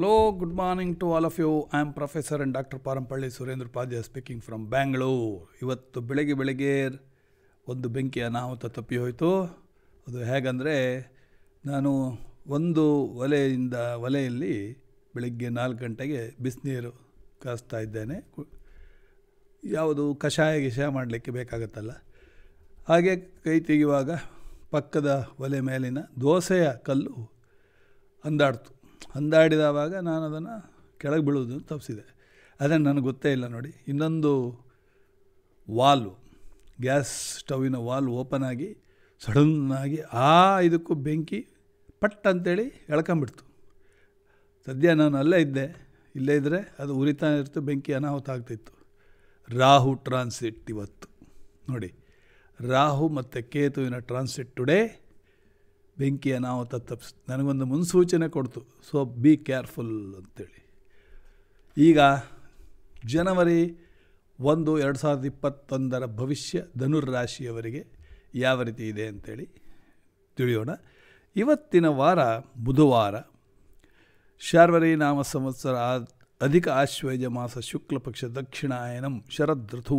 hello good morning to all of you I am professor and doctor Parampalli Surendra Padya speaking from Bangalore ಇವತ್ತು ಬೆಳಗ್ಗೆ ಬೆಳಗ್ಗೆ ಒಂದು ಬೆಂಕಿ ಅನಾಹುತ ತಪ್ಪಿ ಹೋಯಿತು ಅದು ಹೇಗಂದರೆ ನಾನು ಒಂದು ಒಲೆಯಿಂದ ಒಲೆಯಲ್ಲಿ ಬೆಳಗ್ಗೆ ನಾಲ್ಕು ಗಂಟೆಗೆ ಬಿಸಿನೀರು ಕಾಯಿಸ್ತಾ ಇದ್ದೇನೆ ಯಾವುದು ಕಷಾಯ ಗಿಷಾಯ ಮಾಡಲಿಕ್ಕೆ ಬೇಕಾಗುತ್ತಲ್ಲ ಹಾಗೆ ಕೈ ತೆಗೆಯುವಾಗ ಪಕ್ಕದ ಒಲೆ ಮೇಲಿನ ದೋಸೆಯ ಕಲ್ಲು ಅಂದಾಡ್ತು ಹಂದಾಡಿದವಾಗ ನಾನು ಅದನ್ನು ಕೆಳಗೆ ಬೀಳೋದು ತಪ್ಪಿಸಿದೆ ಅದನ್ನು ನನಗೆ ಗೊತ್ತೇ ಇಲ್ಲ ನೋಡಿ ಇನ್ನೊಂದು ವಾಲ್ವ್ ಗ್ಯಾಸ್ ಸ್ಟವಿನ ವಾಲ್ವ್ ಓಪನ್ ಆಗಿ ಸಡನ್ನಾಗಿ ಆ ಇದಕ್ಕೂ ಬೆಂಕಿ ಪಟ್ ಅಂತೇಳಿ ಎಳ್ಕೊಂಬಿಡ್ತು ಸದ್ಯ ನಾನು ಅಲ್ಲೇ ಇದ್ದೆ ಇಲ್ಲೇ ಇದ್ದರೆ ಅದು ಉರಿತಾ ಇರ್ತು ಬೆಂಕಿ ಅನಾಹುತ ಆಗ್ತಿತ್ತು ರಾಹು ಟ್ರಾನ್ಸಿಟ್ ಇವತ್ತು ನೋಡಿ ರಾಹು ಮತ್ತು ಕೇತುವಿನ ಟ್ರಾನ್ಸಿಟ್ ಟುಡೇ ಬೆಂಕಿಯ ನಾವು ತಪ್ಪಿಸ್ ನನಗೊಂದು ಮುನ್ಸೂಚನೆ ಕೊಡ್ತು ಸೊ ಬಿ ಕೇರ್ಫುಲ್ ಅಂತೇಳಿ ಈಗ ಜನವರಿ ಒಂದು ಎರಡು ಸಾವಿರದ ಇಪ್ಪತ್ತೊಂದರ ಭವಿಷ್ಯ ರಾಶಿಯವರಿಗೆ ಯಾವ ರೀತಿ ಇದೆ ಅಂಥೇಳಿ ತಿಳಿಯೋಣ ಇವತ್ತಿನ ವಾರ ಬುಧವಾರ ಶಾರ್ವರಿ ನಾಮ ಸಂವತ್ಸರ ಅಧಿಕ ಆಶ್ವಯ ಮಾಸ ಶುಕ್ಲಪಕ್ಷ ದಕ್ಷಿಣಾಯನಂ ಶರದ್ ಋತು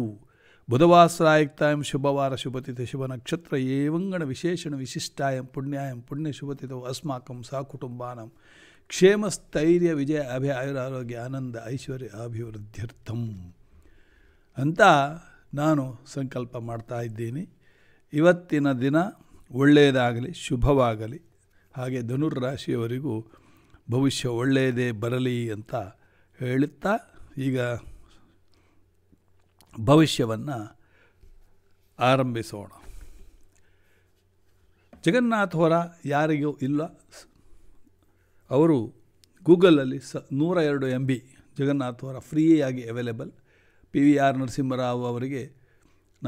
ಆಯುಕ್ತಾಯಂ ಶುಭವಾರ ಶುಭತಿಥಿ ಶುಭ ನಕ್ಷತ್ರ ಏವಂಗಣ ವಿಶೇಷಣ ವಿಶಿಷ್ಟಾಯಂ ಪುಣ್ಯಾಯಂ ಪುಣ್ಯ ಶುಭತಿಥೋ ಅಸ್ಮಾಕಂ ಸಾಕುಟುಂಬಾನಂ ಕ್ಷೇಮ ಸ್ಥೈರ್ಯ ವಿಜಯ ಅಭಯ ಆರೋಗ್ಯ ಆನಂದ ಐಶ್ವರ್ಯ ಅಭಿವೃದ್ಧಿರ್ಥಂ ಅಂತ ನಾನು ಸಂಕಲ್ಪ ಮಾಡ್ತಾ ಇದ್ದೀನಿ ಇವತ್ತಿನ ದಿನ ಒಳ್ಳೆಯದಾಗಲಿ ಶುಭವಾಗಲಿ ಹಾಗೆ ರಾಶಿಯವರಿಗೂ ಭವಿಷ್ಯ ಒಳ್ಳೆಯದೇ ಬರಲಿ ಅಂತ ಹೇಳುತ್ತಾ ಈಗ ಭವಿಷ್ಯವನ್ನು ಆರಂಭಿಸೋಣ ಜಗನ್ನಾಥ್ ಹೊರ ಯಾರಿಗೂ ಇಲ್ಲ ಅವರು ಗೂಗಲಲ್ಲಿ ಸ ನೂರ ಎರಡು ಎಮ್ ಬಿ ಜಗನ್ನಾಥ್ ಹೊರ ಫ್ರೀಯಾಗಿ available P V R Narasimharao ಅವರಿಗೆ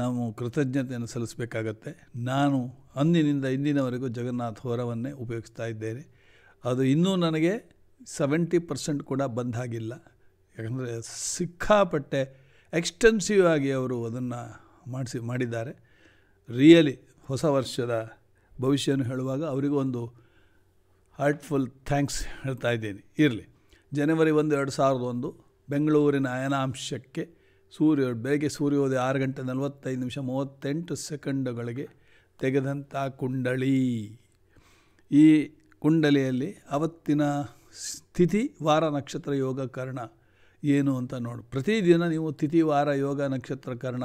ನಾವು ಕೃತಜ್ಞತೆಯನ್ನು ಸಲ್ಲಿಸಬೇಕಾಗತ್ತೆ ನಾನು ಅಂದಿನಿಂದ ಇಂದಿನವರೆಗೂ ಜಗನ್ನಾಥ್ ಹೊರವನ್ನೇ ಉಪಯೋಗಿಸ್ತಾ ಇದ್ದೇನೆ ಅದು ಇನ್ನೂ ನನಗೆ ಸೆವೆಂಟಿ ಪರ್ಸೆಂಟ್ ಕೂಡ ಬಂದಾಗಿಲ್ಲ ಯಾಕಂದರೆ ಸಿಕ್ಕಾಪಟ್ಟೆ ಎಕ್ಸ್ಟೆನ್ಸಿವ್ ಆಗಿ ಅವರು ಅದನ್ನು ಮಾಡಿಸಿ ಮಾಡಿದ್ದಾರೆ ರಿಯಲಿ ಹೊಸ ವರ್ಷದ ಭವಿಷ್ಯವನ್ನು ಹೇಳುವಾಗ ಅವರಿಗೂ ಒಂದು ಹಾರ್ಟ್ಫುಲ್ ಥ್ಯಾಂಕ್ಸ್ ಹೇಳ್ತಾ ಇದ್ದೀನಿ ಇರಲಿ ಜನವರಿ ಒಂದು ಎರಡು ಸಾವಿರದ ಒಂದು ಬೆಂಗಳೂರಿನ ಅಯನಾಂಶಕ್ಕೆ ಸೂರ್ಯ ಬೆಳಗ್ಗೆ ಸೂರ್ಯೋದಯ ಆರು ಗಂಟೆ ನಲವತ್ತೈದು ನಿಮಿಷ ಮೂವತ್ತೆಂಟು ಸೆಕೆಂಡುಗಳಿಗೆ ತೆಗೆದಂಥ ಕುಂಡಳಿ ಈ ಕುಂಡಲಿಯಲ್ಲಿ ಅವತ್ತಿನ ಸ್ಥಿತಿ ವಾರ ನಕ್ಷತ್ರ ಯೋಗಕರಣ ಏನು ಅಂತ ನೋಡು ಪ್ರತಿದಿನ ನೀವು ತಿಥಿವಾರ ಯೋಗ ನಕ್ಷತ್ರಕರಣ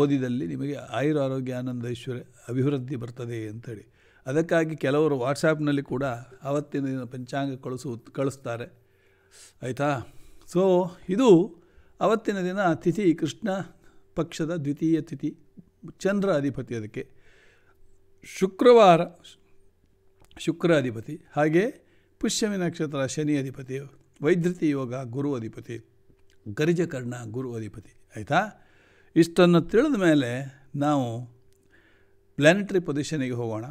ಓದಿದಲ್ಲಿ ನಿಮಗೆ ಆಯುರ ಆರೋಗ್ಯ ಆನಂದ ಐಶ್ವರ್ಯ ಅಭಿವೃದ್ಧಿ ಬರ್ತದೆ ಅಂತೇಳಿ ಅದಕ್ಕಾಗಿ ಕೆಲವರು ವಾಟ್ಸಾಪ್ನಲ್ಲಿ ಕೂಡ ಆವತ್ತಿನ ದಿನ ಪಂಚಾಂಗ ಕಳಿಸು ಕಳಿಸ್ತಾರೆ ಆಯಿತಾ ಸೊ ಇದು ಅವತ್ತಿನ ದಿನ ತಿಥಿ ಕೃಷ್ಣ ಪಕ್ಷದ ದ್ವಿತೀಯ ತಿಥಿ ಚಂದ್ರ ಅಧಿಪತಿ ಅದಕ್ಕೆ ಶುಕ್ರವಾರ ಶುಕ್ರ ಅಧಿಪತಿ ಹಾಗೆ ಪುಷ್ಯಮಿ ನಕ್ಷತ್ರ ಶನಿ ಅಧಿಪತಿ ವೈದ್ಯತಿ ಯೋಗ ಗುರು ಅಧಿಪತಿ ಗರಿಜಕರ್ಣ ಗುರು ಅಧಿಪತಿ ಆಯಿತಾ ಇಷ್ಟನ್ನು ತಿಳಿದ ಮೇಲೆ ನಾವು ಪ್ಲ್ಯಾನೆಟರಿ ಪೊಸಿಷನಿಗೆ ಹೋಗೋಣ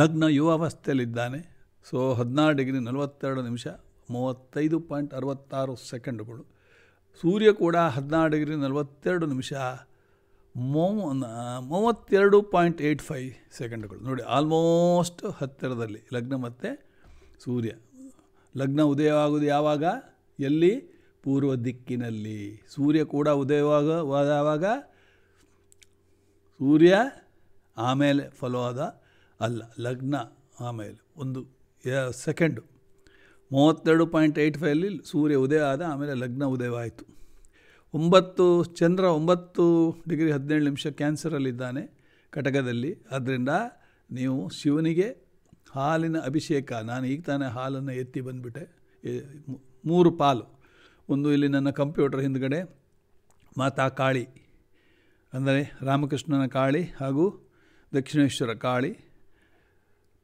ಲಗ್ನ ಯುವಾವಸ್ಥೆಯಲ್ಲಿದ್ದಾನೆ ಸೊ ಹದಿನಾರು ಡಿಗ್ರಿ ನಲವತ್ತೆರಡು ನಿಮಿಷ ಮೂವತ್ತೈದು ಪಾಯಿಂಟ್ ಅರವತ್ತಾರು ಸೆಕೆಂಡುಗಳು ಸೂರ್ಯ ಕೂಡ ಹದಿನಾರು ಡಿಗ್ರಿ ನಲವತ್ತೆರಡು ನಿಮಿಷ ಮೂವ ಮೂವತ್ತೆರಡು ಪಾಯಿಂಟ್ ಏಯ್ಟ್ ಫೈವ್ ಸೆಕೆಂಡ್ಗಳು ನೋಡಿ ಆಲ್ಮೋಸ್ಟ್ ಹತ್ತಿರದಲ್ಲಿ ಲಗ್ನ ಮತ್ತು ಸೂರ್ಯ ಲಗ್ನ ಉದಯವಾಗುವುದು ಯಾವಾಗ ಎಲ್ಲಿ ಪೂರ್ವ ದಿಕ್ಕಿನಲ್ಲಿ ಸೂರ್ಯ ಕೂಡ ಉದಯವಾಗ ಸೂರ್ಯ ಆಮೇಲೆ ಫಲವಾದ ಅಲ್ಲ ಲಗ್ನ ಆಮೇಲೆ ಒಂದು ಸೆಕೆಂಡು ಮೂವತ್ತೆರಡು ಪಾಯಿಂಟ್ ಏಯ್ಟ್ ಫೈವಲ್ಲಿ ಸೂರ್ಯ ಉದಯ ಆದ ಆಮೇಲೆ ಲಗ್ನ ಉದಯವಾಯಿತು ಒಂಬತ್ತು ಚಂದ್ರ ಒಂಬತ್ತು ಡಿಗ್ರಿ ಹದಿನೇಳು ನಿಮಿಷ ಕ್ಯಾನ್ಸರಲ್ಲಿದ್ದಾನೆ ಕಟಕದಲ್ಲಿ ಆದ್ದರಿಂದ ನೀವು ಶಿವನಿಗೆ ಹಾಲಿನ ಅಭಿಷೇಕ ನಾನು ಈಗ ತಾನೇ ಹಾಲನ್ನು ಎತ್ತಿ ಬಂದುಬಿಟ್ಟೆ ಮೂರು ಪಾಲು ಒಂದು ಇಲ್ಲಿ ನನ್ನ ಕಂಪ್ಯೂಟರ್ ಹಿಂದ್ಗಡೆ ಮಾತಾ ಕಾಳಿ ಅಂದರೆ ರಾಮಕೃಷ್ಣನ ಕಾಳಿ ಹಾಗೂ ದಕ್ಷಿಣೇಶ್ವರ ಕಾಳಿ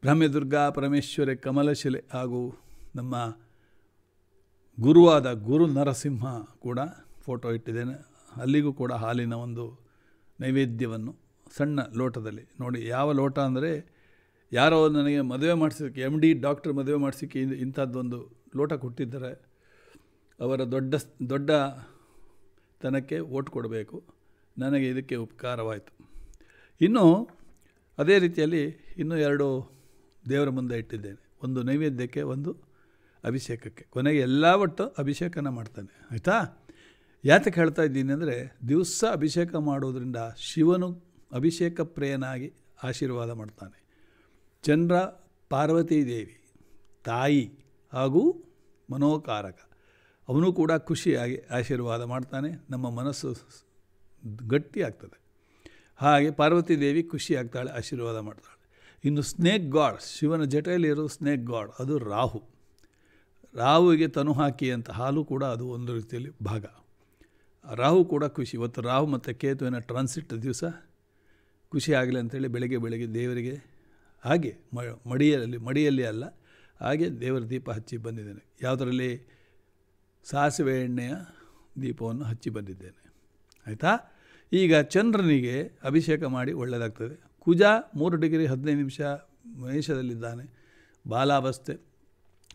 ಬ್ರಹ್ಮದುರ್ಗ ಪರಮೇಶ್ವರಿ ಕಮಲಶಿಲೆ ಹಾಗೂ ನಮ್ಮ ಗುರುವಾದ ಗುರು ನರಸಿಂಹ ಕೂಡ ಫೋಟೋ ಇಟ್ಟಿದ್ದೇನೆ ಅಲ್ಲಿಗೂ ಕೂಡ ಹಾಲಿನ ಒಂದು ನೈವೇದ್ಯವನ್ನು ಸಣ್ಣ ಲೋಟದಲ್ಲಿ ನೋಡಿ ಯಾವ ಲೋಟ ಅಂದರೆ ಯಾರೋ ನನಗೆ ಮದುವೆ ಮಾಡಿಸೋಕ್ಕೆ ಎಮ್ ಡಿ ಡಾಕ್ಟ್ರ್ ಮದುವೆ ಮಾಡಿಸೋಕ್ಕೆ ಇಂಥದ್ದೊಂದು ಲೋಟ ಕೊಟ್ಟಿದ್ದಾರೆ ಅವರ ದೊಡ್ಡ ದೊಡ್ಡ ತನಕ್ಕೆ ಓಟ್ ಕೊಡಬೇಕು ನನಗೆ ಇದಕ್ಕೆ ಉಪಕಾರವಾಯಿತು ಇನ್ನು ಅದೇ ರೀತಿಯಲ್ಲಿ ಇನ್ನೂ ಎರಡು ದೇವರ ಮುಂದೆ ಇಟ್ಟಿದ್ದೇನೆ ಒಂದು ನೈವೇದ್ಯಕ್ಕೆ ಒಂದು ಅಭಿಷೇಕಕ್ಕೆ ಕೊನೆಗೆ ಎಲ್ಲ ಒಟ್ಟು ಅಭಿಷೇಕನ ಮಾಡ್ತಾನೆ ಆಯಿತಾ ಯಾತಕ್ಕೆ ಹೇಳ್ತಾ ಇದ್ದೀನಿ ಅಂದರೆ ದಿವಸ ಅಭಿಷೇಕ ಮಾಡೋದರಿಂದ ಶಿವನು ಅಭಿಷೇಕ ಪ್ರೇಯನಾಗಿ ಆಶೀರ್ವಾದ ಮಾಡ್ತಾನೆ ಚಂದ್ರ ಪಾರ್ವತಿ ದೇವಿ ತಾಯಿ ಹಾಗೂ ಮನೋಕಾರಕ ಅವನು ಕೂಡ ಖುಷಿಯಾಗಿ ಆಶೀರ್ವಾದ ಮಾಡ್ತಾನೆ ನಮ್ಮ ಮನಸ್ಸು ಗಟ್ಟಿ ಆಗ್ತದೆ ಹಾಗೆ ಪಾರ್ವತಿ ದೇವಿ ಖುಷಿಯಾಗ್ತಾಳೆ ಆಶೀರ್ವಾದ ಮಾಡ್ತಾಳೆ ಇನ್ನು ಸ್ನೇಕ್ ಗಾಡ್ ಶಿವನ ಜಟೆಯಲ್ಲಿರೋ ಸ್ನೇಕ್ ಗಾಡ್ ಅದು ರಾಹು ರಾಹುವಿಗೆ ತನು ಹಾಕಿ ಅಂತ ಹಾಲು ಕೂಡ ಅದು ಒಂದು ರೀತಿಯಲ್ಲಿ ಭಾಗ ರಾಹು ಕೂಡ ಖುಷಿ ಇವತ್ತು ರಾಹು ಮತ್ತು ಕೇತುವಿನ ಟ್ರಾನ್ಸಿಟ್ ದಿವಸ ಖುಷಿ ಆಗಲಿ ಅಂಥೇಳಿ ಬೆಳಗ್ಗೆ ಬೆಳಗ್ಗೆ ದೇವರಿಗೆ ಹಾಗೆ ಮಡಿಯಲ್ಲಿ ಮಡಿಯಲ್ಲಿ ಅಲ್ಲ ಹಾಗೆ ದೇವರ ದೀಪ ಹಚ್ಚಿ ಬಂದಿದ್ದೇನೆ ಯಾವುದರಲ್ಲಿ ಸಾಸಿವೆ ಎಣ್ಣೆಯ ದೀಪವನ್ನು ಹಚ್ಚಿ ಬಂದಿದ್ದೇನೆ ಆಯಿತಾ ಈಗ ಚಂದ್ರನಿಗೆ ಅಭಿಷೇಕ ಮಾಡಿ ಒಳ್ಳೆಯದಾಗ್ತದೆ ಕುಜ ಮೂರು ಡಿಗ್ರಿ ಹದಿನೈದು ನಿಮಿಷ ಮೇಷದಲ್ಲಿದ್ದಾನೆ ಬಾಲಾವಸ್ಥೆ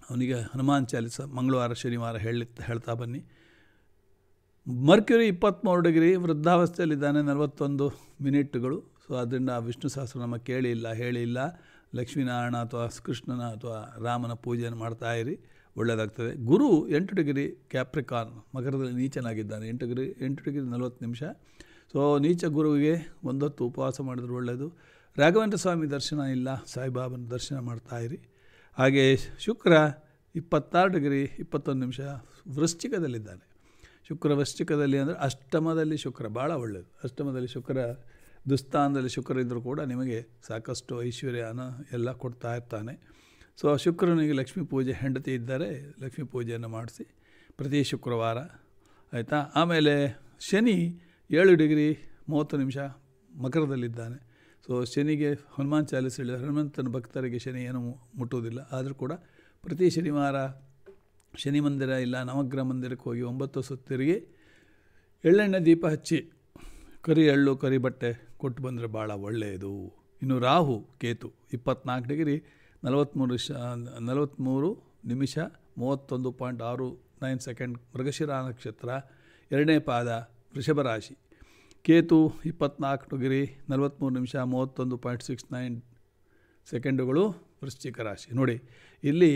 ಅವನಿಗೆ ಹನುಮಾನ್ ಚಾಲಿಸ ಮಂಗಳವಾರ ಶನಿವಾರ ಹೇಳಿ ಹೇಳ್ತಾ ಬನ್ನಿ ಮರ್ಕ್ಯೂರಿ ಇಪ್ಪತ್ತ್ಮೂರು ಡಿಗ್ರಿ ವೃದ್ಧಾವಸ್ಥೆಯಲ್ಲಿದ್ದಾನೆ ನಲವತ್ತೊಂದು ಮಿನಿಟ್ಗಳು ಸೊ ಅದರಿಂದ ವಿಷ್ಣು ಸಹಸ್ರನಾಮ ಕೇಳಿಲ್ಲ ಹೇಳಿಲ್ಲ ಲಕ್ಷ್ಮೀನಾರಾಯಣ ಅಥವಾ ಕೃಷ್ಣನ ಅಥವಾ ರಾಮನ ಪೂಜೆಯನ್ನು ಇರಿ ಒಳ್ಳೆಯದಾಗ್ತದೆ ಗುರು ಎಂಟು ಡಿಗ್ರಿ ಕ್ಯಾಪ್ರಿಕಾನ್ ಮಕರದಲ್ಲಿ ನೀಚನಾಗಿದ್ದಾನೆ ಎಂಟು ಡಿಗ್ರಿ ಎಂಟು ಡಿಗ್ರಿ ನಲವತ್ತು ನಿಮಿಷ ಸೊ ನೀಚ ಗುರುವಿಗೆ ಒಂದೊತ್ತು ಉಪವಾಸ ಮಾಡಿದ್ರೆ ಒಳ್ಳೆಯದು ರಾಘವೇಂದ್ರ ಸ್ವಾಮಿ ದರ್ಶನ ಇಲ್ಲ ಸಾಯಿಬಾಬನ ದರ್ಶನ ಇರಿ ಹಾಗೆ ಶುಕ್ರ ಇಪ್ಪತ್ತಾರು ಡಿಗ್ರಿ ಇಪ್ಪತ್ತೊಂದು ನಿಮಿಷ ವೃಶ್ಚಿಕದಲ್ಲಿದ್ದಾನೆ ಶುಕ್ರ ವೃಶ್ಚಿಕದಲ್ಲಿ ಅಂದರೆ ಅಷ್ಟಮದಲ್ಲಿ ಶುಕ್ರ ಭಾಳ ಒಳ್ಳೆಯದು ಅಷ್ಟಮದಲ್ಲಿ ಶುಕ್ರ ದುಸ್ಥಾನದಲ್ಲಿ ಶುಕ್ರ ಇದ್ದರೂ ಕೂಡ ನಿಮಗೆ ಸಾಕಷ್ಟು ಐಶ್ವರ್ಯನ ಎಲ್ಲ ಕೊಡ್ತಾ ಇರ್ತಾನೆ ಸೊ ಶುಕ್ರನಿಗೆ ಲಕ್ಷ್ಮೀ ಪೂಜೆ ಹೆಂಡತಿ ಇದ್ದರೆ ಲಕ್ಷ್ಮೀ ಪೂಜೆಯನ್ನು ಮಾಡಿಸಿ ಪ್ರತಿ ಶುಕ್ರವಾರ ಆಯಿತಾ ಆಮೇಲೆ ಶನಿ ಏಳು ಡಿಗ್ರಿ ಮೂವತ್ತು ನಿಮಿಷ ಮಕರದಲ್ಲಿದ್ದಾನೆ ಸೊ ಶನಿಗೆ ಹನುಮಾನ್ ಚಾಲೀಸ್ ಹೇಳಿದ ಹನುಮಂತನ ಭಕ್ತರಿಗೆ ಶನಿ ಏನು ಮುಟ್ಟುವುದಿಲ್ಲ ಆದರೂ ಕೂಡ ಪ್ರತಿ ಶನಿವಾರ ಶನಿ ಮಂದಿರ ಇಲ್ಲ ನವಗ್ರಹ ಮಂದಿರಕ್ಕೆ ಹೋಗಿ ಒಂಬತ್ತು ಸುತ್ತಿರುಗಿ ಎಳ್ಳೆಣ್ಣೆ ದೀಪ ಹಚ್ಚಿ ಕರಿ ಎಳ್ಳು ಕರಿ ಬಟ್ಟೆ ಕೊಟ್ಟು ಬಂದರೆ ಭಾಳ ಒಳ್ಳೆಯದು ಇನ್ನು ರಾಹು ಕೇತು ಇಪ್ಪತ್ನಾಲ್ಕು ಡಿಗ್ರಿ ನಲವತ್ತ್ಮೂರು ಶ ನಲವತ್ತ್ಮೂರು ನಿಮಿಷ ಮೂವತ್ತೊಂದು ಪಾಯಿಂಟ್ ಆರು ನೈನ್ ಸೆಕೆಂಡ್ ಮೃಗಶಿರ ನಕ್ಷತ್ರ ಎರಡನೇ ಪಾದ ವೃಷಭ ರಾಶಿ ಕೇತು ಇಪ್ಪತ್ನಾಲ್ಕು ಡಿಗ್ರಿ ನಲವತ್ತ್ಮೂರು ನಿಮಿಷ ಮೂವತ್ತೊಂದು ಪಾಯಿಂಟ್ ಸಿಕ್ಸ್ ನೈನ್ ಸೆಕೆಂಡುಗಳು ವೃಶ್ಚಿಕ ರಾಶಿ ನೋಡಿ ಇಲ್ಲಿ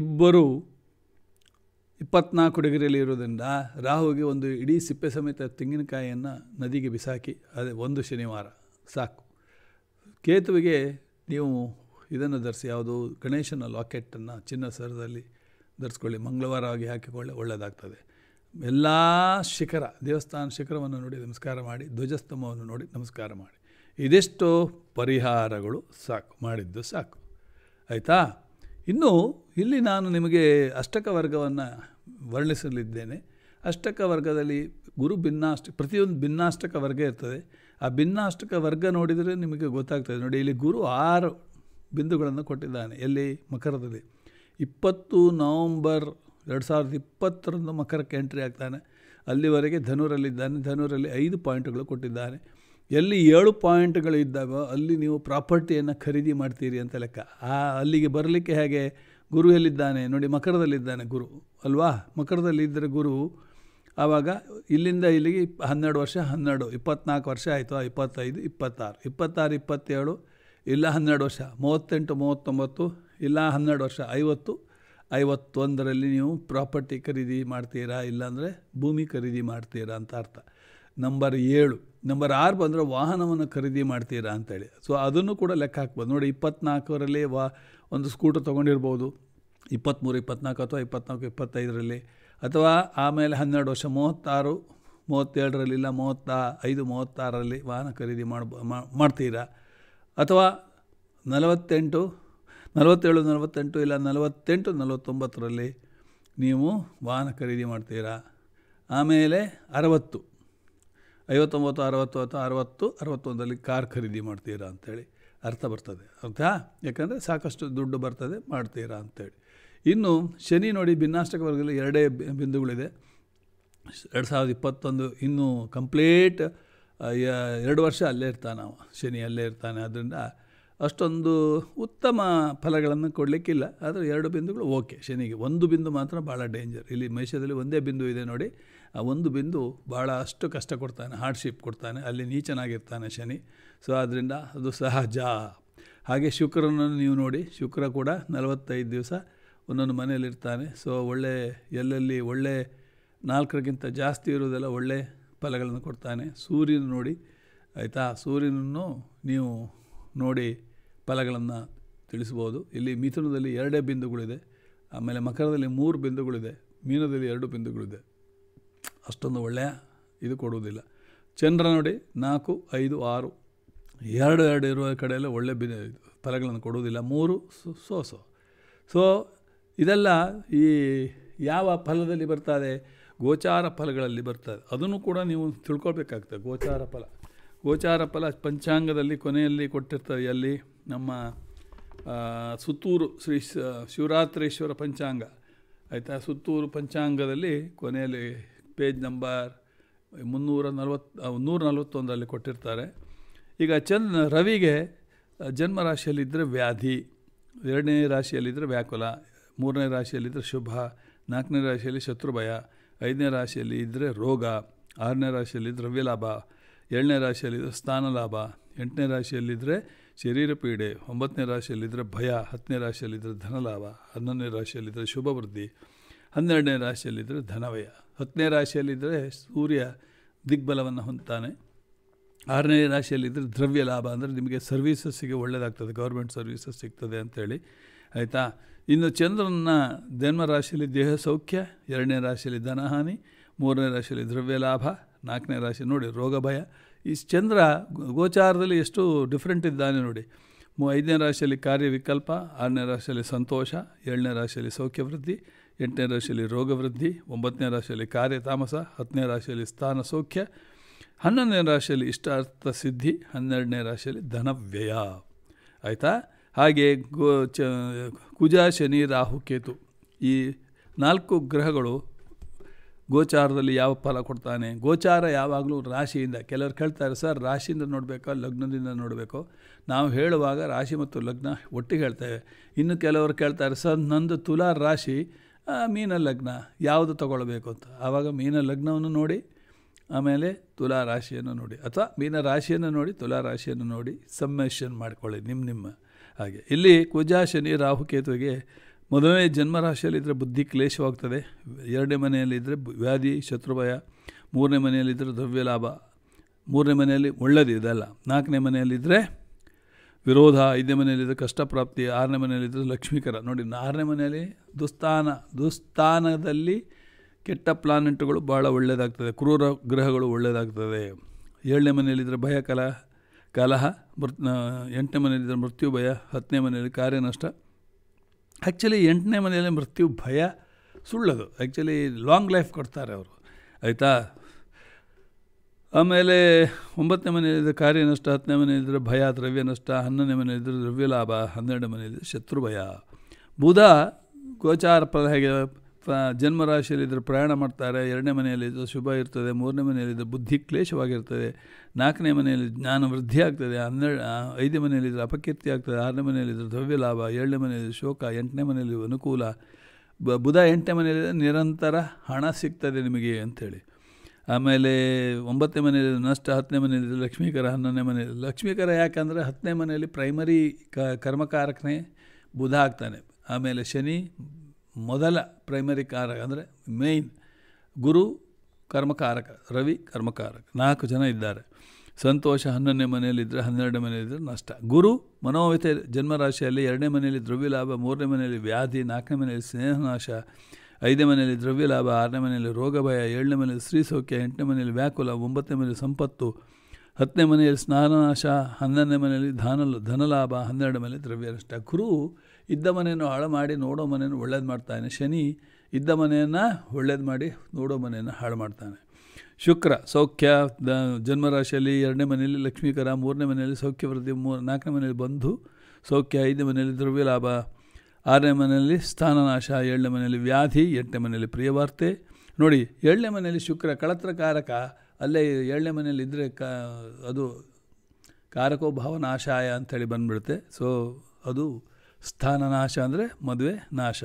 ಇಬ್ಬರು ಇಪ್ಪತ್ನಾಲ್ಕು ಡಿಗ್ರಿಯಲ್ಲಿ ಇರೋದ್ರಿಂದ ರಾಹುಗೆ ಒಂದು ಇಡೀ ಸಿಪ್ಪೆ ಸಮೇತ ತೆಂಗಿನಕಾಯಿಯನ್ನು ನದಿಗೆ ಬಿಸಾಕಿ ಅದೇ ಒಂದು ಶನಿವಾರ ಸಾಕು ಕೇತುವಿಗೆ ನೀವು ಇದನ್ನು ಧರಿಸಿ ಯಾವುದು ಗಣೇಶನ ಲಾಕೆಟನ್ನು ಚಿನ್ನ ಸರದಲ್ಲಿ ಧರಿಸ್ಕೊಳ್ಳಿ ಮಂಗಳವಾರ ಆಗಿ ಹಾಕಿಕೊಳ್ಳಿ ಒಳ್ಳೆಯದಾಗ್ತದೆ ಎಲ್ಲ ಶಿಖರ ದೇವಸ್ಥಾನ ಶಿಖರವನ್ನು ನೋಡಿ ನಮಸ್ಕಾರ ಮಾಡಿ ಧ್ವಜಸ್ತಂಭವನ್ನು ನೋಡಿ ನಮಸ್ಕಾರ ಮಾಡಿ ಇದೆಷ್ಟೋ ಪರಿಹಾರಗಳು ಸಾಕು ಮಾಡಿದ್ದು ಸಾಕು ಆಯಿತಾ ಇನ್ನು ಇಲ್ಲಿ ನಾನು ನಿಮಗೆ ಅಷ್ಟಕ ವರ್ಗವನ್ನು ವರ್ಣಿಸಲಿದ್ದೇನೆ ಅಷ್ಟಕ ವರ್ಗದಲ್ಲಿ ಗುರು ಭಿನ್ನಾಷ್ಟ ಪ್ರತಿಯೊಂದು ಭಿನ್ನಾಷ್ಟಕ ವರ್ಗ ಇರ್ತದೆ ಆ ಭಿನ್ನಾಷ್ಟಕ ವರ್ಗ ನೋಡಿದರೆ ನಿಮಗೆ ಗೊತ್ತಾಗ್ತದೆ ನೋಡಿ ಇಲ್ಲಿ ಗುರು ಆರು ಬಿಂದುಗಳನ್ನು ಕೊಟ್ಟಿದ್ದಾನೆ ಎಲ್ಲಿ ಮಕರದಲ್ಲಿ ಇಪ್ಪತ್ತು ನವಂಬರ್ ಎರಡು ಸಾವಿರದ ಇಪ್ಪತ್ತರಂದು ಮಕರಕ್ಕೆ ಎಂಟ್ರಿ ಆಗ್ತಾನೆ ಅಲ್ಲಿವರೆಗೆ ಧನುರಲ್ಲಿದ್ದಾನೆ ಧನುರಲ್ಲಿ ಐದು ಪಾಯಿಂಟ್ಗಳು ಕೊಟ್ಟಿದ್ದಾನೆ ಎಲ್ಲಿ ಏಳು ಪಾಯಿಂಟ್ಗಳು ಇದ್ದಾವೋ ಅಲ್ಲಿ ನೀವು ಪ್ರಾಪರ್ಟಿಯನ್ನು ಖರೀದಿ ಮಾಡ್ತೀರಿ ಅಂತ ಲೆಕ್ಕ ಆ ಅಲ್ಲಿಗೆ ಬರಲಿಕ್ಕೆ ಹೇಗೆ ಗುರು ಎಲ್ಲಿದ್ದಾನೆ ನೋಡಿ ಮಕರದಲ್ಲಿದ್ದಾನೆ ಗುರು ಅಲ್ವಾ ಮಕರದಲ್ಲಿದ್ದರೆ ಗುರು ಆವಾಗ ಇಲ್ಲಿಂದ ಇಲ್ಲಿಗೆ ಹನ್ನೆರಡು ವರ್ಷ ಹನ್ನೆರಡು ಇಪ್ಪತ್ನಾಲ್ಕು ವರ್ಷ ಆಯಿತು ಇಪ್ಪತ್ತೈದು ಇಪ್ಪತ್ತಾರು ಇಪ್ಪತ್ತಾರು ಇಪ್ಪತ್ತೇಳು ಇಲ್ಲ ಹನ್ನೆರಡು ವರ್ಷ ಮೂವತ್ತೆಂಟು ಮೂವತ್ತೊಂಬತ್ತು ಇಲ್ಲ ಹನ್ನೆರಡು ವರ್ಷ ಐವತ್ತು ಐವತ್ತೊಂದರಲ್ಲಿ ನೀವು ಪ್ರಾಪರ್ಟಿ ಖರೀದಿ ಮಾಡ್ತೀರಾ ಇಲ್ಲಾಂದರೆ ಭೂಮಿ ಖರೀದಿ ಮಾಡ್ತೀರಾ ಅಂತ ಅರ್ಥ ನಂಬರ್ ಏಳು ನಂಬರ್ ಆರು ಬಂದರೆ ವಾಹನವನ್ನು ಖರೀದಿ ಮಾಡ್ತೀರಾ ಅಂತೇಳಿ ಸೊ ಅದನ್ನು ಕೂಡ ಲೆಕ್ಕ ಹಾಕ್ಬೋದು ನೋಡಿ ಇಪ್ಪತ್ನಾಲ್ಕರಲ್ಲಿ ವಾ ಒಂದು ಸ್ಕೂಟರ್ ತೊಗೊಂಡಿರ್ಬೋದು ಇಪ್ಪತ್ತ್ಮೂರು ಇಪ್ಪತ್ನಾಲ್ಕು ಅಥವಾ ಇಪ್ಪತ್ನಾಲ್ಕು ಇಪ್ಪತ್ತೈದರಲ್ಲಿ ಅಥವಾ ಆಮೇಲೆ ಹನ್ನೆರಡು ವರ್ಷ ಮೂವತ್ತಾರು ಮೂವತ್ತೇಳರಲ್ಲಿ ಇಲ್ಲ ಮೂವತ್ತ ಐದು ಮೂವತ್ತಾರರಲ್ಲಿ ವಾಹನ ಖರೀದಿ ಮಾಡ್ಬೋ ಮಾಡ್ತೀರಾ ಅಥವಾ ನಲವತ್ತೆಂಟು ನಲವತ್ತೇಳು ನಲವತ್ತೆಂಟು ಇಲ್ಲ ನಲವತ್ತೆಂಟು ನಲವತ್ತೊಂಬತ್ತರಲ್ಲಿ ನೀವು ವಾಹನ ಖರೀದಿ ಮಾಡ್ತೀರಾ ಆಮೇಲೆ ಅರವತ್ತು ಐವತ್ತೊಂಬತ್ತು ಅರವತ್ತು ಅಥವಾ ಅರವತ್ತು ಅರವತ್ತೊಂದರಲ್ಲಿ ಕಾರ್ ಖರೀದಿ ಮಾಡ್ತೀರಾ ಅಂಥೇಳಿ ಅರ್ಥ ಬರ್ತದೆ ಅರ್ಥ ಯಾಕಂದರೆ ಸಾಕಷ್ಟು ದುಡ್ಡು ಬರ್ತದೆ ಮಾಡ್ತೀರಾ ಅಂಥೇಳಿ ಇನ್ನು ಶನಿ ನೋಡಿ ಭಿನ್ನಾಷ್ಟಕ ವರ್ಗದಲ್ಲಿ ಎರಡೇ ಬಿಂದುಗಳಿದೆ ಎರಡು ಸಾವಿರದ ಇಪ್ಪತ್ತೊಂದು ಇನ್ನೂ ಕಂಪ್ಲೀಟ್ ಎರಡು ವರ್ಷ ಅಲ್ಲೇ ಇರ್ತಾನೆ ನಾವು ಶನಿ ಅಲ್ಲೇ ಇರ್ತಾನೆ ಅದರಿಂದ ಅಷ್ಟೊಂದು ಉತ್ತಮ ಫಲಗಳನ್ನು ಕೊಡಲಿಕ್ಕಿಲ್ಲ ಆದರೆ ಎರಡು ಬಿಂದುಗಳು ಓಕೆ ಶನಿಗೆ ಒಂದು ಬಿಂದು ಮಾತ್ರ ಭಾಳ ಡೇಂಜರ್ ಇಲ್ಲಿ ಮೈಸೂರಲ್ಲಿ ಒಂದೇ ಬಿಂದು ಇದೆ ನೋಡಿ ಆ ಒಂದು ಬಿಂದು ಭಾಳ ಅಷ್ಟು ಕಷ್ಟ ಕೊಡ್ತಾನೆ ಹಾರ್ಡ್ಶಿಪ್ ಕೊಡ್ತಾನೆ ಅಲ್ಲಿ ನೀಚನಾಗಿರ್ತಾನೆ ಶನಿ ಸೊ ಆದ್ದರಿಂದ ಅದು ಸಹಜ ಹಾಗೆ ಶುಕ್ರನನ್ನು ನೀವು ನೋಡಿ ಶುಕ್ರ ಕೂಡ ನಲವತ್ತೈದು ದಿವಸ ಒಂದೊಂದು ಮನೆಯಲ್ಲಿರ್ತಾನೆ ಸೊ ಒಳ್ಳೆ ಎಲ್ಲೆಲ್ಲಿ ಒಳ್ಳೆ ನಾಲ್ಕರಿಗಿಂತ ಜಾಸ್ತಿ ಇರೋದೆಲ್ಲ ಒಳ್ಳೆ ಫಲಗಳನ್ನು ಕೊಡ್ತಾನೆ ಸೂರ್ಯನ ನೋಡಿ ಆಯಿತಾ ಸೂರ್ಯನನ್ನು ನೀವು ನೋಡಿ ಫಲಗಳನ್ನು ತಿಳಿಸ್ಬೋದು ಇಲ್ಲಿ ಮಿಥುನದಲ್ಲಿ ಎರಡೇ ಬಿಂದುಗಳಿದೆ ಆಮೇಲೆ ಮಕರದಲ್ಲಿ ಮೂರು ಬಿಂದುಗಳಿದೆ ಮೀನದಲ್ಲಿ ಎರಡು ಬಿಂದುಗಳಿದೆ ಅಷ್ಟೊಂದು ಒಳ್ಳೆಯ ಇದು ಕೊಡುವುದಿಲ್ಲ ಚಂದ್ರ ನೋಡಿ ನಾಲ್ಕು ಐದು ಆರು ಎರಡು ಎರಡು ಇರುವ ಕಡೆಯಲ್ಲೇ ಒಳ್ಳೆ ಬಿ ಫಲಗಳನ್ನು ಕೊಡುವುದಿಲ್ಲ ಮೂರು ಸೊ ಸೊ ಸೊ ಇದೆಲ್ಲ ಈ ಯಾವ ಫಲದಲ್ಲಿ ಬರ್ತದೆ ಗೋಚಾರ ಫಲಗಳಲ್ಲಿ ಬರ್ತದೆ ಅದನ್ನು ಕೂಡ ನೀವು ತಿಳ್ಕೊಳ್ಬೇಕಾಗ್ತದೆ ಗೋಚಾರ ಫಲ ಗೋಚಾರ ಫಲ ಪಂಚಾಂಗದಲ್ಲಿ ಕೊನೆಯಲ್ಲಿ ಕೊಟ್ಟಿರ್ತದೆ ಅಲ್ಲಿ ನಮ್ಮ ಸುತ್ತೂರು ಶ್ರೀ ಶಿವರಾತ್ರೇಶ್ವರ ಪಂಚಾಂಗ ಆಯಿತಾ ಸುತ್ತೂರು ಪಂಚಾಂಗದಲ್ಲಿ ಕೊನೆಯಲ್ಲಿ ಪೇಜ್ ನಂಬರ್ ಮುನ್ನೂರ ನಲ್ವತ್ತು ನೂರ ನಲವತ್ತೊಂದರಲ್ಲಿ ಕೊಟ್ಟಿರ್ತಾರೆ ಈಗ ಚಂದ್ ರವಿಗೆ ಜನ್ಮ ರಾಶಿಯಲ್ಲಿದ್ದರೆ ವ್ಯಾಧಿ ಎರಡನೇ ರಾಶಿಯಲ್ಲಿದ್ದರೆ ವ್ಯಾಕುಲ ಮೂರನೇ ರಾಶಿಯಲ್ಲಿದ್ದರೆ ಶುಭ ನಾಲ್ಕನೇ ರಾಶಿಯಲ್ಲಿ ಭಯ ಐದನೇ ರಾಶಿಯಲ್ಲಿ ಇದ್ದರೆ ರೋಗ ಆರನೇ ರಾಶಿಯಲ್ಲಿ ಲಾಭ ಏಳನೇ ರಾಶಿಯಲ್ಲಿದ್ದರೆ ಸ್ಥಾನ ಲಾಭ ಎಂಟನೇ ರಾಶಿಯಲ್ಲಿದ್ದರೆ ಶರೀರ ಪೀಡೆ ಒಂಬತ್ತನೇ ರಾಶಿಯಲ್ಲಿದ್ದರೆ ಭಯ ಹತ್ತನೇ ರಾಶಿಯಲ್ಲಿದ್ದರೆ ಧನಲಾಭ ಹನ್ನೊಂದನೇ ರಾಶಿಯಲ್ಲಿದ್ದರೆ ಶುಭ ವೃದ್ಧಿ ಹನ್ನೆರಡನೇ ರಾಶಿಯಲ್ಲಿದ್ದರೆ ಧನವಯ ಹತ್ತನೇ ರಾಶಿಯಲ್ಲಿದ್ದರೆ ಸೂರ್ಯ ದಿಗ್ಬಲವನ್ನು ಹೊಂದ್ತಾನೆ ಆರನೇ ರಾಶಿಯಲ್ಲಿದ್ದರೆ ದ್ರವ್ಯ ಲಾಭ ಅಂದರೆ ನಿಮಗೆ ಸರ್ವೀಸಸ್ಸಿಗೆ ಒಳ್ಳೆಯದಾಗ್ತದೆ ಗೌರ್ಮೆಂಟ್ ಸರ್ವೀಸಸ್ ಸಿಗ್ತದೆ ಅಂಥೇಳಿ ಆಯಿತಾ ಇನ್ನು ಚಂದ್ರನ ಜನ್ಮ ರಾಶಿಯಲ್ಲಿ ದೇಹ ಸೌಖ್ಯ ಎರಡನೇ ರಾಶಿಯಲ್ಲಿ ಧನಹಾನಿ ಮೂರನೇ ರಾಶಿಯಲ್ಲಿ ದ್ರವ್ಯ ಲಾಭ ನಾಲ್ಕನೇ ರಾಶಿ ನೋಡಿ ರೋಗ ಭಯ ಈ ಚಂದ್ರ ಗೋಚಾರದಲ್ಲಿ ಎಷ್ಟು ಡಿಫ್ರೆಂಟ್ ಇದ್ದಾನೆ ನೋಡಿ ಮೂ ಐದನೇ ರಾಶಿಯಲ್ಲಿ ಕಾರ್ಯವಿಕಲ್ಪ ಆರನೇ ರಾಶಿಯಲ್ಲಿ ಸಂತೋಷ ಏಳನೇ ರಾಶಿಯಲ್ಲಿ ಸೌಖ್ಯ ವೃದ್ಧಿ ಎಂಟನೇ ರಾಶಿಯಲ್ಲಿ ರೋಗವೃದ್ಧಿ ಒಂಬತ್ತನೇ ರಾಶಿಯಲ್ಲಿ ಕಾರ್ಯತಾಮಸ ಹತ್ತನೇ ರಾಶಿಯಲ್ಲಿ ಸ್ಥಾನ ಸೌಖ್ಯ ಹನ್ನೊಂದನೇ ರಾಶಿಯಲ್ಲಿ ಇಷ್ಟಾರ್ಥ ಸಿದ್ಧಿ ಹನ್ನೆರಡನೇ ರಾಶಿಯಲ್ಲಿ ಧನವ್ಯಯ ಆಯಿತಾ ಹಾಗೆ ಗೋ ಚ ಕುಜ ಶನಿ ರಾಹು ಕೇತು ಈ ನಾಲ್ಕು ಗ್ರಹಗಳು ಗೋಚಾರದಲ್ಲಿ ಯಾವ ಫಲ ಕೊಡ್ತಾನೆ ಗೋಚಾರ ಯಾವಾಗಲೂ ರಾಶಿಯಿಂದ ಕೆಲವರು ಕೇಳ್ತಾರೆ ಸರ್ ರಾಶಿಯಿಂದ ನೋಡಬೇಕೋ ಲಗ್ನದಿಂದ ನೋಡಬೇಕು ನಾವು ಹೇಳುವಾಗ ರಾಶಿ ಮತ್ತು ಲಗ್ನ ಒಟ್ಟಿಗೆ ಹೇಳ್ತೇವೆ ಇನ್ನು ಕೆಲವರು ಕೇಳ್ತಾರೆ ಸರ್ ನಂದು ತುಲಾ ರಾಶಿ ಮೀನ ಲಗ್ನ ಯಾವುದು ತಗೊಳ್ಬೇಕು ಅಂತ ಆವಾಗ ಮೀನ ಲಗ್ನವನ್ನು ನೋಡಿ ಆಮೇಲೆ ತುಲಾ ರಾಶಿಯನ್ನು ನೋಡಿ ಅಥವಾ ಮೀನ ರಾಶಿಯನ್ನು ನೋಡಿ ತುಲಾ ರಾಶಿಯನ್ನು ನೋಡಿ ಸಮ್ಮೇಷನ್ ಮಾಡಿಕೊಳ್ಳಿ ನಿಮ್ಮ ನಿಮ್ಮ ಹಾಗೆ ಇಲ್ಲಿ ಕುಜಾ ಶನಿ ರಾಹುಕೇತುವಿಗೆ ಮೊದಲನೇ ಜನ್ಮ ರಾಶಿಯಲ್ಲಿದ್ದರೆ ಬುದ್ಧಿ ಕ್ಲೇಶವಾಗ್ತದೆ ಎರಡನೇ ಮನೆಯಲ್ಲಿದ್ದರೆ ವ್ಯಾಧಿ ಶತ್ರುಭಯ ಮೂರನೇ ಮನೆಯಲ್ಲಿದ್ದರೆ ದ್ರವ್ಯ ಲಾಭ ಮೂರನೇ ಮನೆಯಲ್ಲಿ ಒಳ್ಳೆಯದು ಇದೆಲ್ಲ ನಾಲ್ಕನೇ ಮನೆಯಲ್ಲಿದ್ದರೆ ವಿರೋಧ ಐದನೇ ಮನೆಯಲ್ಲಿದ್ದರೆ ಕಷ್ಟಪ್ರಾಪ್ತಿ ಆರನೇ ಮನೆಯಲ್ಲಿದ್ದರೆ ಲಕ್ಷ್ಮೀಕರ ನೋಡಿ ಆರನೇ ಮನೆಯಲ್ಲಿ ದುಸ್ಥಾನ ದುಸ್ಥಾನದಲ್ಲಿ ಕೆಟ್ಟ ಪ್ಲಾನೆಟ್ಗಳು ಭಾಳ ಒಳ್ಳೆಯದಾಗ್ತದೆ ಕ್ರೂರ ಗ್ರಹಗಳು ಒಳ್ಳೆಯದಾಗ್ತದೆ ಏಳನೇ ಮನೆಯಲ್ಲಿದ್ದರೆ ಭಯ ಕಲಹ ಕಲಹ ಮೃತ್ ಎಂಟನೇ ಮನೆಯಲ್ಲಿದ್ದರೆ ಮೃತ್ಯು ಭಯ ಹತ್ತನೇ ಮನೆಯಲ್ಲಿ ಕಾರ್ಯನಷ್ಟ ಆ್ಯಕ್ಚುಲಿ ಎಂಟನೇ ಮನೆಯಲ್ಲಿ ಮೃತ್ಯು ಭಯ ಸುಳ್ಳದು ಆ್ಯಕ್ಚುಲಿ ಲಾಂಗ್ ಲೈಫ್ ಕೊಡ್ತಾರೆ ಅವರು ಆಯಿತಾ ಆಮೇಲೆ ಒಂಬತ್ತನೇ ಮನೆಯಲ್ಲಿದ್ದರೆ ಕಾರ್ಯನಷ್ಟ ಹತ್ತನೇ ಮನೆಯಲ್ಲಿದ್ದರೆ ಭಯ ದ್ರವ್ಯ ನಷ್ಟ ಹನ್ನೊಂದನೇ ಮನೆಯಲ್ಲಿದ್ದರೆ ದ್ರವ್ಯ ಲಾಭ ಹನ್ನೆರಡು ಮನೆಯಲ್ಲಿ ಶತ್ರು ಭಯ ಬುಧ ಗೋಚಾರ ಪದ ಹೇಗೆ ಜನ್ಮರಾಶಿಯಲ್ಲಿದ್ದರೆ ಪ್ರಯಾಣ ಮಾಡ್ತಾರೆ ಎರಡನೇ ಮನೆಯಲ್ಲಿದ್ದರೆ ಶುಭ ಇರ್ತದೆ ಮೂರನೇ ಮನೆಯಲ್ಲಿದ್ದರೆ ಬುದ್ಧಿ ಕ್ಲೇಶವಾಗಿರ್ತದೆ ನಾಲ್ಕನೇ ಮನೆಯಲ್ಲಿ ಜ್ಞಾನ ವೃದ್ಧಿ ಆಗ್ತದೆ ಹನ್ನೆರಡು ಐದನೇ ಮನೆಯಲ್ಲಿದ್ದರೆ ಅಪಕೀರ್ತಿ ಆಗ್ತದೆ ಆರನೇ ಮನೆಯಲ್ಲಿದ್ದರೆ ದ್ರವ್ಯ ಲಾಭ ಏಳನೇ ಮನೆಯಲ್ಲಿ ಶೋಕ ಎಂಟನೇ ಮನೆಯಲ್ಲಿ ಅನುಕೂಲ ಬುಧ ಎಂಟನೇ ಮನೆಯಲ್ಲಿ ನಿರಂತರ ಹಣ ಸಿಗ್ತದೆ ನಿಮಗೆ ಅಂಥೇಳಿ ಆಮೇಲೆ ಒಂಬತ್ತನೇ ಮನೆಯಲ್ಲಿ ನಷ್ಟ ಹತ್ತನೇ ಮನೆಯಲ್ಲಿ ಲಕ್ಷ್ಮೀಕರ ಹನ್ನೊಂದನೇ ಮನೆಯಲ್ಲಿ ಲಕ್ಷ್ಮೀಕರ ಯಾಕಂದರೆ ಹತ್ತನೇ ಮನೆಯಲ್ಲಿ ಪ್ರೈಮರಿ ಕ ಕರ್ಮಕಾರಕನೇ ಬುಧ ಆಗ್ತಾನೆ ಆಮೇಲೆ ಶನಿ ಮೊದಲ ಪ್ರೈಮರಿ ಕಾರಕ ಅಂದರೆ ಮೇನ್ ಗುರು ಕರ್ಮಕಾರಕ ರವಿ ಕರ್ಮಕಾರಕ ನಾಲ್ಕು ಜನ ಇದ್ದಾರೆ ಸಂತೋಷ ಹನ್ನೊಂದನೇ ಮನೆಯಲ್ಲಿದ್ದರೆ ಹನ್ನೆರಡನೇ ಮನೆಯಲ್ಲಿದ್ದರೆ ನಷ್ಟ ಗುರು ಮನೋವ್ಯತೆ ಜನ್ಮರಾಶಿಯಲ್ಲಿ ಎರಡನೇ ಮನೆಯಲ್ಲಿ ದ್ರವ್ಯ ಲಾಭ ಮೂರನೇ ಮನೆಯಲ್ಲಿ ವ್ಯಾಧಿ ನಾಲ್ಕನೇ ಮನೆಯಲ್ಲಿ ಸ್ನೇಹನಾಶ ಐದನೇ ಮನೆಯಲ್ಲಿ ದ್ರವ್ಯ ಲಾಭ ಆರನೇ ಮನೆಯಲ್ಲಿ ರೋಗ ಭಯ ಏಳನೇ ಮನೆಯಲ್ಲಿ ಸ್ತ್ರೀ ಸೌಖ್ಯ ಎಂಟನೇ ಮನೆಯಲ್ಲಿ ವ್ಯಾಕುಲ ಒಂಬತ್ತನೇ ಮನೆಯಲ್ಲಿ ಸಂಪತ್ತು ಹತ್ತನೇ ಮನೆಯಲ್ಲಿ ಸ್ನಾನನಾಶ ಹನ್ನೊಂದನೇ ಮನೆಯಲ್ಲಿ ಧಾನ ಧನಲಾಭ ಹನ್ನೆರಡು ಮನೆಯಲ್ಲಿ ದ್ರವ್ಯ ನಷ್ಟ ಗುರು ಇದ್ದ ಮನೆಯನ್ನು ಹಾಳು ಮಾಡಿ ನೋಡೋ ಮನೆಯನ್ನು ಒಳ್ಳೇದು ಮಾಡ್ತಾನೆ ಶನಿ ಇದ್ದ ಮನೆಯನ್ನು ಒಳ್ಳೇದು ಮಾಡಿ ನೋಡೋ ಮನೆಯನ್ನು ಹಾಳು ಮಾಡ್ತಾನೆ ಶುಕ್ರ ಸೌಖ್ಯ ದ ಜನ್ಮರಾಶಿಯಲ್ಲಿ ಎರಡನೇ ಮನೆಯಲ್ಲಿ ಲಕ್ಷ್ಮೀಕರ ಮೂರನೇ ಮನೆಯಲ್ಲಿ ಸೌಖ್ಯವೃದ್ಧಿ ಮೂರು ನಾಲ್ಕನೇ ಮನೆಯಲ್ಲಿ ಬಂಧು ಸೌಖ್ಯ ಐದನೇ ಮನೆಯಲ್ಲಿ ದ್ರವ್ಯ ಲಾಭ ಆರನೇ ಮನೆಯಲ್ಲಿ ಸ್ಥಾನನಾಶ ಏಳನೇ ಮನೆಯಲ್ಲಿ ವ್ಯಾಧಿ ಎಂಟನೇ ಮನೆಯಲ್ಲಿ ಪ್ರಿಯವಾರ್ತೆ ನೋಡಿ ಏಳನೇ ಮನೆಯಲ್ಲಿ ಶುಕ್ರ ಕಳತ್ರಕಾರಕ ಅಲ್ಲೇ ಏಳನೇ ಮನೆಯಲ್ಲಿ ಇದ್ದರೆ ಕ ಅದು ಕಾರಕೋ ಭಾವನಾಶಾಯ ಅಂಥೇಳಿ ಬಂದುಬಿಡುತ್ತೆ ಸೊ ಅದು ಸ್ಥಾನನಾಶ ಅಂದರೆ ಮದುವೆ ನಾಶ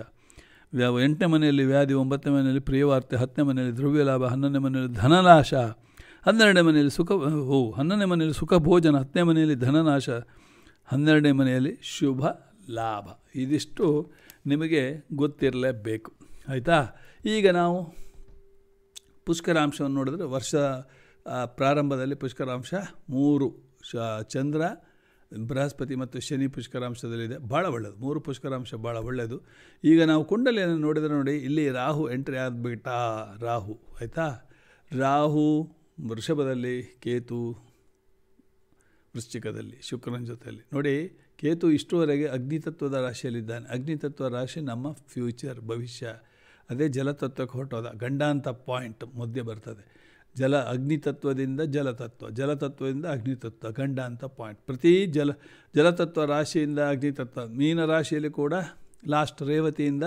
ವ್ಯಾ ಎಂಟನೇ ಮನೆಯಲ್ಲಿ ವ್ಯಾಧಿ ಒಂಬತ್ತನೇ ಮನೆಯಲ್ಲಿ ಪ್ರಿಯವಾರ್ತೆ ಹತ್ತನೇ ಮನೆಯಲ್ಲಿ ದ್ರವ್ಯ ಲಾಭ ಹನ್ನೊಂದನೇ ಮನೆಯಲ್ಲಿ ಧನನಾಶ ಹನ್ನೆರಡನೇ ಮನೆಯಲ್ಲಿ ಸುಖ ಓ ಹನ್ನೊಂದನೇ ಮನೆಯಲ್ಲಿ ಸುಖ ಭೋಜನ ಹತ್ತನೇ ಮನೆಯಲ್ಲಿ ಧನನಾಶ ಹನ್ನೆರಡನೇ ಮನೆಯಲ್ಲಿ ಶುಭ ಲಾಭ ಇದಿಷ್ಟು ನಿಮಗೆ ಗೊತ್ತಿರಲೇಬೇಕು ಆಯಿತಾ ಈಗ ನಾವು ಪುಷ್ಕರಾಂಶವನ್ನು ನೋಡಿದ್ರೆ ವರ್ಷ ಪ್ರಾರಂಭದಲ್ಲಿ ಪುಷ್ಕರಾಂಶ ಮೂರು ಶ ಚಂದ್ರ ಬೃಹಸ್ಪತಿ ಮತ್ತು ಶನಿ ಪುಷ್ಕರಾಂಶದಲ್ಲಿದೆ ಭಾಳ ಒಳ್ಳೆಯದು ಮೂರು ಪುಷ್ಕರಾಂಶ ಭಾಳ ಒಳ್ಳೆಯದು ಈಗ ನಾವು ಕುಂಡಲಿಯನ್ನು ನೋಡಿದರೆ ನೋಡಿ ಇಲ್ಲಿ ರಾಹು ಎಂಟ್ರಿ ಆದ್ಬಿಟ್ಟ ರಾಹು ಆಯಿತಾ ರಾಹು ವೃಷಭದಲ್ಲಿ ಕೇತು ವೃಶ್ಚಿಕದಲ್ಲಿ ಶುಕ್ರನ ಜೊತೆಯಲ್ಲಿ ನೋಡಿ ಕೇತು ಇಷ್ಟುವರೆಗೆ ಅಗ್ನಿತತ್ವದ ರಾಶಿಯಲ್ಲಿದ್ದಾನೆ ಅಗ್ನಿತತ್ವ ರಾಶಿ ನಮ್ಮ ಫ್ಯೂಚರ್ ಭವಿಷ್ಯ ಅದೇ ಜಲತತ್ವಕ್ಕೆ ಹೊರಟೋದ ಗಂಡಾಂತ ಪಾಯಿಂಟ್ ಮಧ್ಯೆ ಬರ್ತದೆ ಜಲ ಅಗ್ನಿತತ್ವದಿಂದ ಜಲತತ್ವ ಜಲತತ್ವದಿಂದ ಅಗ್ನಿತತ್ವ ಗಂಡ ಅಂತ ಪಾಯಿಂಟ್ ಪ್ರತಿ ಜಲ ಜಲತತ್ವ ರಾಶಿಯಿಂದ ಅಗ್ನಿತತ್ವ ಮೀನ ರಾಶಿಯಲ್ಲಿ ಕೂಡ ಲಾಸ್ಟ್ ರೇವತಿಯಿಂದ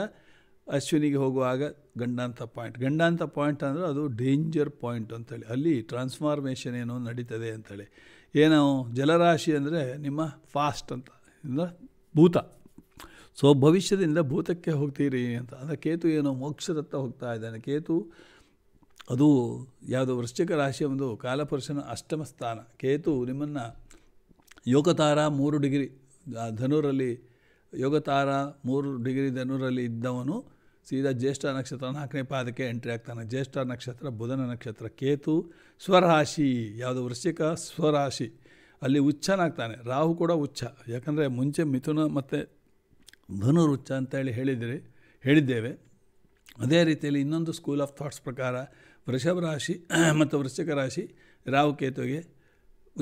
ಅಶ್ವಿನಿಗೆ ಹೋಗುವಾಗ ಗಂಡಾಂತ ಪಾಯಿಂಟ್ ಗಂಡಾಂತ ಪಾಯಿಂಟ್ ಅಂದರೆ ಅದು ಡೇಂಜರ್ ಪಾಯಿಂಟ್ ಅಂತೇಳಿ ಅಲ್ಲಿ ಟ್ರಾನ್ಸ್ಫಾರ್ಮೇಷನ್ ಏನೋ ನಡೀತದೆ ಅಂತೇಳಿ ಏನೋ ಜಲರಾಶಿ ಅಂದರೆ ನಿಮ್ಮ ಫಾಸ್ಟ್ ಅಂತ ಭೂತ ಸೊ ಭವಿಷ್ಯದಿಂದ ಭೂತಕ್ಕೆ ಹೋಗ್ತೀರಿ ಅಂತ ಅಂದರೆ ಕೇತು ಏನೋ ಮೋಕ್ಷದತ್ತ ಹೋಗ್ತಾ ಇದ್ದಾನೆ ಕೇತು ಅದು ಯಾವುದು ವೃಶ್ಚಿಕ ರಾಶಿಯ ಒಂದು ಕಾಲಪುರುಷನ ಅಷ್ಟಮ ಸ್ಥಾನ ಕೇತು ನಿಮ್ಮನ್ನು ಯೋಗತಾರ ಮೂರು ಡಿಗ್ರಿ ಧನುರಲ್ಲಿ ಯೋಗತಾರ ಮೂರು ಡಿಗ್ರಿ ಧನುರಲ್ಲಿ ಇದ್ದವನು ಸೀದಾ ಜ್ಯೇಷ್ಠ ನಕ್ಷತ್ರ ನಾಲ್ಕನೇ ಪಾದಕ್ಕೆ ಎಂಟ್ರಿ ಆಗ್ತಾನೆ ಜ್ಯೇಷ್ಠ ನಕ್ಷತ್ರ ಬುಧನ ನಕ್ಷತ್ರ ಕೇತು ಸ್ವರಾಶಿ ಯಾವುದು ವೃಶ್ಚಿಕ ಸ್ವರಾಶಿ ಅಲ್ಲಿ ಹುಚ್ಚನಾಗ್ತಾನೆ ರಾಹು ಕೂಡ ಹುಚ್ಚ ಯಾಕಂದರೆ ಮುಂಚೆ ಮಿಥುನ ಮತ್ತು ಧನುರುಚ್ಚ ಅಂತೇಳಿ ಹೇಳಿದಿರಿ ಹೇಳಿದ್ದೇವೆ ಅದೇ ರೀತಿಯಲ್ಲಿ ಇನ್ನೊಂದು ಸ್ಕೂಲ್ ಆಫ್ ಥಾಟ್ಸ್ ಪ್ರಕಾರ ವೃಷಭ ರಾಶಿ ಮತ್ತು ವೃಶ್ಚಿಕ ರಾಶಿ ರಾಹುಕೇತುಗೆ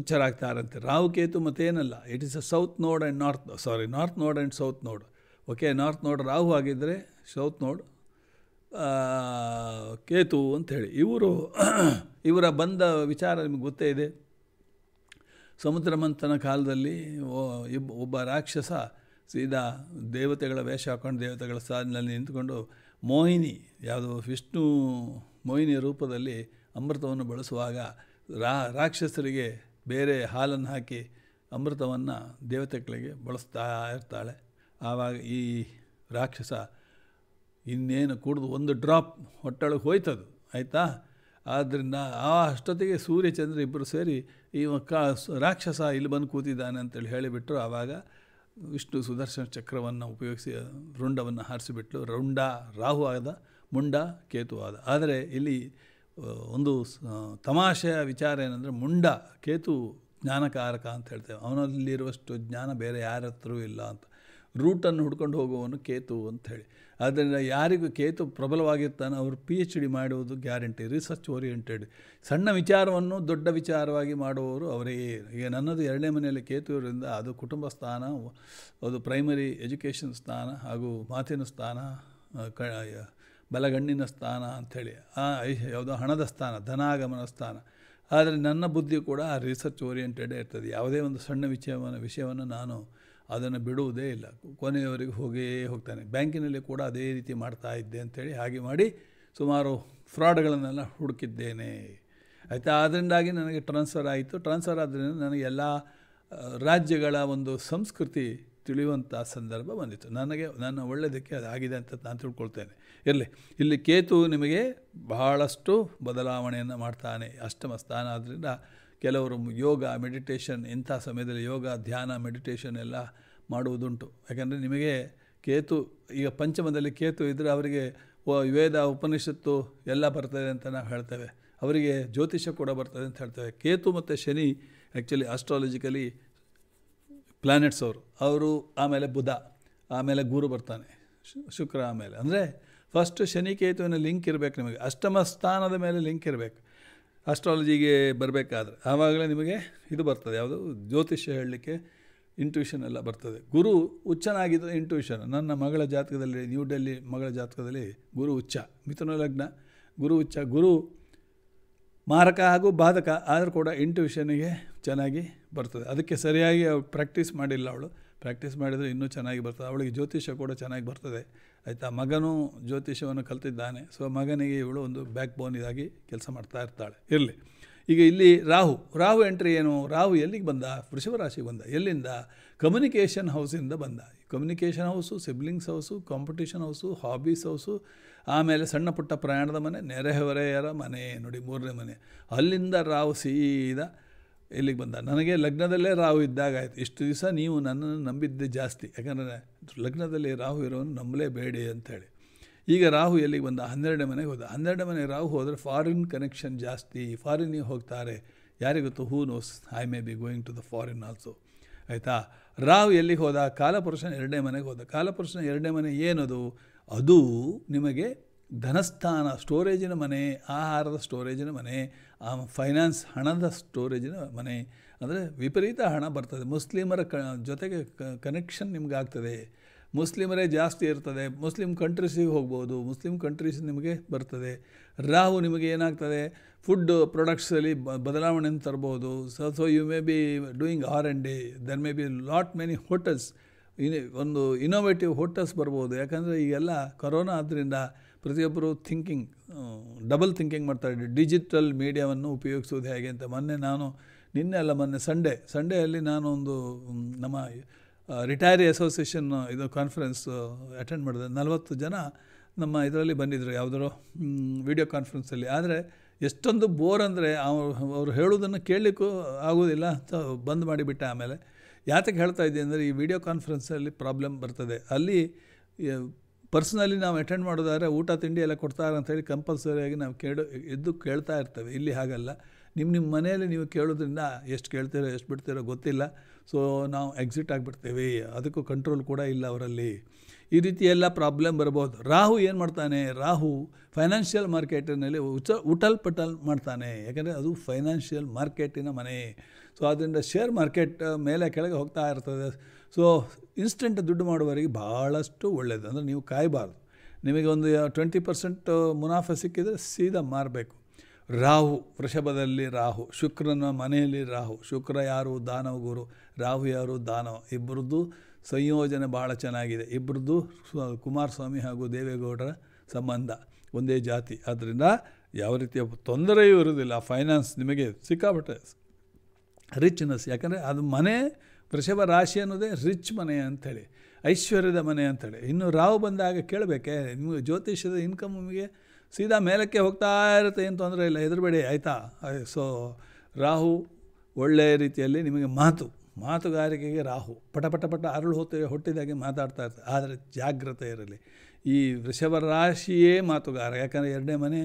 ಉಚ್ಚರಾಗ್ತಾರಂತೆ ರಾಹುಕೇತು ಮತ್ತೇನಲ್ಲ it is a south node and north sorry north node and south node okay north node Rahu ಆಗಿದ್ದರೆ ಸೌತ್ ನೋಡ್ ಕೇತು ಅಂಥೇಳಿ ಇವರು ಇವರ ಬಂದ ವಿಚಾರ ನಿಮಗೆ ಗೊತ್ತೇ ಇದೆ ಸಮುದ್ರ ಮಂಥನ ಕಾಲದಲ್ಲಿ ಒಬ್ಬ ರಾಕ್ಷಸ ಸೀದಾ ದೇವತೆಗಳ ವೇಷ ಹಾಕೊಂಡು ದೇವತೆಗಳ ಸಾಲಿನಲ್ಲಿ ನಿಂತ್ಕೊಂಡು ಮೋಹಿನಿ ಯಾವುದು ವಿಷ್ಣು ಮೋಹಿನಿಯ ರೂಪದಲ್ಲಿ ಅಮೃತವನ್ನು ಬಳಸುವಾಗ ರಾ ರಾಕ್ಷಸರಿಗೆ ಬೇರೆ ಹಾಲನ್ನು ಹಾಕಿ ಅಮೃತವನ್ನು ದೇವತೆಗಳಿಗೆ ಬಳಸ್ತಾ ಇರ್ತಾಳೆ ಆವಾಗ ಈ ರಾಕ್ಷಸ ಇನ್ನೇನು ಕುಡಿದು ಒಂದು ಡ್ರಾಪ್ ಹೊಟ್ಟೊಳಗೆ ಹೋಯ್ತದು ಆಯಿತಾ ಆದ್ದರಿಂದ ಆ ಅಷ್ಟೊತ್ತಿಗೆ ಸೂರ್ಯಚಂದ್ರ ಇಬ್ಬರು ಸೇರಿ ಈ ಕಾ ರಾಕ್ಷಸ ಇಲ್ಲಿ ಬಂದು ಕೂತಿದ್ದಾನೆ ಅಂತೇಳಿ ಹೇಳಿಬಿಟ್ಟರು ಆವಾಗ ವಿಷ್ಣು ಸುದರ್ಶನ ಚಕ್ರವನ್ನು ಉಪಯೋಗಿಸಿ ರುಂಡವನ್ನು ಹಾರಿಸಿಬಿಟ್ಟು ರುಂಡ ರಾಹು ಆದ ಮುಂಡ ಕೇತು ಆದ ಆದರೆ ಇಲ್ಲಿ ಒಂದು ತಮಾಷೆಯ ವಿಚಾರ ಏನಂದರೆ ಮುಂಡ ಕೇತು ಜ್ಞಾನಕಾರಕ ಅಂತ ಹೇಳ್ತೇವೆ ಅವನಲ್ಲಿರುವಷ್ಟು ಜ್ಞಾನ ಬೇರೆ ಯಾರ ಹತ್ರವೂ ಇಲ್ಲ ಅಂತ ರೂಟನ್ನು ಹುಡ್ಕೊಂಡು ಹೋಗುವವನು ಕೇತು ಅಂತ ಹೇಳಿ ಆದ್ದರಿಂದ ಯಾರಿಗೂ ಕೇತು ಪ್ರಬಲವಾಗಿರ್ತಾನೆ ಅವರು ಪಿ ಎಚ್ ಡಿ ಮಾಡುವುದು ಗ್ಯಾರಂಟಿ ರಿಸರ್ಚ್ ಓರಿಯೆಂಟೆಡ್ ಸಣ್ಣ ವಿಚಾರವನ್ನು ದೊಡ್ಡ ವಿಚಾರವಾಗಿ ಮಾಡುವವರು ಅವರೇ ಈಗ ನನ್ನದು ಎರಡನೇ ಮನೆಯಲ್ಲಿ ಕೇತು ಇರೋದ್ರಿಂದ ಅದು ಕುಟುಂಬ ಸ್ಥಾನ ಅದು ಪ್ರೈಮರಿ ಎಜುಕೇಷನ್ ಸ್ಥಾನ ಹಾಗೂ ಮಾತಿನ ಸ್ಥಾನ ಕ ಬಲಗಣ್ಣಿನ ಸ್ಥಾನ ಅಂಥೇಳಿ ಯಾವುದೋ ಹಣದ ಸ್ಥಾನ ಧನಾಗಮನ ಸ್ಥಾನ ಆದರೆ ನನ್ನ ಬುದ್ಧಿ ಕೂಡ ರಿಸರ್ಚ್ ಓರಿಯೆಂಟೆಡೇ ಇರ್ತದೆ ಯಾವುದೇ ಒಂದು ಸಣ್ಣ ವಿಷಯವನ್ನು ವಿಷಯವನ್ನು ನಾನು ಅದನ್ನು ಬಿಡುವುದೇ ಇಲ್ಲ ಕೊನೆಯವರೆಗೆ ಹೋಗೇ ಹೋಗ್ತಾನೆ ಬ್ಯಾಂಕಿನಲ್ಲಿ ಕೂಡ ಅದೇ ರೀತಿ ಮಾಡ್ತಾ ಇದ್ದೆ ಅಂಥೇಳಿ ಹಾಗೆ ಮಾಡಿ ಸುಮಾರು ಫ್ರಾಡ್ಗಳನ್ನೆಲ್ಲ ಹುಡುಕಿದ್ದೇನೆ ಆಯಿತಾ ಅದರಿಂದಾಗಿ ನನಗೆ ಟ್ರಾನ್ಸ್ಫರ್ ಆಯಿತು ಟ್ರಾನ್ಸ್ಫರ್ ಆದ್ದರಿಂದ ನನಗೆ ಎಲ್ಲ ರಾಜ್ಯಗಳ ಒಂದು ಸಂಸ್ಕೃತಿ ತಿಳಿಯುವಂಥ ಸಂದರ್ಭ ಬಂದಿತ್ತು ನನಗೆ ನನ್ನ ಒಳ್ಳೆಯದಕ್ಕೆ ಆಗಿದೆ ಅಂತ ನಾನು ತಿಳ್ಕೊಳ್ತೇನೆ ಇರಲಿ ಇಲ್ಲಿ ಕೇತು ನಿಮಗೆ ಬಹಳಷ್ಟು ಬದಲಾವಣೆಯನ್ನು ಮಾಡ್ತಾನೆ ಅಷ್ಟಮ ಸ್ಥಾನ ಆದ್ದರಿಂದ ಕೆಲವರು ಯೋಗ ಮೆಡಿಟೇಷನ್ ಇಂಥ ಸಮಯದಲ್ಲಿ ಯೋಗ ಧ್ಯಾನ ಮೆಡಿಟೇಷನ್ ಎಲ್ಲ ಮಾಡುವುದುಂಟು ಯಾಕಂದರೆ ನಿಮಗೆ ಕೇತು ಈಗ ಪಂಚಮದಲ್ಲಿ ಕೇತು ಇದ್ದರೆ ಅವರಿಗೆ ವೇದ ಉಪನಿಷತ್ತು ಎಲ್ಲ ಬರ್ತದೆ ಅಂತ ನಾವು ಹೇಳ್ತೇವೆ ಅವರಿಗೆ ಜ್ಯೋತಿಷ ಕೂಡ ಬರ್ತದೆ ಅಂತ ಹೇಳ್ತೇವೆ ಕೇತು ಮತ್ತು ಶನಿ ಆ್ಯಕ್ಚುಲಿ ಆಸ್ಟ್ರಾಲಜಿಕಲಿ ಪ್ಲ್ಯಾನೆಟ್ಸ್ ಅವರು ಅವರು ಆಮೇಲೆ ಬುಧ ಆಮೇಲೆ ಗುರು ಬರ್ತಾನೆ ಶುಕ್ರ ಆಮೇಲೆ ಅಂದರೆ ಫಸ್ಟ್ ಶನಿ ಕೇತುವಿನ ಲಿಂಕ್ ಇರಬೇಕು ನಿಮಗೆ ಅಷ್ಟಮ ಸ್ಥಾನದ ಮೇಲೆ ಲಿಂಕ್ ಇರಬೇಕು ಆಸ್ಟ್ರಾಲಜಿಗೆ ಬರಬೇಕಾದ್ರೆ ಆವಾಗಲೇ ನಿಮಗೆ ಇದು ಬರ್ತದೆ ಯಾವುದು ಜ್ಯೋತಿಷ್ಯ ಹೇಳಲಿಕ್ಕೆ ಇಂಟ್ಯೂಷನ್ ಎಲ್ಲ ಬರ್ತದೆ ಗುರು ಹುಚ್ಚನಾಗಿದ್ದರೆ ಇಂಟ್ಯೂಷನ್ ನನ್ನ ಮಗಳ ಜಾತಕದಲ್ಲಿ ನ್ಯೂ ಡೆಲ್ಲಿ ಮಗಳ ಜಾತಕದಲ್ಲಿ ಗುರು ಹುಚ್ಚ ಮಿಥುನ ಲಗ್ನ ಗುರು ಹುಚ್ಚ ಗುರು ಮಾರಕ ಹಾಗೂ ಬಾಧಕ ಆದರೂ ಕೂಡ ಇಂಟ್ಯೂಷನಿಗೆ ಚೆನ್ನಾಗಿ ಬರ್ತದೆ ಅದಕ್ಕೆ ಸರಿಯಾಗಿ ಅವಳು ಪ್ರಾಕ್ಟೀಸ್ ಮಾಡಿಲ್ಲ ಅವಳು ಪ್ರಾಕ್ಟೀಸ್ ಮಾಡಿದರೆ ಇನ್ನೂ ಚೆನ್ನಾಗಿ ಬರ್ತದೆ ಅವಳಿಗೆ ಜ್ಯೋತಿಷ್ಯ ಕೂಡ ಚೆನ್ನಾಗಿ ಬರ್ತದೆ ಆಯಿತಾ ಮಗನೂ ಜ್ಯೋತಿಷ್ಯವನ್ನು ಕಲ್ತಿದ್ದಾನೆ ಸೊ ಮಗನಿಗೆ ಇವಳು ಒಂದು ಬ್ಯಾಕ್ ಬೋನ್ ಇದಾಗಿ ಕೆಲಸ ಮಾಡ್ತಾ ಇರ್ತಾಳೆ ಇರಲಿ ಈಗ ಇಲ್ಲಿ ರಾಹು ರಾಹು ಎಂಟ್ರಿ ಏನು ರಾಹು ಎಲ್ಲಿಗೆ ಬಂದ ವೃಷಭ ರಾಶಿಗೆ ಬಂದ ಎಲ್ಲಿಂದ ಕಮ್ಯುನಿಕೇಷನ್ ಹೌಸಿಂದ ಬಂದ communication house siblings house competition house hobbies house ಆಮೇಲೆ ಸಣ್ಣ ಪುಟ್ಟ ಪ್ರಯಾಣದ ಮನೆ ನೆರೆಹೊರೆಯರ ಮನೆ ನೋಡಿ ಮೂರನೇ ಮನೆ ಅಲ್ಲಿಂದ ರಾಹು ಸೀದಾ ಎಲ್ಲಿಗೆ ಬಂದ ನನಗೆ ಲಗ್ನದಲ್ಲೇ ರಾಹು ಆಯಿತು ಇಷ್ಟು ದಿವಸ ನೀವು ನನ್ನನ್ನು ನಂಬಿದ್ದೆ ಜಾಸ್ತಿ ಯಾಕಂದರೆ ಲಗ್ನದಲ್ಲಿ ರಾಹು ಇರೋನು ನಂಬಲೇಬೇಡಿ ಅಂಥೇಳಿ ಈಗ ರಾಹು ಎಲ್ಲಿಗೆ ಬಂದ ಹನ್ನೆರಡನೇ ಮನೆಗೆ ಹೋದ ಹನ್ನೆರಡನೇ ಮನೆ ರಾಹು ಹೋದರೆ ಫಾರಿನ್ ಕನೆಕ್ಷನ್ ಜಾಸ್ತಿ ಫಾರಿನಿಗೆ ಹೋಗ್ತಾರೆ ಯಾರಿಗೊತ್ತು who knows I may be going to the foreign also ಆಯಿತಾ ರಾಹು ಎಲ್ಲಿಗೆ ಹೋದ ಕಾಲಪುರುಷನ ಎರಡನೇ ಮನೆಗೆ ಹೋದ ಕಾಲಪುರುಷನ ಎರಡನೇ ಮನೆ ಏನದು ಅದು ನಿಮಗೆ ಧನಸ್ಥಾನ ಸ್ಟೋರೇಜಿನ ಮನೆ ಆಹಾರದ ಸ್ಟೋರೇಜಿನ ಮನೆ ಆ ಫೈನಾನ್ಸ್ ಹಣದ ಸ್ಟೋರೇಜಿನ ಮನೆ ಅಂದರೆ ವಿಪರೀತ ಹಣ ಬರ್ತದೆ ಮುಸ್ಲಿಮರ ಕ ಜೊತೆಗೆ ಕನೆಕ್ಷನ್ ನಿಮ್ಗೆ ಮುಸ್ಲಿಮರೇ ಜಾಸ್ತಿ ಇರ್ತದೆ ಮುಸ್ಲಿಮ್ ಕಂಟ್ರೀಸಿಗೆ ಹೋಗ್ಬೋದು ಮುಸ್ಲಿಮ್ ಕಂಟ್ರೀಸ್ ನಿಮಗೆ ಬರ್ತದೆ ರಾಹು ನಿಮಗೆ ಏನಾಗ್ತದೆ ಫುಡ್ ಪ್ರೊಡಕ್ಟ್ಸಲ್ಲಿ ಬದಲಾವಣೆಯನ್ನು ತರ್ಬೋದು so so you may be doing R and D then may be lot many hotels in ಒಂದು ಇನೋವೇಟಿವ್ ಹೋಟೆಲ್ಸ್ ಬರ್ಬೋದು ಯಾಕಂದರೆ ಈಗೆಲ್ಲ ಕೊರೋನಾ ಆದ್ದರಿಂದ ಪ್ರತಿಯೊಬ್ಬರು ಥಿಂಕಿಂಗ್ ಡಬಲ್ ಥಿಂಕಿಂಗ್ ಮಾಡ್ತಾರೆ ಡಿಜಿಟಲ್ ಮೀಡಿಯಾವನ್ನು ಉಪಯೋಗಿಸೋದು ಹೇಗೆ ಅಂತ ಮೊನ್ನೆ ನಾನು ನಿನ್ನೆ ಅಲ್ಲ ಮೊನ್ನೆ ಸಂಡೇ ಸಂಡೇಯಲ್ಲಿ ನಾನು ಒಂದು ನಮ್ಮ ರಿಟೈರಿ ಅಸೋಸಿಯೇಷನ್ ಇದು ಕಾನ್ಫರೆನ್ಸ್ ಅಟೆಂಡ್ ಮಾಡಿದೆ ನಲವತ್ತು ಜನ ನಮ್ಮ ಇದರಲ್ಲಿ ಬಂದಿದ್ದರು ಯಾವುದರ ವಿಡಿಯೋ ಕಾನ್ಫರೆನ್ಸಲ್ಲಿ ಆದರೆ ಎಷ್ಟೊಂದು ಬೋರ್ ಅಂದರೆ ಅವರು ಅವರು ಹೇಳೋದನ್ನು ಕೇಳಲಿಕ್ಕೂ ಆಗೋದಿಲ್ಲ ಅಂತ ಬಂದ್ ಮಾಡಿಬಿಟ್ಟೆ ಆಮೇಲೆ ಯಾತಕ್ಕೆ ಹೇಳ್ತಾ ಇದ್ದೀನಿ ಅಂದರೆ ಈ ವಿಡಿಯೋ ಕಾನ್ಫರೆನ್ಸಲ್ಲಿ ಪ್ರಾಬ್ಲಮ್ ಬರ್ತದೆ ಅಲ್ಲಿ ಪರ್ಸ್ನಲಿ ನಾವು ಅಟೆಂಡ್ ಮಾಡೋದಾದ್ರೆ ಊಟ ತಿಂಡಿ ಎಲ್ಲ ಕೊಡ್ತಾರೆ ಹೇಳಿ ಕಂಪಲ್ಸರಿಯಾಗಿ ನಾವು ಕೇಳೋ ಎದ್ದು ಕೇಳ್ತಾ ಇರ್ತೇವೆ ಇಲ್ಲಿ ಹಾಗಲ್ಲ ನಿಮ್ಮ ನಿಮ್ಮ ಮನೆಯಲ್ಲಿ ನೀವು ಕೇಳೋದ್ರಿಂದ ಎಷ್ಟು ಕೇಳ್ತೀರೋ ಎಷ್ಟು ಬಿಡ್ತೀರೋ ಗೊತ್ತಿಲ್ಲ ಸೊ ನಾವು ಎಕ್ಸಿಟ್ ಆಗಿಬಿಡ್ತೇವೆ ಅದಕ್ಕೂ ಕಂಟ್ರೋಲ್ ಕೂಡ ಇಲ್ಲ ಅವರಲ್ಲಿ ಈ ರೀತಿ ಎಲ್ಲ ಪ್ರಾಬ್ಲಮ್ ಬರ್ಬೋದು ರಾಹು ಏನು ಮಾಡ್ತಾನೆ ರಾಹು ಫೈನಾನ್ಷಿಯಲ್ ಮಾರ್ಕೆಟಿನಲ್ಲಿ ಉಚ ಉಟಲ್ ಪಟಲ್ ಮಾಡ್ತಾನೆ ಯಾಕಂದರೆ ಅದು ಫೈನಾನ್ಷಿಯಲ್ ಮಾರ್ಕೆಟಿನ ಮನೆ ಸೊ ಅದರಿಂದ ಶೇರ್ ಮಾರ್ಕೆಟ್ ಮೇಲೆ ಕೆಳಗೆ ಹೋಗ್ತಾ ಇರ್ತದೆ ಸೊ ಇನ್ಸ್ಟೆಂಟ್ ದುಡ್ಡು ಮಾಡುವವರಿಗೆ ಭಾಳಷ್ಟು ಒಳ್ಳೆಯದು ಅಂದರೆ ನೀವು ಕಾಯಬಾರ್ದು ನಿಮಗೆ ಒಂದು ಟ್ವೆಂಟಿ ಪರ್ಸೆಂಟ್ ಮುನಾಫೆ ಸಿಕ್ಕಿದರೆ ಸೀದಾ ಮಾರಬೇಕು ರಾಹು ವೃಷಭದಲ್ಲಿ ರಾಹು ಶುಕ್ರನ ಮನೆಯಲ್ಲಿ ರಾಹು ಶುಕ್ರ ಯಾರು ದಾನವ ಗುರು ರಾಹು ಯಾರು ದಾನವ ಇಬ್ಬರದ್ದು ಸಂಯೋಜನೆ ಭಾಳ ಚೆನ್ನಾಗಿದೆ ಇಬ್ಬರದ್ದು ಕುಮಾರಸ್ವಾಮಿ ಹಾಗೂ ದೇವೇಗೌಡರ ಸಂಬಂಧ ಒಂದೇ ಜಾತಿ ಆದ್ದರಿಂದ ಯಾವ ರೀತಿಯ ತೊಂದರೆಯೂ ಇರುವುದಿಲ್ಲ ಫೈನಾನ್ಸ್ ನಿಮಗೆ ಸಿಕ್ಕಾಪಟ್ಟೆ ರಿಚ್ನೆಸ್ ಯಾಕಂದರೆ ಅದು ಮನೆ ವೃಷಭ ರಾಶಿ ಅನ್ನೋದೇ ರಿಚ್ ಮನೆ ಅಂಥೇಳಿ ಐಶ್ವರ್ಯದ ಮನೆ ಅಂಥೇಳಿ ಇನ್ನು ರಾವು ಬಂದಾಗ ಕೇಳಬೇಕೆ ನಿಮಗೆ ಜ್ಯೋತಿಷ್ಯದ ಇನ್ಕಮ್ ನಿಮಗೆ ಸೀದಾ ಮೇಲಕ್ಕೆ ಹೋಗ್ತಾ ಇರುತ್ತೆ ಏನು ತೊಂದರೆ ಇಲ್ಲ ಎದುರುಬೇಡಿ ಆಯಿತಾ ಸೊ ರಾಹು ಒಳ್ಳೆಯ ರೀತಿಯಲ್ಲಿ ನಿಮಗೆ ಮಾತು ಮಾತುಗಾರಿಕೆಗೆ ರಾಹು ಪಟ ಪಟ ಪಟ ಅರಳು ಹೊತ್ತೆ ಹೊಟ್ಟಿದಾಗೆ ಮಾತಾಡ್ತಾ ಇರ್ತದೆ ಆದರೆ ಜಾಗ್ರತೆ ಇರಲಿ ಈ ವೃಷಭ ರಾಶಿಯೇ ಮಾತುಗಾರ ಯಾಕಂದರೆ ಎರಡನೇ ಮನೆ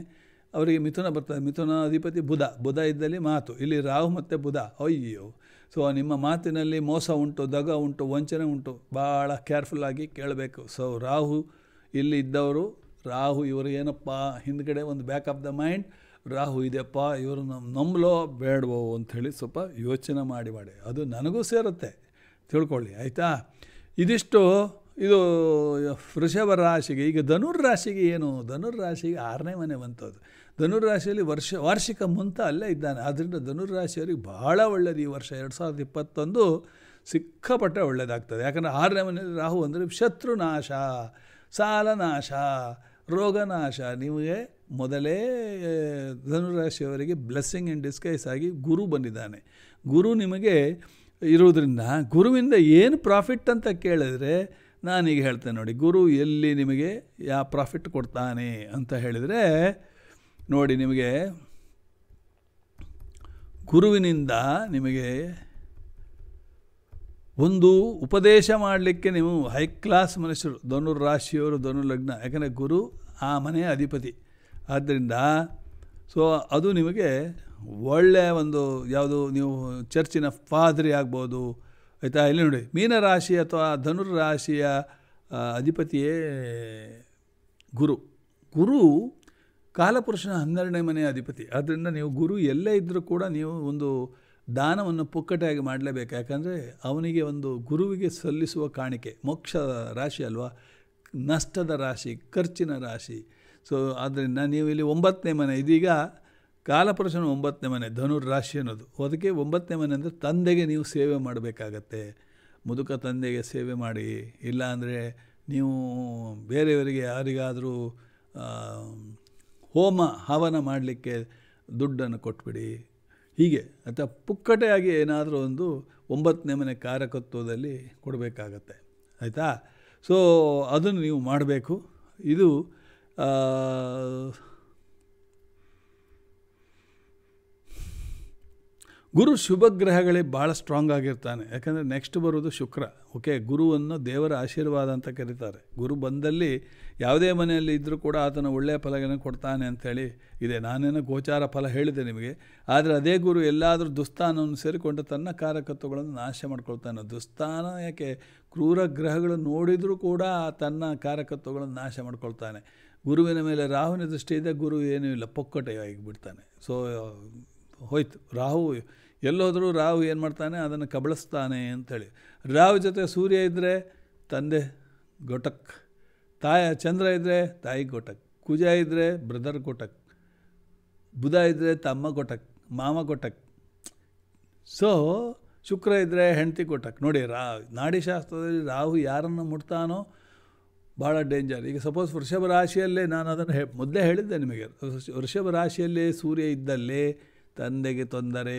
ಅವರಿಗೆ ಮಿಥುನ ಬರ್ತದೆ ಮಿಥುನ ಅಧಿಪತಿ ಬುಧ ಬುಧ ಇದ್ದಲ್ಲಿ ಮಾತು ಇಲ್ಲಿ ರಾಹು ಮತ್ತು ಬುಧ ಅಯ್ಯೋ ಸೊ ನಿಮ್ಮ ಮಾತಿನಲ್ಲಿ ಮೋಸ ಉಂಟು ದಗ ಉಂಟು ವಂಚನೆ ಉಂಟು ಭಾಳ ಕೇರ್ಫುಲ್ಲಾಗಿ ಕೇಳಬೇಕು ಸೊ ರಾಹು ಇಲ್ಲಿ ಇದ್ದವರು ರಾಹು ಇವರು ಏನಪ್ಪ ಹಿಂದ್ಗಡೆ ಒಂದು back of the mind Rahu ಇದೆಯಪ್ಪ ಇವರು ನಮ್ಮ ನಂಬಲೋ ಬೇಡವೋ ಅಂಥೇಳಿ ಸ್ವಲ್ಪ ಯೋಚನೆ ಮಾಡಿ ಮಾಡಿ ಅದು ನನಗೂ ಸೇರುತ್ತೆ ತಿಳ್ಕೊಳ್ಳಿ ಆಯಿತಾ ಇದಿಷ್ಟು ಇದು ವೃಷಭ ರಾಶಿಗೆ ಈಗ ಧನುರ್ ರಾಶಿಗೆ ಏನು ಧನುರ್ ರಾಶಿಗೆ ಆರನೇ ಮನೆ ಬಂತದ್ದು ಧನುರಾಶಿಯಲ್ಲಿ ವರ್ಷ ವಾರ್ಷಿಕ ಮುಂತ ಅಲ್ಲೇ ಇದ್ದಾನೆ ಆದ್ದರಿಂದ ಧನುರಾಶಿಯವರಿಗೆ ಭಾಳ ಒಳ್ಳೆಯದು ಈ ವರ್ಷ ಎರಡು ಸಾವಿರದ ಇಪ್ಪತ್ತೊಂದು ಸಿಕ್ಕಾಪಟ್ಟೆ ಒಳ್ಳೆಯದಾಗ್ತದೆ ಯಾಕಂದರೆ ಆರನೇ ಮನೆಯಲ್ಲಿ ರಾಹು ಅಂದರೆ ಶತ್ರುನಾಶ ಸಾಲನಾಶ ರೋಗನಾಶ ನಿಮಗೆ ಮೊದಲೇ ಧನುರಾಶಿಯವರಿಗೆ ಬ್ಲೆಸ್ಸಿಂಗ್ ಇನ್ ಡಿಸ್ಕೈಸ್ ಆಗಿ ಗುರು ಬಂದಿದ್ದಾನೆ ಗುರು ನಿಮಗೆ ಇರೋದರಿಂದ ಗುರುವಿಂದ ಏನು ಪ್ರಾಫಿಟ್ ಅಂತ ಕೇಳಿದರೆ ನಾನೀಗ ಹೇಳ್ತೇನೆ ನೋಡಿ ಗುರು ಎಲ್ಲಿ ನಿಮಗೆ ಯಾವ ಪ್ರಾಫಿಟ್ ಕೊಡ್ತಾನೆ ಅಂತ ಹೇಳಿದರೆ ನೋಡಿ ನಿಮಗೆ ಗುರುವಿನಿಂದ ನಿಮಗೆ ಒಂದು ಉಪದೇಶ ಮಾಡಲಿಕ್ಕೆ ನೀವು ಹೈ ಕ್ಲಾಸ್ ಮನುಷ್ಯರು ಧನುರ್ ರಾಶಿಯವರು ಧನು ಲಗ್ನ ಯಾಕಂದರೆ ಗುರು ಆ ಮನೆಯ ಅಧಿಪತಿ ಆದ್ದರಿಂದ ಸೊ ಅದು ನಿಮಗೆ ಒಳ್ಳೆಯ ಒಂದು ಯಾವುದು ನೀವು ಚರ್ಚಿನ ಫಾದ್ರಿ ಆಗ್ಬೋದು ಆಯಿತಾ ಇಲ್ಲಿ ನೋಡಿ ಮೀನರಾಶಿ ಅಥವಾ ಧನುರ್ ರಾಶಿಯ ಅಧಿಪತಿಯೇ ಗುರು ಗುರು ಕಾಲಪುರುಷನ ಹನ್ನೆರಡನೇ ಮನೆಯ ಅಧಿಪತಿ ಆದ್ದರಿಂದ ನೀವು ಗುರು ಎಲ್ಲೇ ಇದ್ದರೂ ಕೂಡ ನೀವು ಒಂದು ದಾನವನ್ನು ಪುಕ್ಕಟೆಯಾಗಿ ಮಾಡಲೇಬೇಕು ಯಾಕಂದರೆ ಅವನಿಗೆ ಒಂದು ಗುರುವಿಗೆ ಸಲ್ಲಿಸುವ ಕಾಣಿಕೆ ಮೋಕ್ಷ ರಾಶಿ ಅಲ್ವಾ ನಷ್ಟದ ರಾಶಿ ಖರ್ಚಿನ ರಾಶಿ ಸೊ ಆದ್ದರಿಂದ ನೀವು ಇಲ್ಲಿ ಒಂಬತ್ತನೇ ಮನೆ ಇದೀಗ ಕಾಲಪುರುಷನ ಒಂಬತ್ತನೇ ಮನೆ ಧನುರ್ ರಾಶಿ ಅನ್ನೋದು ಅದಕ್ಕೆ ಒಂಬತ್ತನೇ ಮನೆ ಅಂದರೆ ತಂದೆಗೆ ನೀವು ಸೇವೆ ಮಾಡಬೇಕಾಗತ್ತೆ ಮುದುಕ ತಂದೆಗೆ ಸೇವೆ ಮಾಡಿ ಇಲ್ಲಾಂದರೆ ನೀವು ಬೇರೆಯವರಿಗೆ ಯಾರಿಗಾದರೂ ಹೋಮ ಹವನ ಮಾಡಲಿಕ್ಕೆ ದುಡ್ಡನ್ನು ಕೊಟ್ಬಿಡಿ ಹೀಗೆ ಅಥವಾ ಪುಕ್ಕಟೆಯಾಗಿ ಏನಾದರೂ ಒಂದು ಒಂಬತ್ತನೇ ಮನೆ ಕಾರಕತ್ವದಲ್ಲಿ ಕೊಡಬೇಕಾಗತ್ತೆ ಆಯಿತಾ ಸೊ ಅದನ್ನು ನೀವು ಮಾಡಬೇಕು ಇದು ಗುರು ಶುಭ ಗ್ರಹಗಳೇ ಭಾಳ ಸ್ಟ್ರಾಂಗ್ ಆಗಿರ್ತಾನೆ ಯಾಕಂದರೆ ನೆಕ್ಸ್ಟ್ ಬರೋದು ಶುಕ್ರ ಓಕೆ ಗುರುವನ್ನು ದೇವರ ಆಶೀರ್ವಾದ ಅಂತ ಕರೀತಾರೆ ಗುರು ಬಂದಲ್ಲಿ ಯಾವುದೇ ಮನೆಯಲ್ಲಿ ಇದ್ದರೂ ಕೂಡ ಆತನ ಒಳ್ಳೆಯ ಫಲಗಳನ್ನು ಕೊಡ್ತಾನೆ ಅಂಥೇಳಿ ಇದೆ ನಾನೇನು ಗೋಚಾರ ಫಲ ಹೇಳಿದೆ ನಿಮಗೆ ಆದರೆ ಅದೇ ಗುರು ಎಲ್ಲಾದರೂ ದುಸ್ತಾನವನ್ನು ಸೇರಿಕೊಂಡು ತನ್ನ ಕಾರಕತ್ವಗಳನ್ನು ನಾಶ ಮಾಡ್ಕೊಳ್ತಾನೆ ದುಸ್ತಾನ ಯಾಕೆ ಕ್ರೂರ ಗ್ರಹಗಳು ನೋಡಿದರೂ ಕೂಡ ತನ್ನ ಕಾರಕತ್ವಗಳನ್ನು ನಾಶ ಮಾಡ್ಕೊಳ್ತಾನೆ ಗುರುವಿನ ಮೇಲೆ ರಾಹುವಿನ ದೃಷ್ಟಿಯಿಂದ ಗುರು ಏನೂ ಇಲ್ಲ ಪೊಕ್ಕಟೆಯಾಗಿ ಬಿಡ್ತಾನೆ ಸೊ ಹೋಯ್ತು ರಾಹು ಎಲ್ಲೋದರೂ ರಾಹು ಏನು ಮಾಡ್ತಾನೆ ಅದನ್ನು ಕಬಳಿಸ್ತಾನೆ ಅಂಥೇಳಿ ರಾವ್ ಜೊತೆ ಸೂರ್ಯ ಇದ್ದರೆ ತಂದೆ ಗೊಟಕ್ ತಾಯ ಚಂದ್ರ ಇದ್ದರೆ ತಾಯಿ ಗೊಟಕ್ ಕುಜ ಇದ್ದರೆ ಬ್ರದರ್ ಗೊಟಕ್ ಬುಧ ಇದ್ದರೆ ತಮ್ಮ ಗೊಟಕ್ ಮಾಮ ಗೊಟಕ್ ಸೊ ಶುಕ್ರ ಇದ್ದರೆ ಹೆಂಡತಿ ಕೊಟಕ್ ನೋಡಿ ರಾ ನಾಡಿಶಾಸ್ತ್ರದಲ್ಲಿ ರಾಹು ಯಾರನ್ನು ಮುಟ್ತಾನೋ ಭಾಳ ಡೇಂಜರ್ ಈಗ ಸಪೋಸ್ ವೃಷಭ ರಾಶಿಯಲ್ಲೇ ನಾನು ಅದನ್ನು ಹೇ ಮೊದಲೇ ಹೇಳಿದ್ದೆ ನಿಮಗೆ ವೃಷಭ ರಾಶಿಯಲ್ಲೇ ಸೂರ್ಯ ಇದ್ದಲ್ಲಿ ತಂದೆಗೆ ತೊಂದರೆ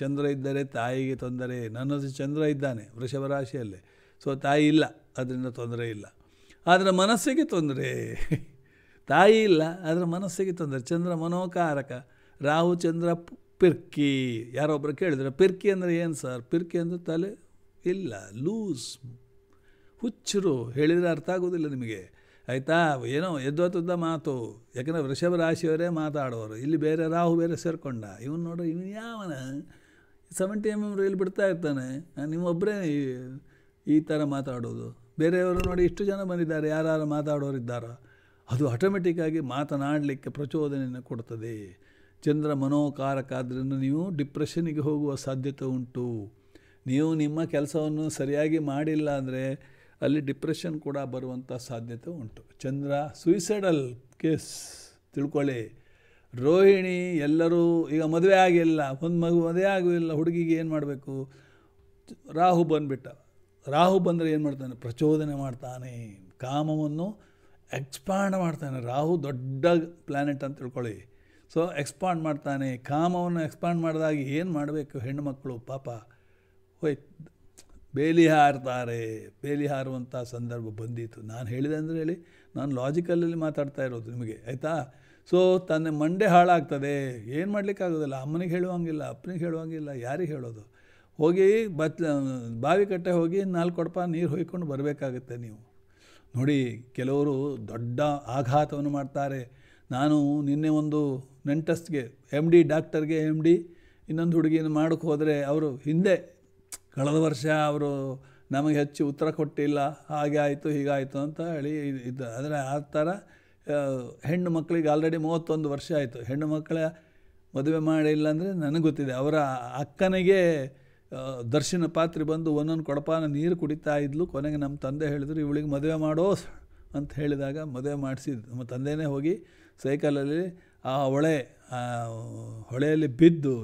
ಚಂದ್ರ ಇದ್ದರೆ ತಾಯಿಗೆ ತೊಂದರೆ ನನ್ನದು ಚಂದ್ರ ಇದ್ದಾನೆ ವೃಷಭ ರಾಶಿಯಲ್ಲೇ ಸೊ ತಾಯಿ ಇಲ್ಲ ಅದರಿಂದ ತೊಂದರೆ ಇಲ್ಲ ಆದರೆ ಮನಸ್ಸಿಗೆ ತೊಂದರೆ ತಾಯಿ ಇಲ್ಲ ಆದರೆ ಮನಸ್ಸಿಗೆ ತೊಂದರೆ ಚಂದ್ರ ಮನೋಕಾರಕ ರಾಹು ಚಂದ್ರ ಪಿರ್ಕಿ ಯಾರೊಬ್ಬರು ಕೇಳಿದ್ರೆ ಪಿರ್ಕಿ ಅಂದರೆ ಏನು ಸರ್ ಪಿರ್ಕಿ ಅಂದರೆ ತಲೆ ಇಲ್ಲ ಲೂಸ್ ಹುಚ್ಚರು ಹೇಳಿದರೆ ಅರ್ಥ ಆಗೋದಿಲ್ಲ ನಿಮಗೆ ಆಯಿತಾ ಏನೋ ಎದ್ದೋತದ್ದ ಮಾತು ಯಾಕಂದರೆ ವೃಷಭ ರಾಶಿಯವರೇ ಮಾತಾಡೋರು ಇಲ್ಲಿ ಬೇರೆ ರಾಹು ಬೇರೆ ಸೇರಿಕೊಂಡ ಇವನು ನೋಡ್ರಿ ಇವನು ಯಾವನ ಸೆವೆಂಟಿ ಎಮ್ ಎಮ್ ರೈಲ್ ಬಿಡ್ತಾ ಇರ್ತಾನೆ ನೀವೊಬ್ಬರೇ ಈ ಥರ ಮಾತಾಡೋದು ಬೇರೆಯವರು ನೋಡಿ ಇಷ್ಟು ಜನ ಬಂದಿದ್ದಾರೆ ಮಾತಾಡೋರು ಇದ್ದಾರೋ ಅದು ಆಟೋಮೆಟಿಕ್ಕಾಗಿ ಮಾತನಾಡಲಿಕ್ಕೆ ಪ್ರಚೋದನೆಯನ್ನು ಕೊಡ್ತದೆ ಚಂದ್ರ ಮನೋಕಾರಕ ಆದ್ದರಿಂದ ನೀವು ಡಿಪ್ರೆಷನಿಗೆ ಹೋಗುವ ಸಾಧ್ಯತೆ ಉಂಟು ನೀವು ನಿಮ್ಮ ಕೆಲಸವನ್ನು ಸರಿಯಾಗಿ ಮಾಡಿಲ್ಲ ಅಂದರೆ ಅಲ್ಲಿ ಡಿಪ್ರೆಷನ್ ಕೂಡ ಬರುವಂಥ ಸಾಧ್ಯತೆ ಉಂಟು ಚಂದ್ರ ಸೂಯಿಸೈಡಲ್ ಕೇಸ್ ತಿಳ್ಕೊಳ್ಳಿ ರೋಹಿಣಿ ಎಲ್ಲರೂ ಈಗ ಮದುವೆ ಆಗಿಲ್ಲ ಒಂದು ಮಗು ಮದುವೆ ಆಗಿಲ್ಲ ಹುಡುಗಿಗೆ ಏನು ಮಾಡಬೇಕು ರಾಹು ಬಂದುಬಿಟ್ಟ ರಾಹು ಬಂದರೆ ಏನು ಮಾಡ್ತಾನೆ ಪ್ರಚೋದನೆ ಮಾಡ್ತಾನೆ ಕಾಮವನ್ನು ಎಕ್ಸ್ಪಾಂಡ್ ಮಾಡ್ತಾನೆ ರಾಹು ದೊಡ್ಡ ಪ್ಲ್ಯಾನೆಟ್ ಅಂತ ತಿಳ್ಕೊಳ್ಳಿ ಸೊ ಎಕ್ಸ್ಪಾಂಡ್ ಮಾಡ್ತಾನೆ ಕಾಮವನ್ನು ಎಕ್ಸ್ಪಾಂಡ್ ಮಾಡಿದಾಗ ಏನು ಮಾಡಬೇಕು ಹೆಣ್ಣು ಮಕ್ಕಳು ಪಾಪ ಹೋಯ್ತು ಬೇಲಿ ಹಾರ್ತಾರೆ ಬೇಲಿ ಹಾರುವಂಥ ಸಂದರ್ಭ ಬಂದಿತ್ತು ನಾನು ಹೇಳಿದೆ ಅಂದರೆ ಹೇಳಿ ನಾನು ಲಾಜಿಕಲಲ್ಲಿ ಮಾತಾಡ್ತಾ ಇರೋದು ನಿಮಗೆ ಆಯಿತಾ ಸೊ ತನ್ನ ಮಂಡೆ ಹಾಳಾಗ್ತದೆ ಏನು ಮಾಡಲಿಕ್ಕಾಗೋದಿಲ್ಲ ಅಮ್ಮನಿಗೆ ಹೇಳುವಂಗಿಲ್ಲ ಅಪ್ಪನಿಗೆ ಹೇಳುವಂಗಿಲ್ಲ ಯಾರಿಗೆ ಹೇಳೋದು ಹೋಗಿ ಬತ್ ಬಾವಿ ಕಟ್ಟೆ ಹೋಗಿ ನಾಲ್ಕು ಕೊಡಪ ನೀರು ಹೊಯ್ಕೊಂಡು ಬರಬೇಕಾಗುತ್ತೆ ನೀವು ನೋಡಿ ಕೆಲವರು ದೊಡ್ಡ ಆಘಾತವನ್ನು ಮಾಡ್ತಾರೆ ನಾನು ನಿನ್ನೆ ಒಂದು ನೆಂಟಸ್ಗೆ ಎಮ್ ಡಿ ಡಾಕ್ಟರ್ಗೆ ಎಮ್ ಡಿ ಇನ್ನೊಂದು ಹುಡುಗಿನ ಮಾಡೋಕ್ಕೆ ಹೋದರೆ ಅವರು ಹಿಂದೆ ಕಳೆದ ವರ್ಷ ಅವರು ನಮಗೆ ಹೆಚ್ಚು ಉತ್ತರ ಕೊಟ್ಟಿಲ್ಲ ಹಾಗೆ ಆಯಿತು ಹೀಗಾಯಿತು ಅಂತ ಹೇಳಿ ಇದು ಆದರೆ ಆ ಥರ ಹೆಣ್ಣು ಮಕ್ಕಳಿಗೆ ಆಲ್ರೆಡಿ ಮೂವತ್ತೊಂದು ವರ್ಷ ಆಯಿತು ಹೆಣ್ಣು ಮಕ್ಕಳ ಮದುವೆ ಮಾಡಿಲ್ಲ ಅಂದರೆ ನನಗೆ ಗೊತ್ತಿದೆ ಅವರ ಅಕ್ಕನಿಗೆ ದರ್ಶನ ಪಾತ್ರೆ ಬಂದು ಒಂದೊಂದು ಕೊಡಪಾನ ನೀರು ಕುಡಿತಾ ಇದ್ಲು ಕೊನೆಗೆ ನಮ್ಮ ತಂದೆ ಹೇಳಿದ್ರು ಇವಳಿಗೆ ಮದುವೆ ಮಾಡೋ ಅಂತ ಹೇಳಿದಾಗ ಮದುವೆ ಮಾಡಿಸಿದ್ದು ನಮ್ಮ ತಂದೆಯೇ ಹೋಗಿ ಸೈಕಲಲ್ಲಿ ಆ ಹೊಳೆ ಹೊಳೆಯಲ್ಲಿ ಬಿದ್ದು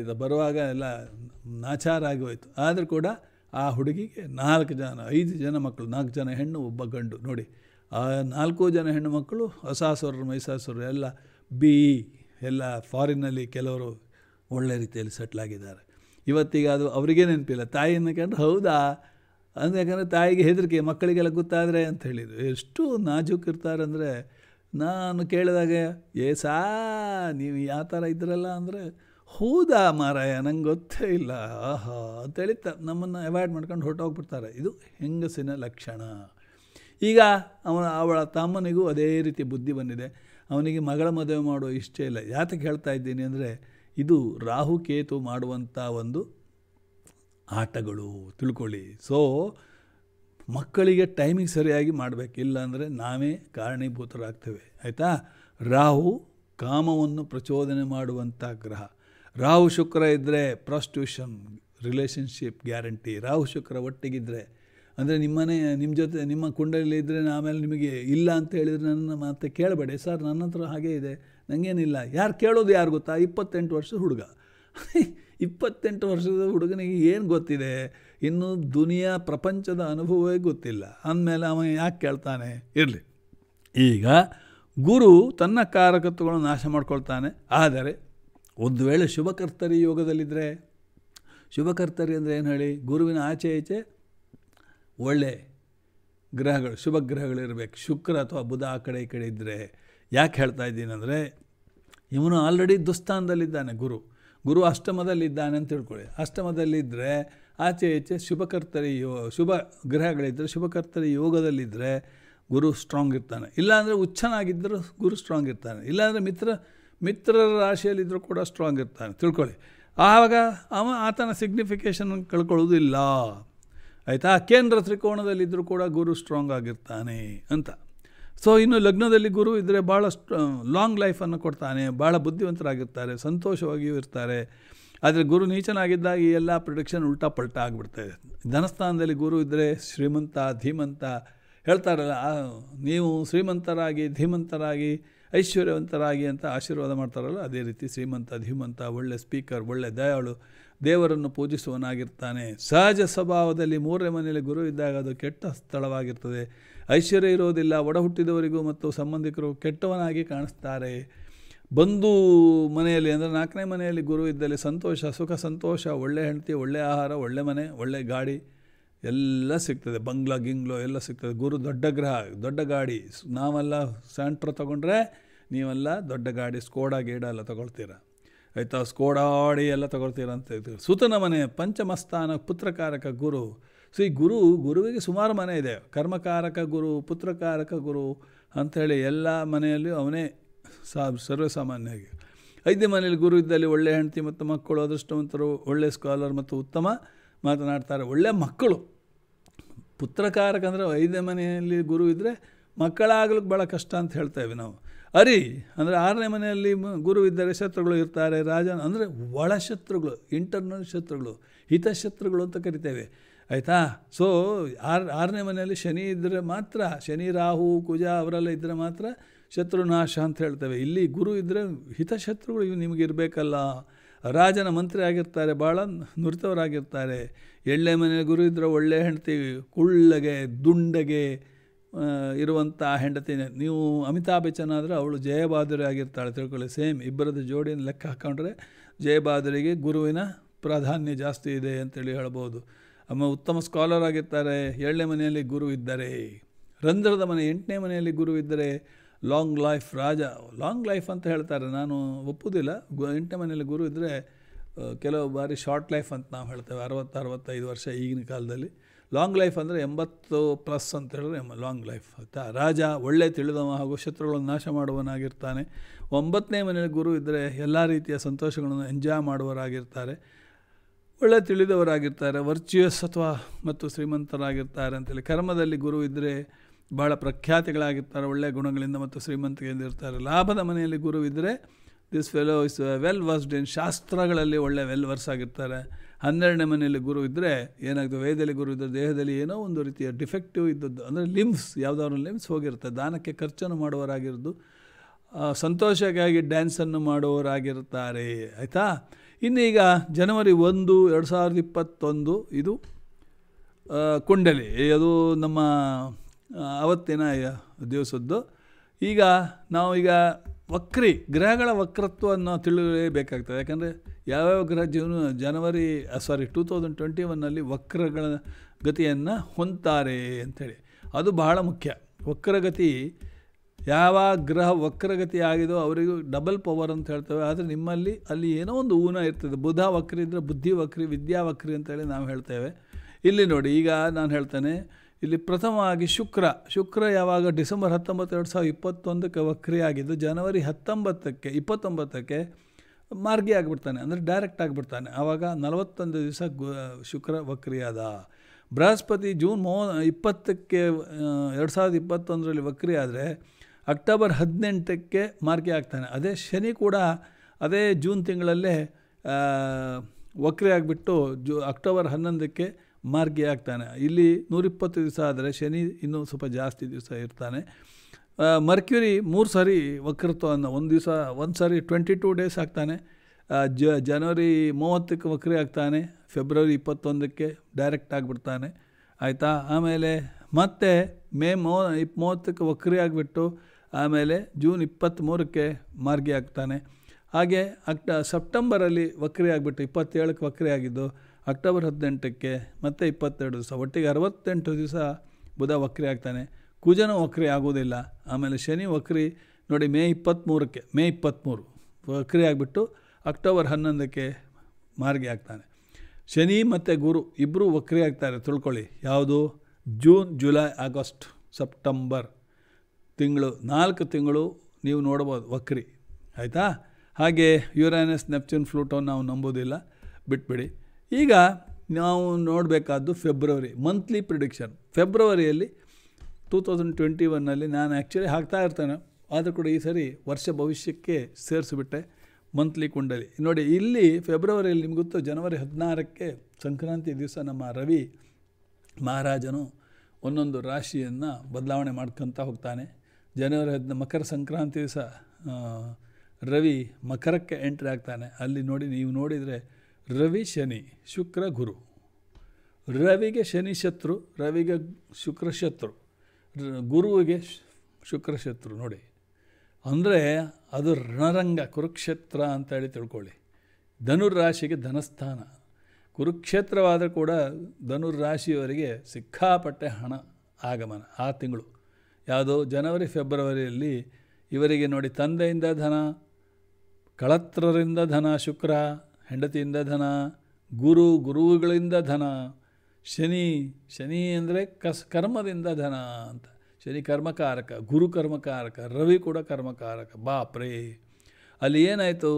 ಇದು ಬರುವಾಗ ಎಲ್ಲ ನಾಚಾರಾಗಿ ಹೋಯಿತು ಆದರೂ ಕೂಡ ಆ ಹುಡುಗಿಗೆ ನಾಲ್ಕು ಜನ ಐದು ಜನ ಮಕ್ಕಳು ನಾಲ್ಕು ಜನ ಹೆಣ್ಣು ಒಬ್ಬ ಗಂಡು ನೋಡಿ ಆ ನಾಲ್ಕು ಜನ ಹೆಣ್ಣು ಮಕ್ಕಳು ಹೊಸಾಸುರರು ಮೈಸಾಸುರರು ಎಲ್ಲ ಬಿ ಎಲ್ಲ ಫಾರಿನ್ನಲ್ಲಿ ಕೆಲವರು ಒಳ್ಳೆ ರೀತಿಯಲ್ಲಿ ಸೆಟ್ಲಾಗಿದ್ದಾರೆ ಇವತ್ತಿಗೆ ಅದು ಅವರಿಗೆ ನೆನಪಿಲ್ಲ ತಾಯಿಯನ್ನು ಕಂಡ್ರೆ ಹೌದಾ ಅಂದರೆ ಯಾಕಂದರೆ ತಾಯಿಗೆ ಹೆದರಿಕೆ ಮಕ್ಕಳಿಗೆಲ್ಲ ಗೊತ್ತಾದರೆ ಅಂತ ಹೇಳಿದರು ಎಷ್ಟು ನಾಜೂಕಿರ್ತಾರಂದರೆ ನಾನು ಕೇಳಿದಾಗ ಏ ಸಾ ನೀವು ಯಾವ ಥರ ಇದ್ರಲ್ಲ ಅಂದರೆ ಹೌದಾ ಮಾರಾಯ ನಂಗೆ ಗೊತ್ತೇ ಇಲ್ಲ ಆಹಾ ಅಂತೇಳಿ ತ ನಮ್ಮನ್ನು ಅವಾಯ್ಡ್ ಮಾಡ್ಕೊಂಡು ಹೊರಟೋಗ್ಬಿಡ್ತಾರೆ ಇದು ಹೆಂಗಸಿನ ಲಕ್ಷಣ ಈಗ ಅವನ ಅವಳ ತಮ್ಮನಿಗೂ ಅದೇ ರೀತಿ ಬುದ್ಧಿ ಬಂದಿದೆ ಅವನಿಗೆ ಮಗಳ ಮದುವೆ ಮಾಡೋ ಇಷ್ಟೇ ಇಲ್ಲ ಯಾತಕ್ಕೆ ಹೇಳ್ತಾ ಇದ್ದೀನಿ ಅಂದರೆ ಇದು ರಾಹುಕೇತು ಮಾಡುವಂಥ ಒಂದು ಆಟಗಳು ತಿಳ್ಕೊಳ್ಳಿ ಸೊ ಮಕ್ಕಳಿಗೆ ಟೈಮಿಂಗ್ ಸರಿಯಾಗಿ ಮಾಡಬೇಕು ಇಲ್ಲಾಂದರೆ ನಾವೇ ಕಾರಣೀಭೂತರಾಗ್ತೇವೆ ಆಯಿತಾ ರಾಹು ಕಾಮವನ್ನು ಪ್ರಚೋದನೆ ಮಾಡುವಂಥ ಗ್ರಹ ರಾಹು ಶುಕ್ರ ಇದ್ದರೆ prostitution relationship guarantee Rahu Shukra ಒಟ್ಟಿಗಿದ್ದರೆ ಅಂದರೆ ನಿಮ್ಮನೆ ನಿಮ್ಮ ಜೊತೆ ನಿಮ್ಮ ಕುಂಡಲಿ ಇದ್ದರೆ ಆಮೇಲೆ ನಿಮಗೆ ಇಲ್ಲ ಅಂತ ಹೇಳಿದರೆ ನನ್ನ ಮಾತು ಕೇಳಬೇಡಿ ಸರ್ ನನ್ನ ಹತ್ರ ಹಾಗೇ ಇದೆ ನನಗೇನಿಲ್ಲ ಯಾರು ಕೇಳೋದು ಯಾರು ಗೊತ್ತಾ ಇಪ್ಪತ್ತೆಂಟು ವರ್ಷದ ಹುಡುಗ ಇಪ್ಪತ್ತೆಂಟು ವರ್ಷದ ಹುಡುಗನಿಗೆ ಏನು ಗೊತ್ತಿದೆ ಇನ್ನು ದುನಿಯಾ ಪ್ರಪಂಚದ ಅನುಭವವೇ ಗೊತ್ತಿಲ್ಲ ಅಂದಮೇಲೆ ಅವನು ಯಾಕೆ ಕೇಳ್ತಾನೆ ಇರಲಿ ಈಗ ಗುರು ತನ್ನ ಕಾರಕತ್ವಗಳನ್ನು ನಾಶ ಮಾಡ್ಕೊಳ್ತಾನೆ ಆದರೆ ಒಂದು ವೇಳೆ ಶುಭಕರ್ತರಿ ಯೋಗದಲ್ಲಿದ್ದರೆ ಶುಭಕರ್ತರಿ ಅಂದರೆ ಏನು ಹೇಳಿ ಗುರುವಿನ ಆಚೆ ಈಚೆ ಒಳ್ಳೆ ಗ್ರಹಗಳು ಶುಭ ಗ್ರಹಗಳಿರಬೇಕು ಶುಕ್ರ ಅಥವಾ ಬುಧ ಆ ಕಡೆ ಈ ಕಡೆ ಇದ್ದರೆ ಯಾಕೆ ಹೇಳ್ತಾ ಇದ್ದೀನಂದರೆ ಇವನು ಆಲ್ರೆಡಿ ದುಸ್ಥಾನದಲ್ಲಿದ್ದಾನೆ ಗುರು ಗುರು ಅಷ್ಟಮದಲ್ಲಿದ್ದಾನೆ ಅಂತ ತಿಳ್ಕೊಳ್ಳಿ ಅಷ್ಟಮದಲ್ಲಿದ್ದರೆ ಆಚೆ ಈಚೆ ಶುಭಕರ್ತರಿ ಯೋ ಶುಭ ಗ್ರಹಗಳಿದ್ದರೆ ಶುಭಕರ್ತರಿ ಯೋಗದಲ್ಲಿದ್ದರೆ ಗುರು ಸ್ಟ್ರಾಂಗ್ ಇರ್ತಾನೆ ಇಲ್ಲಾಂದರೆ ಹುಚ್ಚನಾಗಿದ್ದರೂ ಗುರು ಸ್ಟ್ರಾಂಗ್ ಇರ್ತಾನೆ ಇಲ್ಲಾಂದರೆ ಮಿತ್ರ ಮಿತ್ರರ ರಾಶಿಯಲ್ಲಿದ್ದರೂ ಕೂಡ ಸ್ಟ್ರಾಂಗ್ ಇರ್ತಾನೆ ತಿಳ್ಕೊಳ್ಳಿ ಆವಾಗ ಅವ ಆತನ ಸಿಗ್ನಿಫಿಕೇಶನ್ ಕಳ್ಕೊಳ್ಳೋದಿಲ್ಲ ಆಯಿತಾ ಕೇಂದ್ರ ತ್ರಿಕೋಣದಲ್ಲಿದ್ದರೂ ಕೂಡ ಗುರು ಸ್ಟ್ರಾಂಗ್ ಆಗಿರ್ತಾನೆ ಅಂತ ಸೊ ಇನ್ನು ಲಗ್ನದಲ್ಲಿ ಗುರು ಇದ್ದರೆ ಭಾಳ ಲಾಂಗ್ ಲೈಫನ್ನು ಕೊಡ್ತಾನೆ ಭಾಳ ಬುದ್ಧಿವಂತರಾಗಿರ್ತಾರೆ ಸಂತೋಷವಾಗಿಯೂ ಇರ್ತಾರೆ ಆದರೆ ಗುರು ನೀಚನಾಗಿದ್ದಾಗ ಈ ಎಲ್ಲ ಪ್ರೊಡಿಕ್ಷನ್ ಉಲ್ಟಾ ಪಲ್ಟಾ ಆಗಿಬಿಡ್ತದೆ ಧನಸ್ಥಾನದಲ್ಲಿ ಗುರು ಇದ್ದರೆ ಶ್ರೀಮಂತ ಧೀಮಂತ ಹೇಳ್ತಾರಲ್ಲ ನೀವು ಶ್ರೀಮಂತರಾಗಿ ಧೀಮಂತರಾಗಿ ಐಶ್ವರ್ಯವಂತರಾಗಿ ಅಂತ ಆಶೀರ್ವಾದ ಮಾಡ್ತಾರಲ್ಲ ಅದೇ ರೀತಿ ಶ್ರೀಮಂತ ಧೀಮಂತ ಒಳ್ಳೆ ಸ್ಪೀಕರ್ ಒಳ್ಳೆ ದಯಾಳು ದೇವರನ್ನು ಪೂಜಿಸುವನಾಗಿರ್ತಾನೆ ಸಹಜ ಸ್ವಭಾವದಲ್ಲಿ ಮೂರನೇ ಮನೆಯಲ್ಲಿ ಗುರು ಇದ್ದಾಗ ಅದು ಕೆಟ್ಟ ಸ್ಥಳವಾಗಿರ್ತದೆ ಐಶ್ವರ್ಯ ಇರೋದಿಲ್ಲ ಒಡ ಹುಟ್ಟಿದವರಿಗೂ ಮತ್ತು ಸಂಬಂಧಿಕರು ಕೆಟ್ಟವನಾಗಿ ಕಾಣಿಸ್ತಾರೆ ಬಂಧು ಮನೆಯಲ್ಲಿ ಅಂದರೆ ನಾಲ್ಕನೇ ಮನೆಯಲ್ಲಿ ಗುರು ಇದ್ದಲ್ಲಿ ಸಂತೋಷ ಸುಖ ಸಂತೋಷ ಒಳ್ಳೆ ಹೆಂಡತಿ ಒಳ್ಳೆ ಆಹಾರ ಒಳ್ಳೆ ಮನೆ ಒಳ್ಳೆ ಗಾಡಿ ಎಲ್ಲ ಸಿಗ್ತದೆ ಬಂಗ್ಲಾ ಗಿಂಗ್ಲೋ ಎಲ್ಲ ಸಿಗ್ತದೆ ಗುರು ದೊಡ್ಡ ಗ್ರಹ ದೊಡ್ಡ ಗಾಡಿ ನಾವೆಲ್ಲ ಸ್ಯಾಂಟ್ರ್ ತಗೊಂಡ್ರೆ ನೀವೆಲ್ಲ ದೊಡ್ಡ ಗಾಡಿ ಸ್ಕೋಡಾ ಗೇಡ ಎಲ್ಲ ತೊಗೊಳ್ತೀರಾ ಆಯಿತಾ ಸ್ಕೋಡಾಡಿ ಎಲ್ಲ ತೊಗೊಳ್ತೀರ ಅಂತ ಹೇಳ್ತೀವಿ ಸುತನ ಮನೆ ಪಂಚಮಸ್ಥಾನ ಪುತ್ರಕಾರಕ ಗುರು ಸೊ ಈ ಗುರು ಗುರುವಿಗೆ ಸುಮಾರು ಮನೆ ಇದೆ ಕರ್ಮಕಾರಕ ಗುರು ಪುತ್ರಕಾರಕ ಗುರು ಅಂಥೇಳಿ ಎಲ್ಲ ಮನೆಯಲ್ಲಿಯೂ ಅವನೇ ಸಾ ಸರ್ವಸಾಮಾನ್ಯವಾಗಿ ಐದನೇ ಮನೆಯಲ್ಲಿ ಗುರು ಇದ್ದಲ್ಲಿ ಒಳ್ಳೆ ಹೆಂಡತಿ ಮತ್ತು ಮಕ್ಕಳು ಅದೃಷ್ಟವಂತರು ಒಳ್ಳೆ ಸ್ಕಾಲರ್ ಮತ್ತು ಉತ್ತಮ ಮಾತನಾಡ್ತಾರೆ ಒಳ್ಳೆ ಮಕ್ಕಳು ಪುತ್ರಕಾರಕ ಅಂದರೆ ಐದನೇ ಮನೆಯಲ್ಲಿ ಗುರು ಇದ್ದರೆ ಮಕ್ಕಳಾಗಲಿಕ್ಕೆ ಭಾಳ ಕಷ್ಟ ಅಂತ ಹೇಳ್ತೇವೆ ನಾವು ಅರಿ ಅಂದರೆ ಆರನೇ ಮನೆಯಲ್ಲಿ ಗುರು ಇದ್ದರೆ ಶತ್ರುಗಳು ಇರ್ತಾರೆ ರಾಜ ಅಂದರೆ ಒಳಶತ್ರುಗಳು ಇಂಟರ್ನಲ್ ಶತ್ರುಗಳು ಹಿತಶತ್ರುಗಳು ಅಂತ ಕರಿತೇವೆ ಆಯಿತಾ ಸೊ ಆರ್ ಆರನೇ ಮನೆಯಲ್ಲಿ ಶನಿ ಇದ್ದರೆ ಮಾತ್ರ ಶನಿ ರಾಹು ಕುಜ ಅವರೆಲ್ಲ ಇದ್ದರೆ ಮಾತ್ರ ಶತ್ರುನಾಶ ಅಂತ ಹೇಳ್ತೇವೆ ಇಲ್ಲಿ ಗುರು ಇದ್ದರೆ ಹಿತಶತ್ರುಗಳು ಇವು ನಿಮಗಿರಬೇಕಲ್ಲ ರಾಜನ ಮಂತ್ರಿ ಆಗಿರ್ತಾರೆ ಭಾಳ ನುರಿತವರಾಗಿರ್ತಾರೆ ಎಳ್ಳೆ ಮನೆಯಲ್ಲಿ ಗುರು ಇದ್ದರೆ ಒಳ್ಳೆ ಹೆಂಡ್ತಿ ಕುಳ್ಳಗೆ ದುಂಡಗೆ ಇರುವಂಥ ಹೆಂಡತಿನೇ ನೀವು ಅಮಿತಾಬ್ ಬಚ್ಚನ್ ಆದರೆ ಅವಳು ಜಯಬಾದರಿ ಆಗಿರ್ತಾಳೆ ತಿಳ್ಕೊಳ್ಳಿ ಸೇಮ್ ಇಬ್ಬರದ ಜೋಡಿನ ಲೆಕ್ಕ ಹಾಕ್ಕೊಂಡ್ರೆ ಜಯಬಾದರಿಗೆ ಗುರುವಿನ ಪ್ರಾಧಾನ್ಯ ಜಾಸ್ತಿ ಇದೆ ಅಂತೇಳಿ ಹೇಳ್ಬೋದು ಅಮ್ಮ ಉತ್ತಮ ಸ್ಕಾಲರ್ ಆಗಿರ್ತಾರೆ ಏಳನೇ ಮನೆಯಲ್ಲಿ ಗುರು ಇದ್ದರೆ ರಂಧ್ರದ ಮನೆ ಎಂಟನೇ ಮನೆಯಲ್ಲಿ ಗುರು ಇದ್ದರೆ ಲಾಂಗ್ ಲೈಫ್ ರಾಜ ಲಾಂಗ್ ಲೈಫ್ ಅಂತ ಹೇಳ್ತಾರೆ ನಾನು ಒಪ್ಪುವುದಿಲ್ಲ ಗು ಎಂಟನೇ ಮನೆಯಲ್ಲಿ ಗುರು ಇದ್ದರೆ ಕೆಲವು ಬಾರಿ ಶಾರ್ಟ್ ಲೈಫ್ ಅಂತ ನಾವು ಹೇಳ್ತೇವೆ ಅರವತ್ತು ಅರವತ್ತೈದು ವರ್ಷ ಈಗಿನ ಕಾಲದಲ್ಲಿ ಲಾಂಗ್ ಲೈಫ್ ಅಂದರೆ ಎಂಬತ್ತು ಪ್ಲಸ್ ಅಂತ ಹೇಳಿದ್ರೆ ಲಾಂಗ್ ಲೈಫ್ ಆಯಿತಾ ರಾಜ ಒಳ್ಳೆ ತಿಳಿದವ ಹಾಗೂ ಶತ್ರುಗಳನ್ನು ನಾಶ ಮಾಡುವನಾಗಿರ್ತಾನೆ ಒಂಬತ್ತನೇ ಮನೆಯಲ್ಲಿ ಗುರು ಇದ್ದರೆ ಎಲ್ಲ ರೀತಿಯ ಸಂತೋಷಗಳನ್ನು ಎಂಜಾಯ್ ಮಾಡುವರಾಗಿರ್ತಾರೆ ಒಳ್ಳೆ ತಿಳಿದವರಾಗಿರ್ತಾರೆ ವರ್ಚುಯಸ್ ಅಥವಾ ಮತ್ತು ಶ್ರೀಮಂತರಾಗಿರ್ತಾರೆ ಅಂತೇಳಿ ಕರ್ಮದಲ್ಲಿ ಗುರು ಇದ್ದರೆ ಭಾಳ ಪ್ರಖ್ಯಾತಿಗಳಾಗಿರ್ತಾರೆ ಒಳ್ಳೆಯ ಗುಣಗಳಿಂದ ಮತ್ತು ಶ್ರೀಮಂತಿಕೆಯಿಂದ ಇರ್ತಾರೆ ಲಾಭದ ಮನೆಯಲ್ಲಿ ಗುರು ಇದ್ದರೆ this fellow is well versed in ಶಾಸ್ತ್ರಗಳಲ್ಲಿ ಒಳ್ಳೆ ವೆಲ್ ವರ್ಸ್ ಆಗಿರ್ತಾರೆ ಹನ್ನೆರಡನೇ ಮನೆಯಲ್ಲಿ ಗುರು ಇದ್ದರೆ ಏನಾಗ್ತದೆ ವೇದದಲ್ಲಿ ಗುರು ಇದ್ದರೆ ದೇಹದಲ್ಲಿ ಏನೋ ಒಂದು ರೀತಿಯ ಡಿಫೆಕ್ಟಿವ್ ಇದ್ದದ್ದು ಅಂದರೆ ಲಿಮ್ಸ್ ಯಾವುದಾದ್ರು ಲಿಮ್ಸ್ ಹೋಗಿರುತ್ತೆ ದಾನಕ್ಕೆ ಖರ್ಚನ್ನು ಮಾಡುವವರಾಗಿರೋದು ಸಂತೋಷಕ್ಕಾಗಿ ಡ್ಯಾನ್ಸನ್ನು ಮಾಡುವವರಾಗಿರ್ತಾರೆ ಆಯಿತಾ ಇನ್ನೀಗ ಜನವರಿ ಒಂದು ಎರಡು ಸಾವಿರದ ಇಪ್ಪತ್ತೊಂದು ಇದು ಕುಂಡಲಿ ಅದು ನಮ್ಮ ಆವತ್ತಿನ ದಿವಸದ್ದು ಈಗ ನಾವು ಈಗ ವಕ್ರಿ ಗ್ರಹಗಳ ವಕ್ರತ್ವವನ್ನು ತಿಳಿಯಬೇಕಾಗ್ತದೆ ಯಾಕಂದರೆ ಯಾವ್ಯಾವ ಗ್ರಹ ಜೀವನ January sorry two thousand twenty ಒನ್ನಲ್ಲಿ ವಕ್ರಗಳ ಗತಿಯನ್ನು ಹೊಂದ್ತಾರೆ ಅಂಥೇಳಿ ಅದು ಬಹಳ ಮುಖ್ಯ ವಕ್ರಗತಿ ಯಾವ ಗ್ರಹ ವಕ್ರಗತಿ ಆಗಿದೋ ಅವರಿಗೂ ಡಬಲ್ ಪವರ್ ಅಂತ ಹೇಳ್ತೇವೆ ಆದರೆ ನಿಮ್ಮಲ್ಲಿ ಅಲ್ಲಿ ಏನೋ ಒಂದು ಊನ ಇರ್ತದೆ ಬುಧ ವಕ್ರಿ ಇದ್ದರೆ ಬುದ್ಧಿ ವಕ್ರಿ ವಿದ್ಯಾ ವಕ್ರಿ ಅಂತೇಳಿ ನಾವು ಹೇಳ್ತೇವೆ ಇಲ್ಲಿ ನೋಡಿ ಈಗ ನಾನು ಹೇಳ್ತೇನೆ ಇಲ್ಲಿ ಪ್ರಥಮವಾಗಿ ಶುಕ್ರ ಶುಕ್ರ ಯಾವಾಗ ಡಿಸೆಂಬರ್ ಹತ್ತೊಂಬತ್ತು ಎರಡು ಸಾವಿರದ ಇಪ್ಪತ್ತೊಂದಕ್ಕೆ ವಕ್ರಿಯಾಗಿದ್ದು ಜನವರಿ ಹತ್ತೊಂಬತ್ತಕ್ಕೆ ಇಪ್ಪತ್ತೊಂಬತ್ತಕ್ಕೆ ಮಾರ್ಗಿ ಆಗಿಬಿಡ್ತಾನೆ ಅಂದರೆ ಡೈರೆಕ್ಟ್ ಆಗಿಬಿಡ್ತಾನೆ ಆವಾಗ ನಲವತ್ತೊಂದು ದಿವಸ ಗು ಶುಕ್ರ ವಕ್ರಿಯಾದ ಬೃಹಸ್ಪತಿ ಜೂನ್ ಮೂವ ಇಪ್ಪತ್ತಕ್ಕೆ ಎರಡು ಸಾವಿರದ ಇಪ್ಪತ್ತೊಂದರಲ್ಲಿ ವಕ್ರಿ ಆದರೆ ಅಕ್ಟೋಬರ್ ಹದಿನೆಂಟಕ್ಕೆ ಮಾರ್ಗಿ ಆಗ್ತಾನೆ ಅದೇ ಶನಿ ಕೂಡ ಅದೇ ಜೂನ್ ತಿಂಗಳಲ್ಲೇ ವಕ್ರಿ ಆಗಿಬಿಟ್ಟು ಜೂ ಅಕ್ಟೋಬರ್ ಹನ್ನೊಂದಕ್ಕೆ ಮಾರ್ಗಿ ಆಗ್ತಾನೆ ಇಲ್ಲಿ ನೂರಿಪ್ಪತ್ತು ದಿವಸ ಆದರೆ ಶನಿ ಇನ್ನೂ ಸ್ವಲ್ಪ ಜಾಸ್ತಿ ದಿವಸ ಇರ್ತಾನೆ ಮರ್ಕ್ಯೂರಿ ಮೂರು ಸಾರಿ ವಕ್ರತ್ವವನ್ನು ಒಂದು ದಿವಸ ಒಂದು ಸಾರಿ ಟ್ವೆಂಟಿ ಟೂ ಡೇಸ್ ಆಗ್ತಾನೆ ಜ ಜನವರಿ ಮೂವತ್ತಕ್ಕೆ ವಕ್ರಿ ಆಗ್ತಾನೆ ಫೆಬ್ರವರಿ ಇಪ್ಪತ್ತೊಂದಕ್ಕೆ ಡೈರೆಕ್ಟ್ ಆಗಿಬಿಡ್ತಾನೆ ಆಯಿತಾ ಆಮೇಲೆ ಮತ್ತೆ ಮೇ ಮೂವ ಇಪ್ ಮೂವತ್ತಕ್ಕೆ ವಕ್ರಿ ಆಗಿಬಿಟ್ಟು ಆಮೇಲೆ ಜೂನ್ ಇಪ್ಪತ್ತ್ಮೂರಕ್ಕೆ ಮಾರ್ಗಿ ಆಗ್ತಾನೆ ಹಾಗೆ ಅಕ್ಟ ಸೆಪ್ಟೆಂಬರಲ್ಲಿ ವಕ್ರಿ ಆಗಿಬಿಟ್ಟು ಇಪ್ಪತ್ತೇಳಕ್ಕೆ ವಕ್ರಿ ಆಗಿದ್ದು ಅಕ್ಟೋಬರ್ ಹದಿನೆಂಟಕ್ಕೆ ಮತ್ತು ಇಪ್ಪತ್ತೆರಡು ದಿವಸ ಒಟ್ಟಿಗೆ ಅರವತ್ತೆಂಟು ದಿವಸ ಬುಧ ವಕ್ರಿ ಆಗ್ತಾನೆ ಕುಜನ ವಕ್ರಿ ಆಗೋದಿಲ್ಲ ಆಮೇಲೆ ಶನಿ ವಕ್ರಿ ನೋಡಿ ಮೇ ಇಪ್ಪತ್ತ್ಮೂರಕ್ಕೆ ಮೇ ಇಪ್ಪತ್ತ್ಮೂರು ವಕ್ರಿ ಆಗಿಬಿಟ್ಟು ಅಕ್ಟೋಬರ್ ಹನ್ನೊಂದಕ್ಕೆ ಮಾರ್ಗಿ ಆಗ್ತಾನೆ ಶನಿ ಮತ್ತು ಗುರು ಇಬ್ಬರು ವಕ್ರಿ ಆಗ್ತಾರೆ ತಿಳ್ಕೊಳ್ಳಿ ಯಾವುದು ಜೂನ್ ಜುಲೈ ಆಗಸ್ಟ್ ಸೆಪ್ಟೆಂಬರ್ ತಿಂಗಳು ನಾಲ್ಕು ತಿಂಗಳು ನೀವು ನೋಡ್ಬೋದು ವಕ್ರಿ ಆಯಿತಾ ಹಾಗೆ ಯುರಾನಸ್ ನೆಪ್ಚೂನ್ ಫ್ಲೂಟೋನ್ ನಾವು ನಂಬೋದಿಲ್ಲ ಬಿಟ್ಬಿಡಿ ಈಗ ನಾವು ನೋಡಬೇಕಾದ್ದು ಫೆಬ್ರವರಿ ಮಂತ್ಲಿ ಪ್ರಿಡಿಕ್ಷನ್ ಫೆಬ್ರವರಿಯಲ್ಲಿ ಟೂ ತೌಸಂಡ್ ಟ್ವೆಂಟಿ ಒನ್ನಲ್ಲಿ ನಾನು ಆ್ಯಕ್ಚುಲಿ ಹಾಕ್ತಾ ಇರ್ತಾನೆ ಆದರೂ ಕೂಡ ಈ ಸರಿ ವರ್ಷ ಭವಿಷ್ಯಕ್ಕೆ ಸೇರಿಸಿಬಿಟ್ಟೆ ಮಂತ್ಲಿ ಕುಂಡಲಿ ನೋಡಿ ಇಲ್ಲಿ ಫೆಬ್ರವರಿಯಲ್ಲಿ ನಿಮ್ಗೆ ಗೊತ್ತು ಜನವರಿ ಹದಿನಾರಕ್ಕೆ ಸಂಕ್ರಾಂತಿ ದಿವಸ ನಮ್ಮ ರವಿ ಮಹಾರಾಜನು ಒಂದೊಂದು ರಾಶಿಯನ್ನು ಬದಲಾವಣೆ ಮಾಡ್ಕೊತ ಹೋಗ್ತಾನೆ ಜನವರಿ ಹದಿನ ಮಕರ ಸಂಕ್ರಾಂತಿ ದಿವಸ ರವಿ ಮಕರಕ್ಕೆ ಎಂಟ್ರಿ ಆಗ್ತಾನೆ ಅಲ್ಲಿ ನೋಡಿ ನೀವು ನೋಡಿದರೆ ರವಿ ಶನಿ ಶುಕ್ರ ಗುರು ರವಿಗೆ ಶನಿ ಶತ್ರು ರವಿಗೆ ಶುಕ್ರ ಶತ್ರು ಗುರುವಿಗೆ ಶುಕ್ರ ನೋಡಿ ಅಂದರೆ ಅದು ರಣರಂಗ ಕುರುಕ್ಷೇತ್ರ ಅಂತೇಳಿ ತಿಳ್ಕೊಳ್ಳಿ ರಾಶಿಗೆ ಧನಸ್ಥಾನ ಕುರುಕ್ಷೇತ್ರವಾದರೂ ಕೂಡ ಧನುರ್ರಾಶಿಯವರಿಗೆ ಸಿಕ್ಕಾಪಟ್ಟೆ ಹಣ ಆಗಮನ ಆ ತಿಂಗಳು ಯಾವುದೋ ಜನವರಿ ಫೆಬ್ರವರಿಯಲ್ಲಿ ಇವರಿಗೆ ನೋಡಿ ತಂದೆಯಿಂದ ಧನ ಕಳತ್ರರಿಂದ ಧನ ಶುಕ್ರ ಹೆಂಡತಿಯಿಂದ ಧನ ಗುರು ಗುರುಗಳಿಂದ ಧನ ಶನಿ ಶನಿ ಅಂದರೆ ಕಸ್ ಕರ್ಮದಿಂದ ಧನ ಅಂತ ಶನಿ ಕರ್ಮಕಾರಕ ಗುರು ಕರ್ಮಕಾರಕ ರವಿ ಕೂಡ ಕರ್ಮಕಾರಕ ಬಾಪ್ರೇ ಅಲ್ಲಿ ಏನಾಯಿತು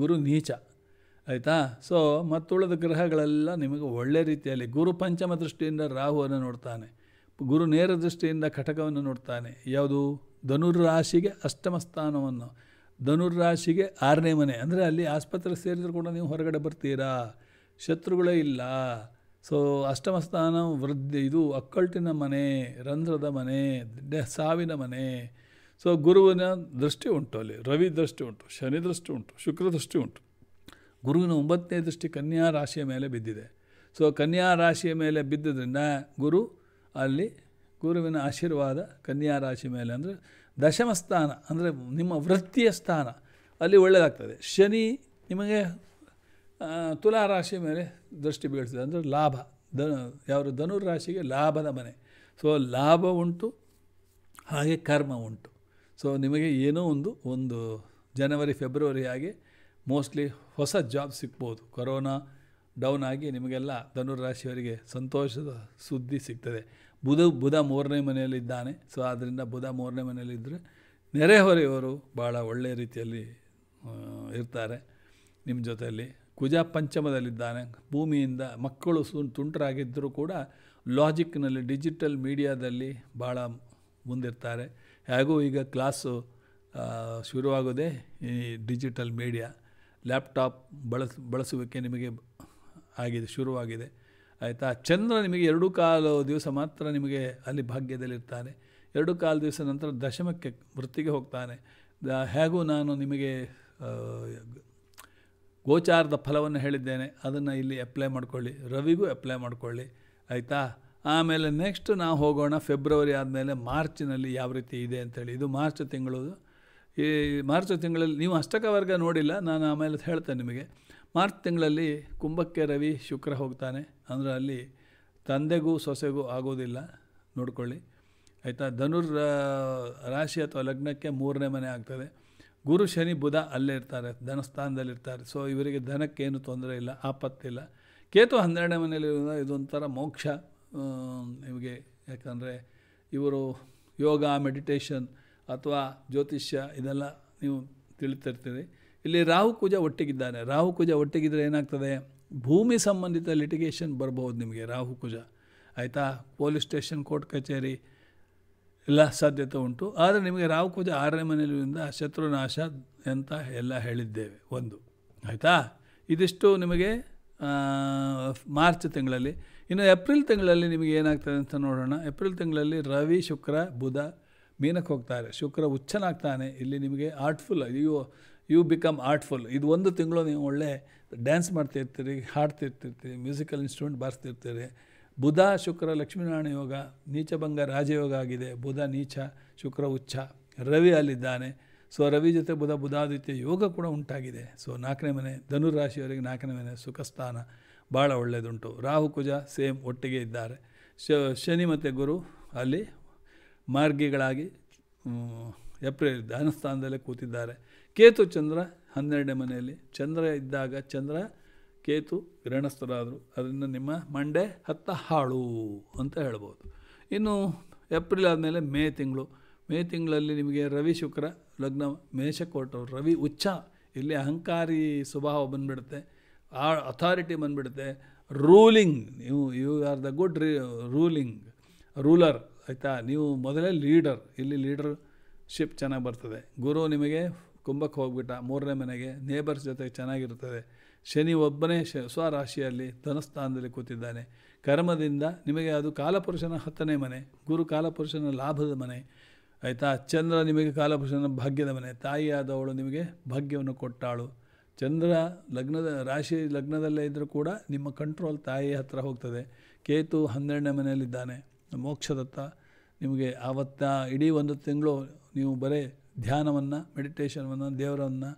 ಗುರು ನೀಚ ಆಯಿತಾ ಸೊ ಮತ್ತುಳದ ಗ್ರಹಗಳೆಲ್ಲ ನಿಮಗೆ ಒಳ್ಳೆ ರೀತಿಯಲ್ಲಿ ಗುರು ಪಂಚಮ ದೃಷ್ಟಿಯಿಂದ ರಾಹುವನ್ನು ನೋಡ್ತಾನೆ ಗುರು ನೇರ ದೃಷ್ಟಿಯಿಂದ ಘಟಕವನ್ನು ನೋಡ್ತಾನೆ ಯಾವುದು ಧನುರ್ರಾಶಿಗೆ ಅಷ್ಟಮ ಸ್ಥಾನವನ್ನು ಧನುರ್ರಾಶಿಗೆ ಆರನೇ ಮನೆ ಅಂದರೆ ಅಲ್ಲಿ ಆಸ್ಪತ್ರೆ ಸೇರಿದ್ರು ಕೂಡ ನೀವು ಹೊರಗಡೆ ಬರ್ತೀರಾ ಶತ್ರುಗಳೇ ಇಲ್ಲ ಸೊ ಅಷ್ಟಮ ಸ್ಥಾನ ವೃದ್ಧಿ ಇದು ಅಕ್ಕಲ್ಟಿನ ಮನೆ ರಂಧ್ರದ ಮನೆ ಸಾವಿನ ಮನೆ ಸೊ ಗುರುವಿನ ದೃಷ್ಟಿ ಉಂಟು ಅಲ್ಲಿ ರವಿ ದೃಷ್ಟಿ ಉಂಟು ಶನಿ ದೃಷ್ಟಿ ಉಂಟು ಶುಕ್ರ ದೃಷ್ಟಿ ಉಂಟು ಗುರುವಿನ ಒಂಬತ್ತನೇ ದೃಷ್ಟಿ ಕನ್ಯಾ ರಾಶಿಯ ಮೇಲೆ ಬಿದ್ದಿದೆ ಸೊ ಕನ್ಯಾ ರಾಶಿಯ ಮೇಲೆ ಬಿದ್ದುದರಿಂದ ಗುರು ಅಲ್ಲಿ ಗುರುವಿನ ಆಶೀರ್ವಾದ ಕನ್ಯಾ ರಾಶಿ ಮೇಲೆ ಅಂದರೆ ದಶಮ ಸ್ಥಾನ ಅಂದರೆ ನಿಮ್ಮ ವೃತ್ತಿಯ ಸ್ಥಾನ ಅಲ್ಲಿ ಒಳ್ಳೆಯದಾಗ್ತದೆ ಶನಿ ನಿಮಗೆ ತುಲಾ ಮೇಲೆ ದೃಷ್ಟಿ ಬೀಳ್ತದೆ ಅಂದರೆ ಲಾಭ ಧನು ಯಾರು ಧನುರ್ ರಾಶಿಗೆ ಲಾಭದ ಮನೆ ಸೊ ಲಾಭ ಉಂಟು ಹಾಗೆ ಕರ್ಮ ಉಂಟು ಸೊ ನಿಮಗೆ ಏನೋ ಒಂದು ಒಂದು ಜನವರಿ ಫೆಬ್ರವರಿ ಆಗಿ ಮೋಸ್ಟ್ಲಿ ಹೊಸ ಜಾಬ್ ಸಿಗ್ಬೋದು ಕೊರೋನಾ ಡೌನ್ ಆಗಿ ನಿಮಗೆಲ್ಲ ಧನುರಾಶಿಯವರಿಗೆ ಸಂತೋಷದ ಸುದ್ದಿ ಸಿಗ್ತದೆ ಬುಧ ಬುಧ ಮೂರನೇ ಮನೆಯಲ್ಲಿದ್ದಾನೆ ಸೊ ಆದ್ದರಿಂದ ಬುಧ ಮೂರನೇ ಮನೆಯಲ್ಲಿದ್ದರೆ ನೆರೆಹೊರೆಯವರು ಭಾಳ ಒಳ್ಳೆಯ ರೀತಿಯಲ್ಲಿ ಇರ್ತಾರೆ ನಿಮ್ಮ ಜೊತೆಯಲ್ಲಿ ಕುಜ ಪಂಚಮದಲ್ಲಿದ್ದಾನೆ ಭೂಮಿಯಿಂದ ಮಕ್ಕಳು ಸು ತುಂಟರಾಗಿದ್ದರೂ ಕೂಡ ಲಾಜಿಕ್ನಲ್ಲಿ ಡಿಜಿಟಲ್ ಮೀಡಿಯಾದಲ್ಲಿ ಭಾಳ ಮುಂದಿರ್ತಾರೆ ಹೇಗೂ ಈಗ ಕ್ಲಾಸು ಶುರುವಾಗೋದೇ ಈ ಡಿಜಿಟಲ್ ಮೀಡಿಯಾ ಲ್ಯಾಪ್ಟಾಪ್ ಬಳಸ ಬಳಸುವಿಕೆ ನಿಮಗೆ ಆಗಿದೆ ಶುರುವಾಗಿದೆ ಆಯಿತಾ ಚಂದ್ರ ನಿಮಗೆ ಎರಡು ಕಾಲು ದಿವಸ ಮಾತ್ರ ನಿಮಗೆ ಅಲ್ಲಿ ಭಾಗ್ಯದಲ್ಲಿರ್ತಾನೆ ಎರಡು ಕಾಲು ದಿವಸ ನಂತರ ದಶಮಕ್ಕೆ ವೃತ್ತಿಗೆ ಹೋಗ್ತಾನೆ ಹೇಗೂ ನಾನು ನಿಮಗೆ ಗೋಚಾರದ ಫಲವನ್ನು ಹೇಳಿದ್ದೇನೆ ಅದನ್ನು ಇಲ್ಲಿ ಅಪ್ಲೈ ಮಾಡ್ಕೊಳ್ಳಿ ರವಿಗೂ ಅಪ್ಲೈ ಮಾಡ್ಕೊಳ್ಳಿ ಆಯಿತಾ ಆಮೇಲೆ ನೆಕ್ಸ್ಟ್ ನಾವು ಹೋಗೋಣ ಫೆಬ್ರವರಿ ಆದಮೇಲೆ ಮಾರ್ಚಿನಲ್ಲಿ ಯಾವ ರೀತಿ ಇದೆ ಅಂಥೇಳಿ ಇದು ಮಾರ್ಚ್ ತಿಂಗಳು ಈ ಮಾರ್ಚ್ ತಿಂಗಳಲ್ಲಿ ನೀವು ಅಷ್ಟಕ ವರ್ಗ ನೋಡಿಲ್ಲ ನಾನು ಆಮೇಲೆ ಹೇಳ್ತೇನೆ ನಿಮಗೆ ಮಾರ್ಚ್ ತಿಂಗಳಲ್ಲಿ ಕುಂಭಕ್ಕೆ ರವಿ ಶುಕ್ರ ಹೋಗ್ತಾನೆ ಅಂದರೆ ಅಲ್ಲಿ ತಂದೆಗೂ ಸೊಸೆಗೂ ಆಗೋದಿಲ್ಲ ನೋಡ್ಕೊಳ್ಳಿ ಆಯಿತಾ ಧನುರ್ ರಾಶಿ ಅಥವಾ ಲಗ್ನಕ್ಕೆ ಮೂರನೇ ಮನೆ ಆಗ್ತದೆ ಗುರು ಶನಿ ಬುಧ ಅಲ್ಲೇ ಇರ್ತಾರೆ ಧನಸ್ಥಾನದಲ್ಲಿರ್ತಾರೆ ಸೊ ಇವರಿಗೆ ಧನಕ್ಕೇನು ತೊಂದರೆ ಇಲ್ಲ ಆಪತ್ತಿಲ್ಲ ಕೇತು ಹನ್ನೆರಡನೇ ಮನೆಯಲ್ಲಿ ಇದೊಂಥರ ಮೋಕ್ಷ ನಿಮಗೆ ಯಾಕಂದರೆ ಇವರು ಯೋಗ ಮೆಡಿಟೇಷನ್ ಅಥವಾ ಜ್ಯೋತಿಷ್ಯ ಇದೆಲ್ಲ ನೀವು ತಿಳಿತಿರ್ತೀರಿ ಇಲ್ಲಿ ರಾಹು ಕುಜ ಒಟ್ಟಿಗಿದ್ದಾನೆ ರಾಹು ಕುಜ ಒಟ್ಟಿಗಿದ್ರೆ ಏನಾಗ್ತದೆ ಭೂಮಿ ಸಂಬಂಧಿತ ಲಿಟಿಗೇಷನ್ ಬರ್ಬೋದು ನಿಮಗೆ ರಾಹು ಕುಜ ಆಯಿತಾ ಪೊಲೀಸ್ ಸ್ಟೇಷನ್ ಕೋರ್ಟ್ ಕಚೇರಿ ಎಲ್ಲ ಸಾಧ್ಯತೆ ಉಂಟು ಆದರೆ ನಿಮಗೆ ರಾಹುಕುಜ ಆರನೇ ಮನೆಯಿಂದ ಶತ್ರು ನಾಶ ಅಂತ ಎಲ್ಲ ಹೇಳಿದ್ದೇವೆ ಒಂದು ಆಯಿತಾ ಇದಿಷ್ಟು ನಿಮಗೆ ಮಾರ್ಚ್ ತಿಂಗಳಲ್ಲಿ ಇನ್ನು ಏಪ್ರಿಲ್ ತಿಂಗಳಲ್ಲಿ ನಿಮಗೆ ಏನಾಗ್ತದೆ ಅಂತ ನೋಡೋಣ ಏಪ್ರಿಲ್ ತಿಂಗಳಲ್ಲಿ ರವಿ ಶುಕ್ರ ಬುಧ ಮೀನಕ್ಕೆ ಹೋಗ್ತಾರೆ ಶುಕ್ರ ಹುಚ್ಚನಾಗ್ತಾನೆ ಇಲ್ಲಿ ನಿಮಗೆ artful you you become artful ಇದು ಒಂದು ತಿಂಗಳು ನೀವು ಒಳ್ಳೆ ಡ್ಯಾನ್ಸ್ ಮಾಡ್ತಿರ್ತೀರಿ ಹಾಡ್ತಿರ್ತಿರ್ತೀರಿ ಮ್ಯೂಸಿಕಲ್ ಇನ್ಸ್ಟ್ರೂಮೆಂಟ್ ಬಾರಿಸ್ತಿರ್ತೀರಿ ಬುಧ ಶುಕ್ರ ಲಕ್ಷ್ಮೀನಾರಾಯಣ ಯೋಗ ನೀಚಭಂಗ ರಾಜಯೋಗ ಆಗಿದೆ ಬುಧ ನೀಚ ಶುಕ್ರ ಉಚ್ಛ ರವಿ ಅಲ್ಲಿದ್ದಾನೆ ಸೊ ರವಿ ಜೊತೆ ಬುಧ ಬುಧಾದಿತ್ಯ ಯೋಗ ಕೂಡ ಉಂಟಾಗಿದೆ ಸೊ ನಾಲ್ಕನೇ ಮನೆ ಧನುರಾಶಿಯವರಿಗೆ ನಾಲ್ಕನೇ ಮನೆ ಸುಖ ಸ್ಥಾನ ಭಾಳ ಒಳ್ಳೆಯದುಂಟು ರಾಹು ಕುಜ ಸೇಮ್ ಒಟ್ಟಿಗೆ ಇದ್ದಾರೆ ಶನಿ ಮತ್ತು ಗುರು ಅಲ್ಲಿ ಮಾರ್ಗಿಗಳಾಗಿ ಏಪ್ರಿಲ್ ಧಾನಸ್ಥಾನದಲ್ಲೇ ಕೂತಿದ್ದಾರೆ ಕೇತು ಚಂದ್ರ ಹನ್ನೆರಡನೇ ಮನೆಯಲ್ಲಿ ಚಂದ್ರ ಇದ್ದಾಗ ಚಂದ್ರ ಕೇತು ಗ್ರಹಣಸ್ಥರಾದರು ಅದರಿಂದ ನಿಮ್ಮ ಮಂಡೆ ಹತ್ತ ಹಾಳು ಅಂತ ಹೇಳ್ಬೋದು ಇನ್ನು ಏಪ್ರಿಲ್ ಆದಮೇಲೆ ಮೇ ತಿಂಗಳು ಮೇ ತಿಂಗಳಲ್ಲಿ ನಿಮಗೆ ರವಿ ಶುಕ್ರ ಲಗ್ನ ಕೊಟ್ಟರು ರವಿ ಉಚ್ಚ ಇಲ್ಲಿ ಅಹಂಕಾರಿ ಸ್ವಭಾವ ಬಂದುಬಿಡುತ್ತೆ ಆ ಅಥಾರಿಟಿ ಬಂದುಬಿಡುತ್ತೆ ರೂಲಿಂಗ್ ನೀವು you are the good ruling ruler ಆಯಿತಾ ನೀವು ಮೊದಲೇ ಲೀಡರ್ ಇಲ್ಲಿ ಲೀಡರ್ ಶಿಪ್ ಚೆನ್ನಾಗಿ ಬರ್ತದೆ ಗುರು ನಿಮಗೆ ಕುಂಭಕ್ಕೆ ಹೋಗ್ಬಿಟ್ಟ ಮೂರನೇ ಮನೆಗೆ ನೇಬರ್ಸ್ ಜೊತೆ ಚೆನ್ನಾಗಿರ್ತದೆ ಶನಿ ಒಬ್ಬನೇ ಶ ಸ್ವರಾಶಿಯಲ್ಲಿ ಧನಸ್ಥಾನದಲ್ಲಿ ಕೂತಿದ್ದಾನೆ ಕರ್ಮದಿಂದ ನಿಮಗೆ ಅದು ಕಾಲಪುರುಷನ ಹತ್ತನೇ ಮನೆ ಗುರು ಕಾಲಪುರುಷನ ಲಾಭದ ಮನೆ ಆಯಿತಾ ಚಂದ್ರ ನಿಮಗೆ ಕಾಲಪುರುಷನ ಭಾಗ್ಯದ ಮನೆ ತಾಯಿಯಾದವಳು ನಿಮಗೆ ಭಾಗ್ಯವನ್ನು ಕೊಟ್ಟಾಳು ಚಂದ್ರ ಲಗ್ನದ ರಾಶಿ ಲಗ್ನದಲ್ಲೇ ಇದ್ದರೂ ಕೂಡ ನಿಮ್ಮ ಕಂಟ್ರೋಲ್ ತಾಯಿ ಹತ್ತಿರ ಹೋಗ್ತದೆ ಕೇತು ಹನ್ನೆರಡನೇ ಮನೆಯಲ್ಲಿದ್ದಾನೆ ಮೋಕ್ಷದತ್ತ ನಿಮಗೆ ಆವತ್ತ ಇಡೀ ಒಂದು ತಿಂಗಳು ನೀವು ಬರೇ ಧ್ಯಾನವನ್ನು ಮೆಡಿಟೇಷನವನ್ನು ದೇವರನ್ನು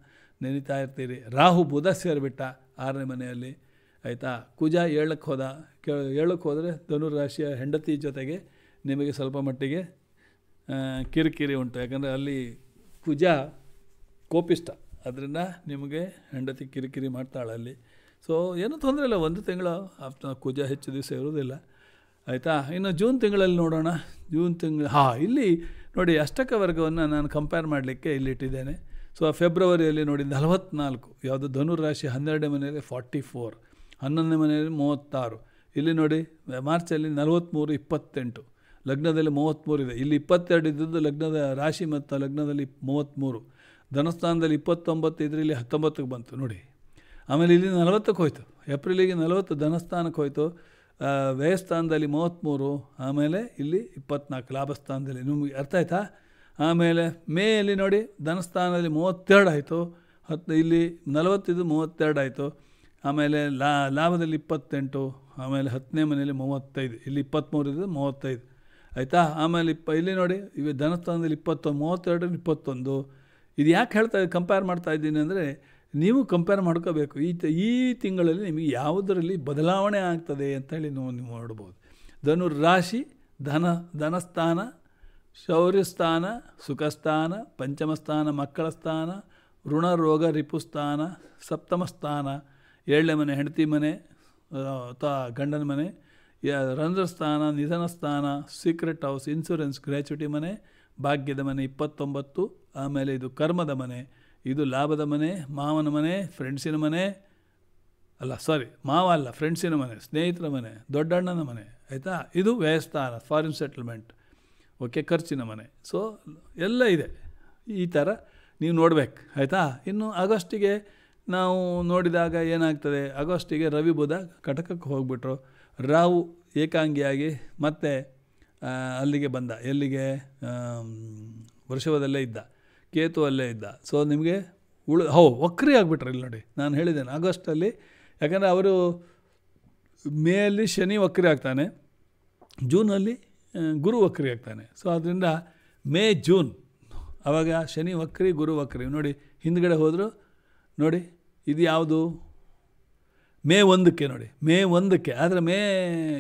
ನೆನೀತಾ ಇರ್ತೀರಿ ರಾಹು ಬುಧ ಸೇರಿಬಿಟ್ಟ ಆರನೇ ಮನೆಯಲ್ಲಿ ಆಯಿತಾ ಕುಜ ಏಳಕ್ಕೆ ಹೋದ ಕೇ ಹೇಳಕ್ಕೆ ಹೋದರೆ ಧನುರಾಶಿಯ ಹೆಂಡತಿ ಜೊತೆಗೆ ನಿಮಗೆ ಸ್ವಲ್ಪ ಮಟ್ಟಿಗೆ ಕಿರಿಕಿರಿ ಉಂಟು ಯಾಕಂದರೆ ಅಲ್ಲಿ ಕುಜ ಕೋಪಿಷ್ಟ ಅದರಿಂದ ನಿಮಗೆ ಹೆಂಡತಿ ಕಿರಿಕಿರಿ ಮಾಡ್ತಾಳೆ ಅಲ್ಲಿ ಸೊ ಏನೂ ತೊಂದರೆ ಇಲ್ಲ ಒಂದು ತಿಂಗಳು ಆಫ್ಟರ್ ಕುಜ ಹೆಚ್ಚು ದಿವಸ ಇರೋದಿಲ್ಲ ಆಯಿತಾ ಇನ್ನು ಜೂನ್ ತಿಂಗಳಲ್ಲಿ ನೋಡೋಣ ಜೂನ್ ತಿಂಗಳು ಹಾಂ ಇಲ್ಲಿ ನೋಡಿ ಅಷ್ಟಕ ವರ್ಗವನ್ನು ನಾನು ಕಂಪೇರ್ ಮಾಡಲಿಕ್ಕೆ ಇಲ್ಲಿಟ್ಟಿದ್ದೇನೆ ಸೊ ಆ ಫೆಬ್ರವರಿಯಲ್ಲಿ ನೋಡಿ ನಲವತ್ನಾಲ್ಕು ಯಾವುದು ಧನು ರಾಶಿ ಹನ್ನೆರಡನೇ ಮನೆಯಲ್ಲಿ ಫಾರ್ಟಿ ಫೋರ್ ಹನ್ನೊಂದನೇ ಮನೆಯಲ್ಲಿ ಮೂವತ್ತಾರು ಇಲ್ಲಿ ನೋಡಿ ಮಾರ್ಚಲ್ಲಿ ನಲವತ್ತ್ಮೂರು ಇಪ್ಪತ್ತೆಂಟು ಲಗ್ನದಲ್ಲಿ ಮೂವತ್ತ್ಮೂರು ಇದೆ ಇಲ್ಲಿ ಇಪ್ಪತ್ತೆರಡು ಇದ್ದದ್ದು ಲಗ್ನದ ರಾಶಿ ಮತ್ತು ಲಗ್ನದಲ್ಲಿ ಮೂವತ್ತ್ಮೂರು ಧನಸ್ಥಾನದಲ್ಲಿ ಇಪ್ಪತ್ತೊಂಬತ್ತು ಇದ್ದರೆ ಇಲ್ಲಿ ಹತ್ತೊಂಬತ್ತಕ್ಕೆ ಬಂತು ನೋಡಿ ಆಮೇಲೆ ಇಲ್ಲಿ ನಲವತ್ತಕ್ಕೆ ಹೋಯಿತು ಏಪ್ರಿಲಿಗೆ ನಲವತ್ತು ಧನಸ್ಥಾನಕ್ಕೆ ಹೋಯಿತು ವ್ಯಯಸ್ಥಾನದಲ್ಲಿ ಮೂವತ್ತ್ಮೂರು ಆಮೇಲೆ ಇಲ್ಲಿ ಇಪ್ಪತ್ನಾಲ್ಕು ಲಾಭಸ್ಥಾನದಲ್ಲಿ ನಿಮಗೆ ಅರ್ಥ ಆಯ್ತಾ ಆಮೇಲೆ ಮೇಯಲ್ಲಿ ನೋಡಿ ಧನಸ್ಥಾನದಲ್ಲಿ ಮೂವತ್ತೆರಡು ಆಯಿತು ಹತ್ತು ಇಲ್ಲಿ ನಲವತ್ತಿದು ಮೂವತ್ತೆರಡು ಆಯಿತು ಆಮೇಲೆ ಲಾ ಲಾಭದಲ್ಲಿ ಇಪ್ಪತ್ತೆಂಟು ಆಮೇಲೆ ಹತ್ತನೇ ಮನೆಯಲ್ಲಿ ಮೂವತ್ತೈದು ಇಲ್ಲಿ ಇಪ್ಪತ್ತ್ಮೂರಿದ್ದು ಮೂವತ್ತೈದು ಆಯಿತಾ ಆಮೇಲೆ ಇಪ್ಪ ಇಲ್ಲಿ ನೋಡಿ ಇವೆ ಧನಸ್ಥಾನದಲ್ಲಿ ಇಪ್ಪತ್ತೊಂದು ಮೂವತ್ತೆರಡು ಇಪ್ಪತ್ತೊಂದು ಇದು ಯಾಕೆ ಹೇಳ್ತಾ ಕಂಪೇರ್ ಮಾಡ್ತಾ ಇದ್ದೀನಿ ಅಂದರೆ ನೀವು ಕಂಪೇರ್ ಮಾಡ್ಕೋಬೇಕು ಈ ತ ಈ ತಿಂಗಳಲ್ಲಿ ನಿಮಗೆ ಯಾವುದರಲ್ಲಿ ಬದಲಾವಣೆ ಆಗ್ತದೆ ಅಂತೇಳಿ ಹೇಳಿ ನೀವು ನೋಡ್ಬೋದು ಧನುರ್ ರಾಶಿ ಧನ ಧನಸ್ಥಾನ ಶೌರ್ಯಸ್ಥಾನ ಸುಖಸ್ಥಾನ ಪಂಚಮಸ್ಥಾನ ಮಕ್ಕಳ ಸ್ಥಾನ ಋಣ ರೋಗ ರಿಪುಸ್ಥಾನ ಸಪ್ತಮ ಸ್ಥಾನ ಏಳನೇ ಮನೆ ಹೆಂಡತಿ ಮನೆ ಅಥವಾ ಗಂಡನ ಮನೆ ರಂಧ್ರ ಸ್ಥಾನ ನಿಧನ ಸ್ಥಾನ ಸೀಕ್ರೆಟ್ ಹೌಸ್ ಇನ್ಸೂರೆನ್ಸ್ ಗ್ರ್ಯಾಚುಟಿ ಮನೆ ಭಾಗ್ಯದ ಮನೆ ಇಪ್ಪತ್ತೊಂಬತ್ತು ಆಮೇಲೆ ಇದು ಕರ್ಮದ ಮನೆ ಇದು ಲಾಭದ ಮನೆ ಮಾವನ ಮನೆ ಫ್ರೆಂಡ್ಸಿನ ಮನೆ ಅಲ್ಲ ಸಾರಿ ಮಾವ ಅಲ್ಲ ಫ್ರೆಂಡ್ಸಿನ ಮನೆ ಸ್ನೇಹಿತರ ಮನೆ ದೊಡ್ಡಣ್ಣನ ಮನೆ ಆಯಿತಾ ಇದು ವ್ಯಯಸ್ಥಾನ ಫಾರಿನ್ ಸೆಟಲ್ಮೆಂಟ್ ಓಕೆ ಖರ್ಚಿನ ಮನೆ ಸೊ ಎಲ್ಲ ಇದೆ ಈ ಥರ ನೀವು ನೋಡ್ಬೇಕು ಆಯಿತಾ ಇನ್ನು ಆಗಸ್ಟಿಗೆ ನಾವು ನೋಡಿದಾಗ ಏನಾಗ್ತದೆ ಆಗಸ್ಟಿಗೆ ರವಿ ಬುಧ ಕಟಕಕ್ಕೆ ಹೋಗ್ಬಿಟ್ರು ರಾವು ಏಕಾಂಗಿಯಾಗಿ ಮತ್ತೆ ಅಲ್ಲಿಗೆ ಬಂದ ಎಲ್ಲಿಗೆ ವೃಷಭದಲ್ಲೇ ಇದ್ದ ಕೇತು ಅಲ್ಲೇ ಇದ್ದ ಸೊ ನಿಮಗೆ ಉಳು ಹೌ ವಕ್ರಿ ಆಗಿಬಿಟ್ರೆ ಇಲ್ಲಿ ನೋಡಿ ನಾನು ಹೇಳಿದ್ದೇನೆ ಆಗಸ್ಟಲ್ಲಿ ಯಾಕಂದರೆ ಅವರು ಮೇಯಲ್ಲಿ ಶನಿ ವಕ್ರಿ ಆಗ್ತಾನೆ ಜೂನಲ್ಲಿ ಗುರು ವಕ್ರಿ ಆಗ್ತಾನೆ ಸೊ ಆದ್ದರಿಂದ ಮೇ ಜೂನ್ ಆವಾಗ ಶನಿ ವಕ್ರಿ ಗುರು ವಕ್ರಿ ನೋಡಿ ಹಿಂದ್ಗಡೆ ಹೋದರೂ ನೋಡಿ ಇದು ಯಾವುದು ಮೇ ಒಂದಕ್ಕೆ ನೋಡಿ ಮೇ ಒಂದಕ್ಕೆ ಆದರೆ ಮೇ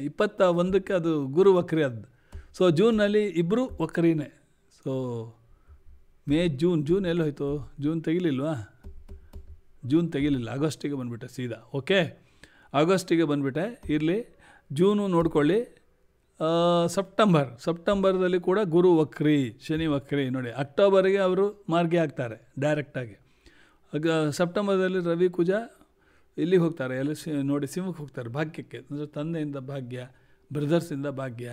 ಇಪ್ಪತ್ತ ಒಂದಕ್ಕೆ ಅದು ಗುರು ವಕ್ರಿ ಅದು ಸೊ ಜೂನಲ್ಲಿ ಇಬ್ಬರು ವಕ್ರಿನೇ ಸೊ ಮೇ ಜೂನ್ ಜೂನ್ ಎಲ್ಲ ಹೋಯಿತು ಜೂನ್ ತೆಗಿಲಿಲ್ವಾ ಜೂನ್ ತೆಗಿಲಿಲ್ಲ ಆಗಸ್ಟಿಗೆ ಬಂದುಬಿಟ್ಟೆ ಸೀದಾ ಓಕೆ ಆಗಸ್ಟಿಗೆ ಬಂದುಬಿಟ್ಟೆ ಇರಲಿ ಜೂನು ನೋಡ್ಕೊಳ್ಳಿ ಸೆಪ್ಟೆಂಬರ್ ಸೆಪ್ಟೆಂಬರ್ದಲ್ಲಿ ಕೂಡ ಗುರು ವಕ್ರಿ ಶನಿ ವಕ್ರಿ ನೋಡಿ ಅಕ್ಟೋಬರ್ಗೆ ಅವರು ಮಾರ್ಗಿ ಆಗ್ತಾರೆ ಡೈರೆಕ್ಟಾಗಿ ಸೆಪ್ಟೆಂಬರ್ದಲ್ಲಿ ರವಿ ಕುಜ ಇಲ್ಲಿಗೆ ಹೋಗ್ತಾರೆ ಎಲ್ಲ ಸಿ ನೋಡಿ ಸಿಂಹಕ್ಕೆ ಹೋಗ್ತಾರೆ ಭಾಗ್ಯಕ್ಕೆ ಅಂದರೆ ತಂದೆಯಿಂದ ಭಾಗ್ಯ ಬ್ರದರ್ಸಿಂದ ಭಾಗ್ಯ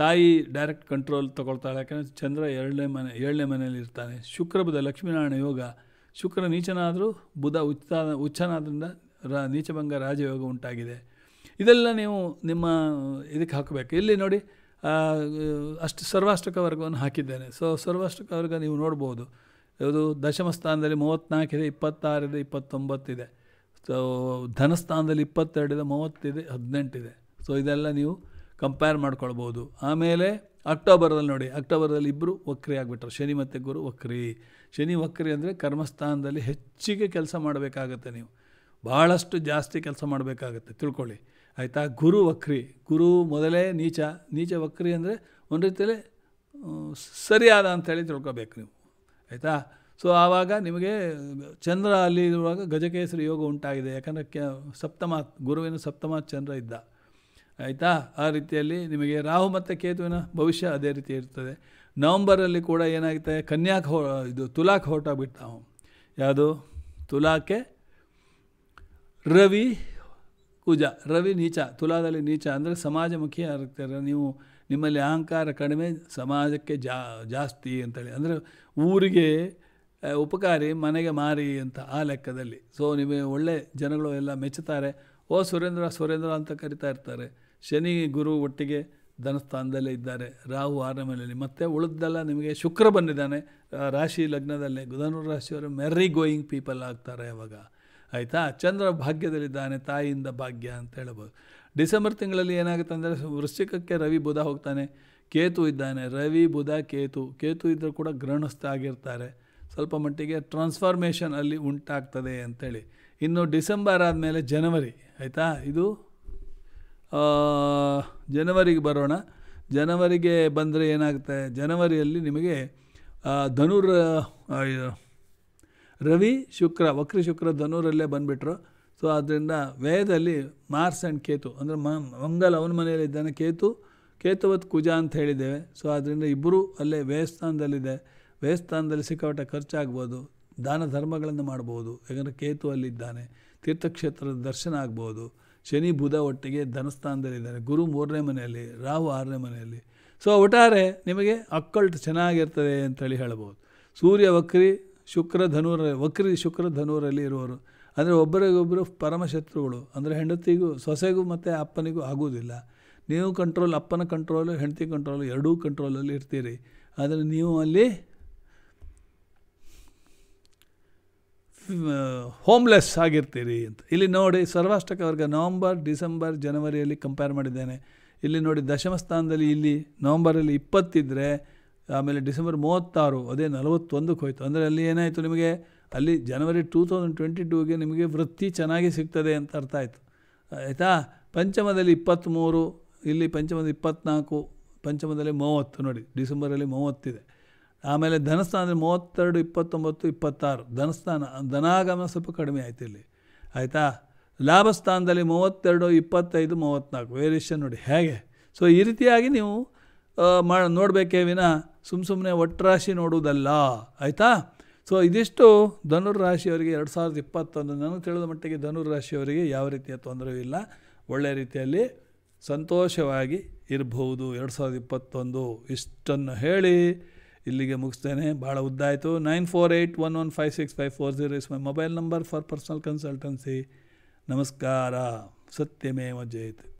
ತಾಯಿ ಡೈರೆಕ್ಟ್ ಕಂಟ್ರೋಲ್ ತೊಗೊಳ್ತಾಳೆ ಯಾಕಂದರೆ ಚಂದ್ರ ಎರಡನೇ ಮನೆ ಏಳನೇ ಮನೆಯಲ್ಲಿ ಇರ್ತಾನೆ ಶುಕ್ರ ಬುಧ ಲಕ್ಷ್ಮೀನಾರಾಯಣ ಯೋಗ ಶುಕ್ರ ನೀಚನಾದರೂ ಬುಧ ಉಚ್ಚ ಉಚ್ಚನಾದ್ರಿಂದ ರಾ ನೀಚಭಂಗ ರಾಜಯೋಗ ಉಂಟಾಗಿದೆ ಇದೆಲ್ಲ ನೀವು ನಿಮ್ಮ ಇದಕ್ಕೆ ಹಾಕಬೇಕು ಇಲ್ಲಿ ನೋಡಿ ಅಷ್ಟು ಸರ್ವಾಷ್ಟಕ ವರ್ಗವನ್ನು ಹಾಕಿದ್ದೇನೆ ಸೊ ಸರ್ವಾಷ್ಟಕ ವರ್ಗ ನೀವು ನೋಡ್ಬೋದು ಯಾವುದು ದಶಮ ಸ್ಥಾನದಲ್ಲಿ ಮೂವತ್ತ್ನಾಲ್ಕಿದೆ ಇಪ್ಪತ್ತಾರಿದೆ ಇಪ್ಪತ್ತೊಂಬತ್ತಿದೆ ಸೊ ಧನಸ್ಥಾನದಲ್ಲಿ ಇಪ್ಪತ್ತೆರಡಿದೆ ಮೂವತ್ತಿದೆ ಹದಿನೆಂಟಿದೆ ಸೊ ಇದೆಲ್ಲ ನೀವು ಕಂಪೇರ್ ಮಾಡ್ಕೊಳ್ಬೋದು ಆಮೇಲೆ ಅಕ್ಟೋಬರಲ್ಲಿ ನೋಡಿ ಅಕ್ಟೋಬರಲ್ಲಿ ಇಬ್ಬರು ವಕ್ರಿ ಆಗಿಬಿಟ್ರು ಶನಿ ಮತ್ತು ಗುರು ವಕ್ರಿ ಶನಿ ವಕ್ರಿ ಅಂದರೆ ಕರ್ಮಸ್ಥಾನದಲ್ಲಿ ಹೆಚ್ಚಿಗೆ ಕೆಲಸ ಮಾಡಬೇಕಾಗತ್ತೆ ನೀವು ಭಾಳಷ್ಟು ಜಾಸ್ತಿ ಕೆಲಸ ಮಾಡಬೇಕಾಗತ್ತೆ ತಿಳ್ಕೊಳ್ಳಿ ಆಯಿತಾ ಗುರು ವಕ್ರಿ ಗುರು ಮೊದಲೇ ನೀಚ ನೀಚ ವಕ್ರಿ ಅಂದರೆ ಒಂದು ರೀತಿಯಲ್ಲಿ ಸರಿಯಾದ ಅಂಥೇಳಿ ತಿಳ್ಕೊಬೇಕು ನೀವು ಆಯಿತಾ ಸೊ ಆವಾಗ ನಿಮಗೆ ಚಂದ್ರ ಅಲ್ಲಿ ಇರುವಾಗ ಗಜಕೇಸರಿ ಯೋಗ ಉಂಟಾಗಿದೆ ಯಾಕಂದರೆ ಕೆ ಸಪ್ತಮ ಗುರುವಿನ ಸಪ್ತಮ ಚಂದ್ರ ಇದ್ದ ಆಯಿತಾ ಆ ರೀತಿಯಲ್ಲಿ ನಿಮಗೆ ರಾಹು ಮತ್ತು ಕೇತುವಿನ ಭವಿಷ್ಯ ಅದೇ ರೀತಿ ಇರ್ತದೆ ನವಂಬರಲ್ಲಿ ಕೂಡ ಏನಾಗುತ್ತೆ ಕನ್ಯಾಕ್ ಹೋ ಇದು ತುಲಾಕ್ ಹೊರಟೋಗ್ಬಿಟ್ಟು ನಾವು ಯಾವುದು ತುಲಾಕೆ ರವಿ ಕುಜ ರವಿ ನೀಚ ತುಲಾದಲ್ಲಿ ನೀಚ ಅಂದರೆ ಸಮಾಜಮುಖಿ ಆಗ್ತಾರೆ ನೀವು ನಿಮ್ಮಲ್ಲಿ ಅಹಂಕಾರ ಕಡಿಮೆ ಸಮಾಜಕ್ಕೆ ಜಾ ಜಾಸ್ತಿ ಅಂತೇಳಿ ಅಂದರೆ ಊರಿಗೆ ಉಪಕಾರಿ ಮನೆಗೆ ಮಾರಿ ಅಂತ ಆ ಲೆಕ್ಕದಲ್ಲಿ ಸೊ ನಿಮಗೆ ಒಳ್ಳೆ ಜನಗಳು ಎಲ್ಲ ಮೆಚ್ಚುತ್ತಾರೆ ಓ ಸುರೇಂದ್ರ ಸುರೇಂದ್ರ ಅಂತ ಕರಿತಾ ಇರ್ತಾರೆ ಶನಿ ಗುರು ಒಟ್ಟಿಗೆ ಧನಸ್ಥಾನದಲ್ಲೇ ಇದ್ದಾರೆ ರಾಹು ಆರಾಮಲ್ಲಿ ಮತ್ತು ಮತ್ತೆ ಉಳಿದೆಲ್ಲ ನಿಮಗೆ ಶುಕ್ರ ಬಂದಿದ್ದಾನೆ ರಾಶಿ ಲಗ್ನದಲ್ಲೇ ಧನು ರಾಶಿಯವರು ಮೆರ್ರಿ ಗೋಯಿಂಗ್ ಪೀಪಲ್ ಆಗ್ತಾರೆ ಅವಾಗ ಆಯಿತಾ ಚಂದ್ರ ಭಾಗ್ಯದಲ್ಲಿದ್ದಾನೆ ತಾಯಿಯಿಂದ ಭಾಗ್ಯ ಅಂತ ಹೇಳ್ಬೋದು ಡಿಸೆಂಬರ್ ತಿಂಗಳಲ್ಲಿ ಏನಾಗುತ್ತೆ ಅಂದರೆ ವೃಶ್ಚಿಕಕ್ಕೆ ರವಿ ಬುಧ ಹೋಗ್ತಾನೆ ಕೇತು ಇದ್ದಾನೆ ರವಿ ಬುಧ ಕೇತು ಕೇತು ಇದ್ದರೂ ಕೂಡ ಗ್ರಹಣಸ್ಥ ಆಗಿರ್ತಾರೆ ಸ್ವಲ್ಪ ಮಟ್ಟಿಗೆ ಟ್ರಾನ್ಸ್ಫಾರ್ಮೇಷನ್ ಅಲ್ಲಿ ಉಂಟಾಗ್ತದೆ ಅಂಥೇಳಿ ಇನ್ನು ಡಿಸೆಂಬರ್ ಆದಮೇಲೆ ಜನವರಿ ಆಯಿತಾ ಇದು ಜನವರಿಗೆ ಬರೋಣ ಜನವರಿಗೆ ಬಂದರೆ ಏನಾಗುತ್ತೆ ಜನವರಿಯಲ್ಲಿ ನಿಮಗೆ ಧನುರ್ ರವಿ ಶುಕ್ರ ವಕ್ರಿ ಶುಕ್ರ ಧನುರಲ್ಲೇ ಬಂದುಬಿಟ್ರು ಸೊ ಆದ್ದರಿಂದ ವೇದದಲ್ಲಿ ಮಾರ್ಸ್ ಆ್ಯಂಡ್ ಕೇತು ಅಂದರೆ ಮಂಗಲ್ ಅವನ ಮನೆಯಲ್ಲಿದ್ದಾನೆ ಕೇತು ಕೇತುವತ್ ಕುಜ ಅಂತ ಹೇಳಿದ್ದೇವೆ ಸೊ ಆದ್ದರಿಂದ ಇಬ್ಬರೂ ಅಲ್ಲೇ ವ್ಯಯಸ್ಥಾನದಲ್ಲಿದೆ ವ್ಯಯಸ್ಥಾನದಲ್ಲಿ ಸಿಕ್ಕಾಪಟ್ಟೆ ಖರ್ಚಾಗ್ಬೋದು ದಾನ ಧರ್ಮಗಳನ್ನು ಮಾಡ್ಬೋದು ಯಾಕಂದರೆ ಕೇತು ಅಲ್ಲಿದ್ದಾನೆ ತೀರ್ಥಕ್ಷೇತ್ರದ ದರ್ಶನ ಆಗ್ಬೋದು ಶನಿ ಬುಧ ಒಟ್ಟಿಗೆ ಧನಸ್ಥಾನದಲ್ಲಿದ್ದಾನೆ ಗುರು ಮೂರನೇ ಮನೆಯಲ್ಲಿ ರಾಹು ಆರನೇ ಮನೆಯಲ್ಲಿ ಸೊ ಒಟ್ಟಾರೆ ನಿಮಗೆ ಅಕ್ಕಲ್ಟ್ ಚೆನ್ನಾಗಿರ್ತದೆ ಅಂತೇಳಿ ಹೇಳ್ಬೋದು ಸೂರ್ಯ ವಕ್ರಿ ಶುಕ್ರಧನುರ ವಕ್ರಿ ಶುಕ್ರಧನುರಲ್ಲಿ ಇರುವರು ಅಂದರೆ ಒಬ್ಬರಿಗೊಬ್ಬರು ಪರಮಶತ್ರುಗಳು ಅಂದರೆ ಹೆಂಡತಿಗೂ ಸೊಸೆಗೂ ಮತ್ತು ಅಪ್ಪನಿಗೂ ಆಗುವುದಿಲ್ಲ ನೀವು ಕಂಟ್ರೋಲ್ ಅಪ್ಪನ ಕಂಟ್ರೋಲು ಹೆಂಡತಿ ಕಂಟ್ರೋಲು ಎರಡೂ ಕಂಟ್ರೋಲಲ್ಲಿ ಇರ್ತೀರಿ ಆದರೆ ನೀವು ಅಲ್ಲಿ ಹೋಮ್ಲೆಸ್ ಆಗಿರ್ತೀರಿ ಅಂತ ಇಲ್ಲಿ ನೋಡಿ ಸರ್ವಾಷ್ಟಕ ವರ್ಗ ನವಂಬರ್ ಡಿಸೆಂಬರ್ ಜನವರಿಯಲ್ಲಿ ಕಂಪೇರ್ ಮಾಡಿದ್ದೇನೆ ಇಲ್ಲಿ ನೋಡಿ ದಶಮ ಸ್ಥಾನದಲ್ಲಿ ಇಲ್ಲಿ ನವಂಬರಲ್ಲಿ ಇಪ್ಪತ್ತಿದ್ದರೆ ಆಮೇಲೆ ಡಿಸೆಂಬರ್ ಮೂವತ್ತಾರು ಅದೇ ನಲವತ್ತೊಂದಕ್ಕೆ ಹೋಯಿತು ಅಂದರೆ ಅಲ್ಲಿ ಏನಾಯಿತು ನಿಮಗೆ ಅಲ್ಲಿ ಜನವರಿ ಟೂ ತೌಸಂಡ್ ಟ್ವೆಂಟಿ ಟೂಗೆ ನಿಮಗೆ ವೃತ್ತಿ ಚೆನ್ನಾಗಿ ಸಿಗ್ತದೆ ಅಂತ ಅರ್ಥ ಆಯಿತು ಆಯಿತಾ ಪಂಚಮದಲ್ಲಿ ಇಪ್ಪತ್ತ್ಮೂರು ಇಲ್ಲಿ ಪಂಚಮದ ಇಪ್ಪತ್ತ್ನಾಲ್ಕು ಪಂಚಮದಲ್ಲಿ ಮೂವತ್ತು ನೋಡಿ ಡಿಸೆಂಬರಲ್ಲಿ ಮೂವತ್ತಿದೆ ಆಮೇಲೆ ಧನಸ್ಥಾನದಲ್ಲಿ ಮೂವತ್ತೆರಡು ಇಪ್ಪತ್ತೊಂಬತ್ತು ಇಪ್ಪತ್ತಾರು ಧನಸ್ಥಾನ ಧನಾಗಮನ ಸ್ವಲ್ಪ ಕಡಿಮೆ ಆಯಿತು ಇಲ್ಲಿ ಆಯಿತಾ ಲಾಭಸ್ಥಾನದಲ್ಲಿ ಮೂವತ್ತೆರಡು ಇಪ್ಪತ್ತೈದು ಮೂವತ್ತ್ನಾಲ್ಕು ವೇರಿಯೇಷನ್ ನೋಡಿ ಹೇಗೆ ಸೊ ಈ ರೀತಿಯಾಗಿ ನೀವು ಮಾ ನೋಡಬೇಕೇ ವಿನ ಸುಮ್ಮ ಸುಮ್ಮನೆ ಒಟ್ಟರಾಶಿ ನೋಡುವುದಲ್ಲ ಆಯಿತಾ ಸೊ ಇದಿಷ್ಟು ಧನುರ್ ರಾಶಿಯವರಿಗೆ ಎರಡು ಸಾವಿರದ ಇಪ್ಪತ್ತೊಂದು ನನಗೆ ತಿಳಿದ ಮಟ್ಟಿಗೆ ಧನುರ್ ರಾಶಿಯವರಿಗೆ ಯಾವ ರೀತಿಯ ತೊಂದರೆಯೂ ಇಲ್ಲ ಒಳ್ಳೆಯ ರೀತಿಯಲ್ಲಿ ಸಂತೋಷವಾಗಿ ಇರಬಹುದು ಎರಡು ಸಾವಿರದ ಇಪ್ಪತ್ತೊಂದು ಇಷ್ಟನ್ನು ಹೇಳಿ ಇಲ್ಲಿಗೆ ಮುಗಿಸ್ತೇನೆ ಭಾಳ ಉದ್ದಾಯಿತು nine four eight one one five six five four zero is my mobile number for personal consultancy ನಮಸ್ಕಾರ ಸತ್ಯಮೇವ ಜಯತೆ